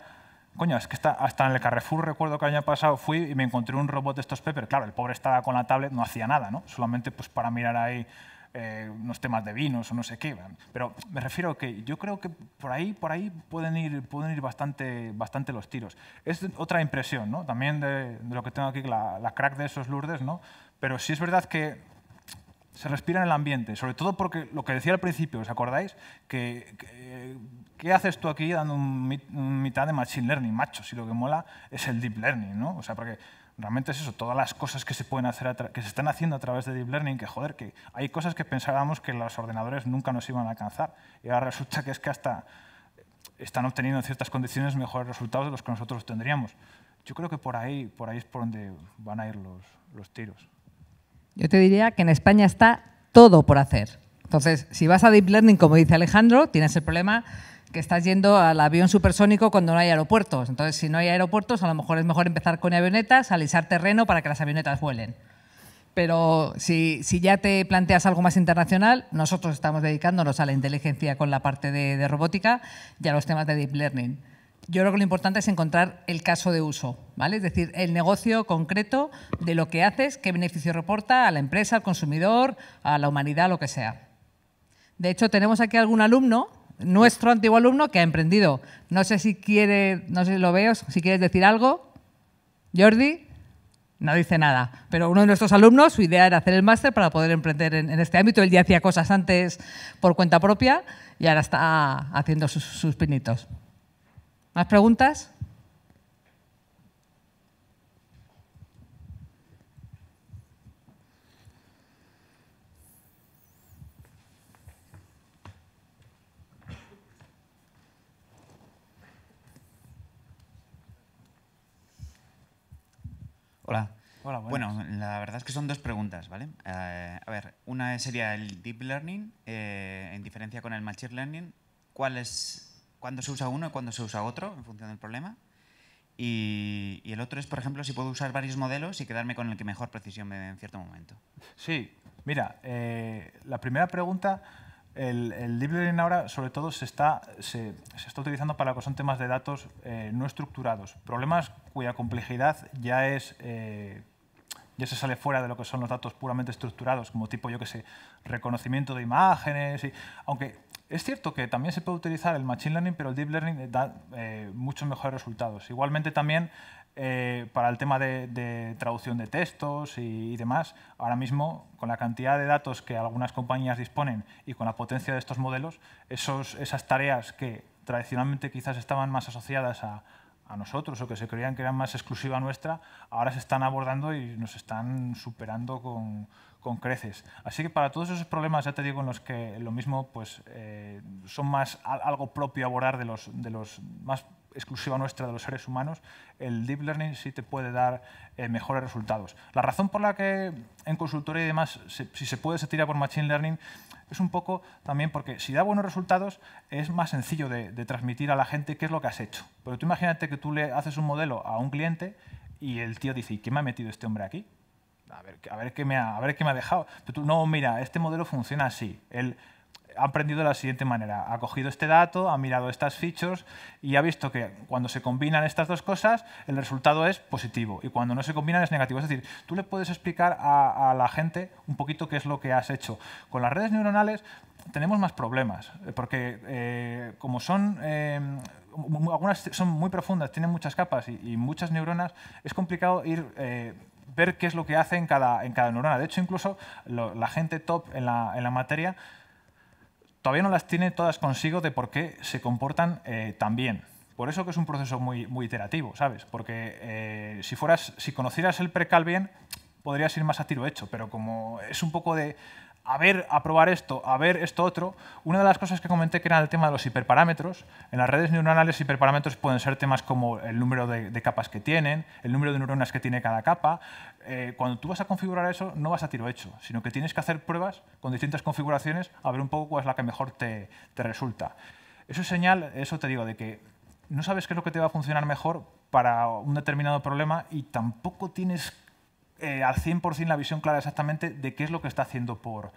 Coño, es que está, hasta en el Carrefour recuerdo que el año pasado fui y me encontré un robot de estos Pepper. Claro, el pobre estaba con la tablet, no hacía nada, ¿no? Solamente pues para mirar ahí eh, unos temas de vinos o no sé qué. Pero me refiero a que yo creo que por ahí, por ahí pueden ir, pueden ir bastante, bastante los tiros. Es otra impresión, ¿no? También de, lo que tengo aquí, la, crack de esos Lourdes, ¿no? Pero sí es verdad que se respira en el ambiente, sobre todo porque lo que decía al principio, ¿os acordáis? Que, ¿qué haces tú aquí dando mitad de Machine Learning, macho? Si lo que mola es el Deep Learning, ¿no? O sea, porque realmente es eso, todas las cosas que se pueden hacer, que se están haciendo a través de Deep Learning, que joder, que hay cosas que pensábamos que los ordenadores nunca nos iban a alcanzar. Y ahora resulta que es que hasta están obteniendo en ciertas condiciones mejores resultados de los que nosotros tendríamos. Yo creo que por ahí, por ahí es por donde van a ir los, los tiros. Yo te diría que en España está todo por hacer. Entonces, si vas a Deep Learning, como dice Alejandro, tienes el problema que estás yendo al avión supersónico cuando no hay aeropuertos. Entonces, si no hay aeropuertos, a lo mejor es mejor empezar con avionetas, alisar terreno para que las avionetas vuelen. Pero si, si ya te planteas algo más internacional, nosotros estamos dedicándonos a la inteligencia con la parte de, de robótica y a los temas de deep learning. Yo creo que lo importante es encontrar el caso de uso, ¿vale? Es decir, el negocio concreto de lo que haces, qué beneficio reporta a la empresa, al consumidor, a la humanidad, lo que sea. De hecho, tenemos aquí algún alumno nuestro antiguo alumno que ha emprendido. No sé si quiere, no sé si lo veo, si quieres decir algo. Jordi, no dice nada, pero uno de nuestros alumnos, su idea era hacer el máster para poder emprender en, este ámbito. Él ya hacía cosas antes por cuenta propia y ahora está haciendo sus, sus pinitos. ¿Más preguntas? Hola. bueno, la verdad es que son dos preguntas, ¿vale? Eh, a ver, una sería el deep learning, eh, en diferencia con el machine learning, ¿cuál es, ¿cuándo se usa uno y cuándo se usa otro en función del problema? Y, el otro es, por ejemplo, si puedo usar varios modelos y quedarme con el que mejor precisión me dé en cierto momento. Sí, mira, eh, la primera pregunta el, el deep learning ahora, sobre todo, se está, se, está utilizando para lo que son temas de datos eh, no estructurados, problemas cuya complejidad ya es... Eh, ya se sale fuera de lo que son los datos puramente estructurados, como tipo, yo que sé, reconocimiento de imágenes, y, aunque es cierto que también se puede utilizar el Machine Learning, pero el Deep Learning eh, da eh, muchos mejores resultados. Igualmente también eh, para el tema de, traducción de textos y, demás, ahora mismo con la cantidad de datos que algunas compañías disponen y con la potencia de estos modelos, esos, esas tareas que tradicionalmente quizás estaban más asociadas a, a nosotros o que se creían que eran más exclusiva nuestra, ahora se están abordando y nos están superando con, con creces. Así que para todos esos problemas, ya te digo, en los que lo mismo pues, eh, son más algo propio abordar de los, de los más exclusiva nuestra de los seres humanos, el deep learning sí te puede dar eh, mejores resultados. La razón por la que en consultoría y demás, si se puede, se tira por machine learning, es un poco también porque si da buenos resultados es más sencillo de, de transmitir a la gente qué es lo que has hecho. Pero tú imagínate que tú le haces un modelo a un cliente y el tío dice, ¿y qué me ha metido este hombre aquí? a ver, a ver, qué, me ha, a ver qué me ha dejado. tú, no, mira, este modelo funciona así. Él ha aprendido de la siguiente manera. Ha cogido este dato, ha mirado estas features y ha visto que cuando se combinan estas dos cosas, el resultado es positivo y cuando no se combinan es negativo. Es decir, tú le puedes explicar a, la gente un poquito qué es lo que has hecho. Con las redes neuronales tenemos más problemas eh, porque eh, como son... Eh, algunas son muy profundas, tienen muchas capas y, muchas neuronas, es complicado ir ver qué es lo que hace en cada, en cada neurona. De hecho, incluso la gente top en la, materia todavía no las tiene todas consigo de por qué se comportan eh, tan bien. Por eso que es un proceso muy, muy iterativo, ¿sabes? Porque eh, si, fueras, si conocieras el precal bien, podrías ir más a tiro hecho, pero como es un poco de a ver, a probar esto, a ver esto otro, una de las cosas que comenté que era el tema de los hiperparámetros, en las redes neuronales hiperparámetros pueden ser temas como el número de, capas que tienen, el número de neuronas que tiene cada capa. Eh, cuando tú vas a configurar eso, no vas a tiro hecho, sino que tienes que hacer pruebas con distintas configuraciones a ver un poco cuál es la que mejor te, te resulta. Eso es señal, eso te digo, de que no sabes qué es lo que te va a funcionar mejor para un determinado problema y tampoco tienes eh, al 100% la visión clara exactamente de qué es lo que está haciendo por,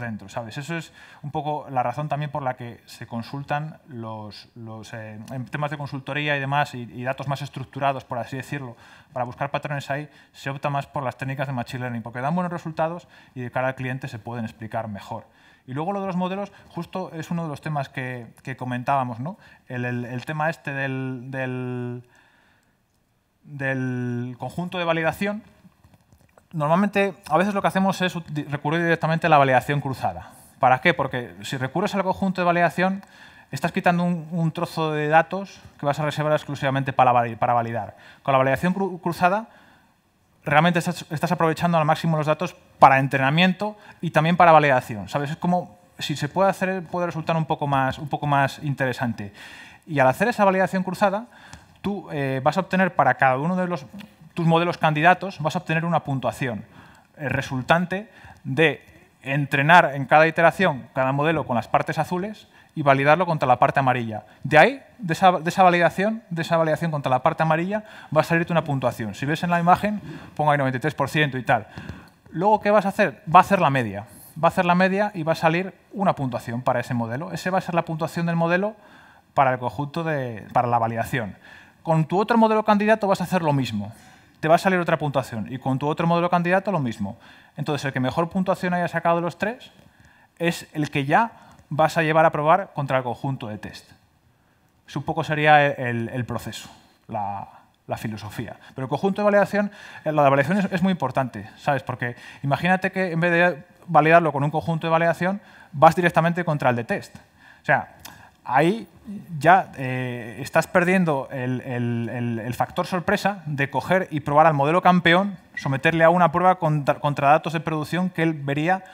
dentro, ¿sabes? Eso es un poco la razón también por la que se consultan los, eh, en temas de consultoría y demás y, datos más estructurados, por así decirlo, para buscar patrones ahí, se opta más por las técnicas de machine learning porque dan buenos resultados y de cara al cliente se pueden explicar mejor. Y luego lo de los modelos, justo es uno de los temas que, comentábamos, ¿no? El, tema este del, del conjunto de validación, normalmente, a veces lo que hacemos es recurrir directamente a la validación cruzada. ¿Para qué? Porque si recurres al conjunto de validación, estás quitando un, trozo de datos que vas a reservar exclusivamente para, validar. Con la validación cruzada, realmente estás, aprovechando al máximo los datos para entrenamiento y también para validación. ¿Sabes? Es como, si se puede hacer, puede resultar un poco más, un poco más interesante. Y al hacer esa validación cruzada, tú eh, vas a obtener para cada uno de los tus modelos candidatos, vas a obtener una puntuación resultante de entrenar en cada iteración cada modelo con las partes azules y validarlo contra la parte amarilla. De ahí, de esa, validación, de esa validación contra la parte amarilla, va a salirte una puntuación. Si ves en la imagen, ponga el 93% y tal. Luego, ¿qué vas a hacer? Va a hacer la media. Va a hacer la media y va a salir una puntuación para ese modelo. Ese va a ser la puntuación del modelo para el conjunto de, para la validación. Con tu otro modelo candidato vas a hacer lo mismo te va a salir otra puntuación. Y con tu otro modelo candidato lo mismo. Entonces, el que mejor puntuación haya sacado de los tres es el que ya vas a llevar a probar contra el conjunto de test. Eso un poco sería el, proceso, la, filosofía. Pero el conjunto de validación, eh, la de validación es, es muy importante, ¿sabes? Porque imagínate que en vez de validarlo con un conjunto de validación, vas directamente contra el de test. O sea, ahí ya eh, estás perdiendo el, factor sorpresa de coger y probar al modelo campeón, someterle a una prueba contra, datos de producción que él vería,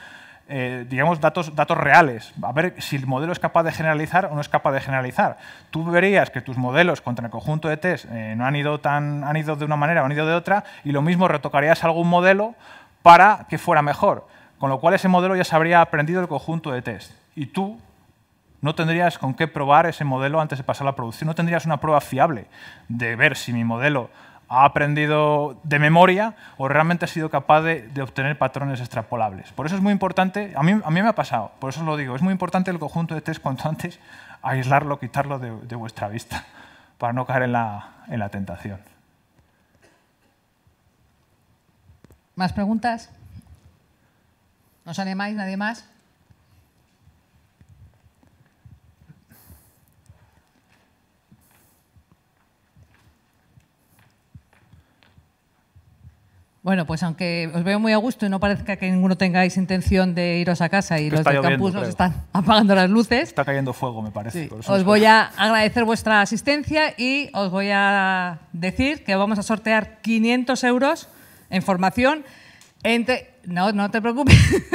eh, digamos, datos, datos reales, a ver si el modelo es capaz de generalizar o no es capaz de generalizar. Tú verías que tus modelos contra el conjunto de test eh, no han ido, tan, han ido de una manera o han ido de otra y lo mismo retocarías algún modelo para que fuera mejor, con lo cual ese modelo ya se habría aprendido el conjunto de test. Y tú no tendrías con qué probar ese modelo antes de pasar a la producción, no tendrías una prueba fiable de ver si mi modelo ha aprendido de memoria o realmente ha sido capaz de, obtener patrones extrapolables. Por eso es muy importante, a mí, a mí, me ha pasado, por eso os lo digo, es muy importante el conjunto de test cuanto antes aislarlo, quitarlo de, vuestra vista, para no caer en la, en la tentación. ¿Más preguntas? ¿Nos animáis? ¿Nadie más? Bueno, pues aunque os veo muy a gusto y no parezca que ninguno tengáis intención de iros a casa y los del campus nos están apagando las luces. Está cayendo fuego, me parece. os voy a agradecer vuestra asistencia y os voy a decir que vamos a sortear 500 euros en formación entre... No, no te preocupes.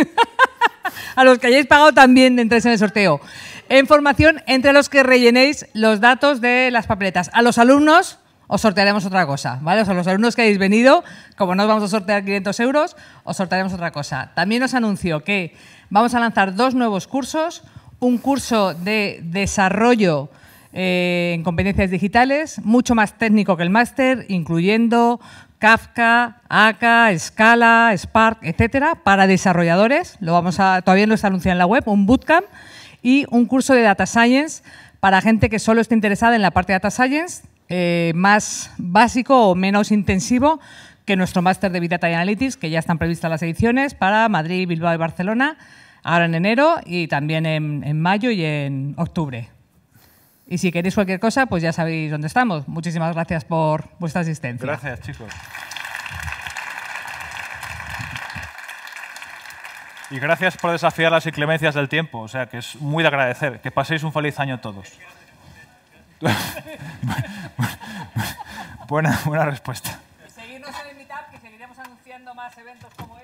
a los que hayáis pagado también entréis en el sorteo. En formación entre los que rellenéis los datos de las papeletas. A los alumnos os sortearemos otra cosa, ¿vale? O los alumnos que hayáis venido, como no os vamos a sortear 500 euros, os sortearemos otra cosa. También os anuncio que vamos a lanzar dos nuevos cursos, un curso de desarrollo eh, en competencias digitales, mucho más técnico que el máster, incluyendo Kafka, Aka, Scala, Spark, etcétera, para desarrolladores. Lo vamos a, todavía no está anunciado en la web, un bootcamp y un curso de data science para gente que solo esté interesada en la parte de data science eh, más básico o menos intensivo que nuestro máster de Big Data y Analytics, que ya están previstas las ediciones para Madrid, Bilbao y Barcelona, ahora en enero y también en, mayo y en octubre. Y si queréis cualquier cosa, pues ya sabéis dónde estamos. Muchísimas gracias por vuestra asistencia. Gracias, chicos. Y gracias por desafiar las inclemencias del tiempo, o sea que es muy de agradecer. Que paséis un feliz año todos buena, buena respuesta. Seguirnos en el Meetup, que seguiremos anunciando más eventos como este.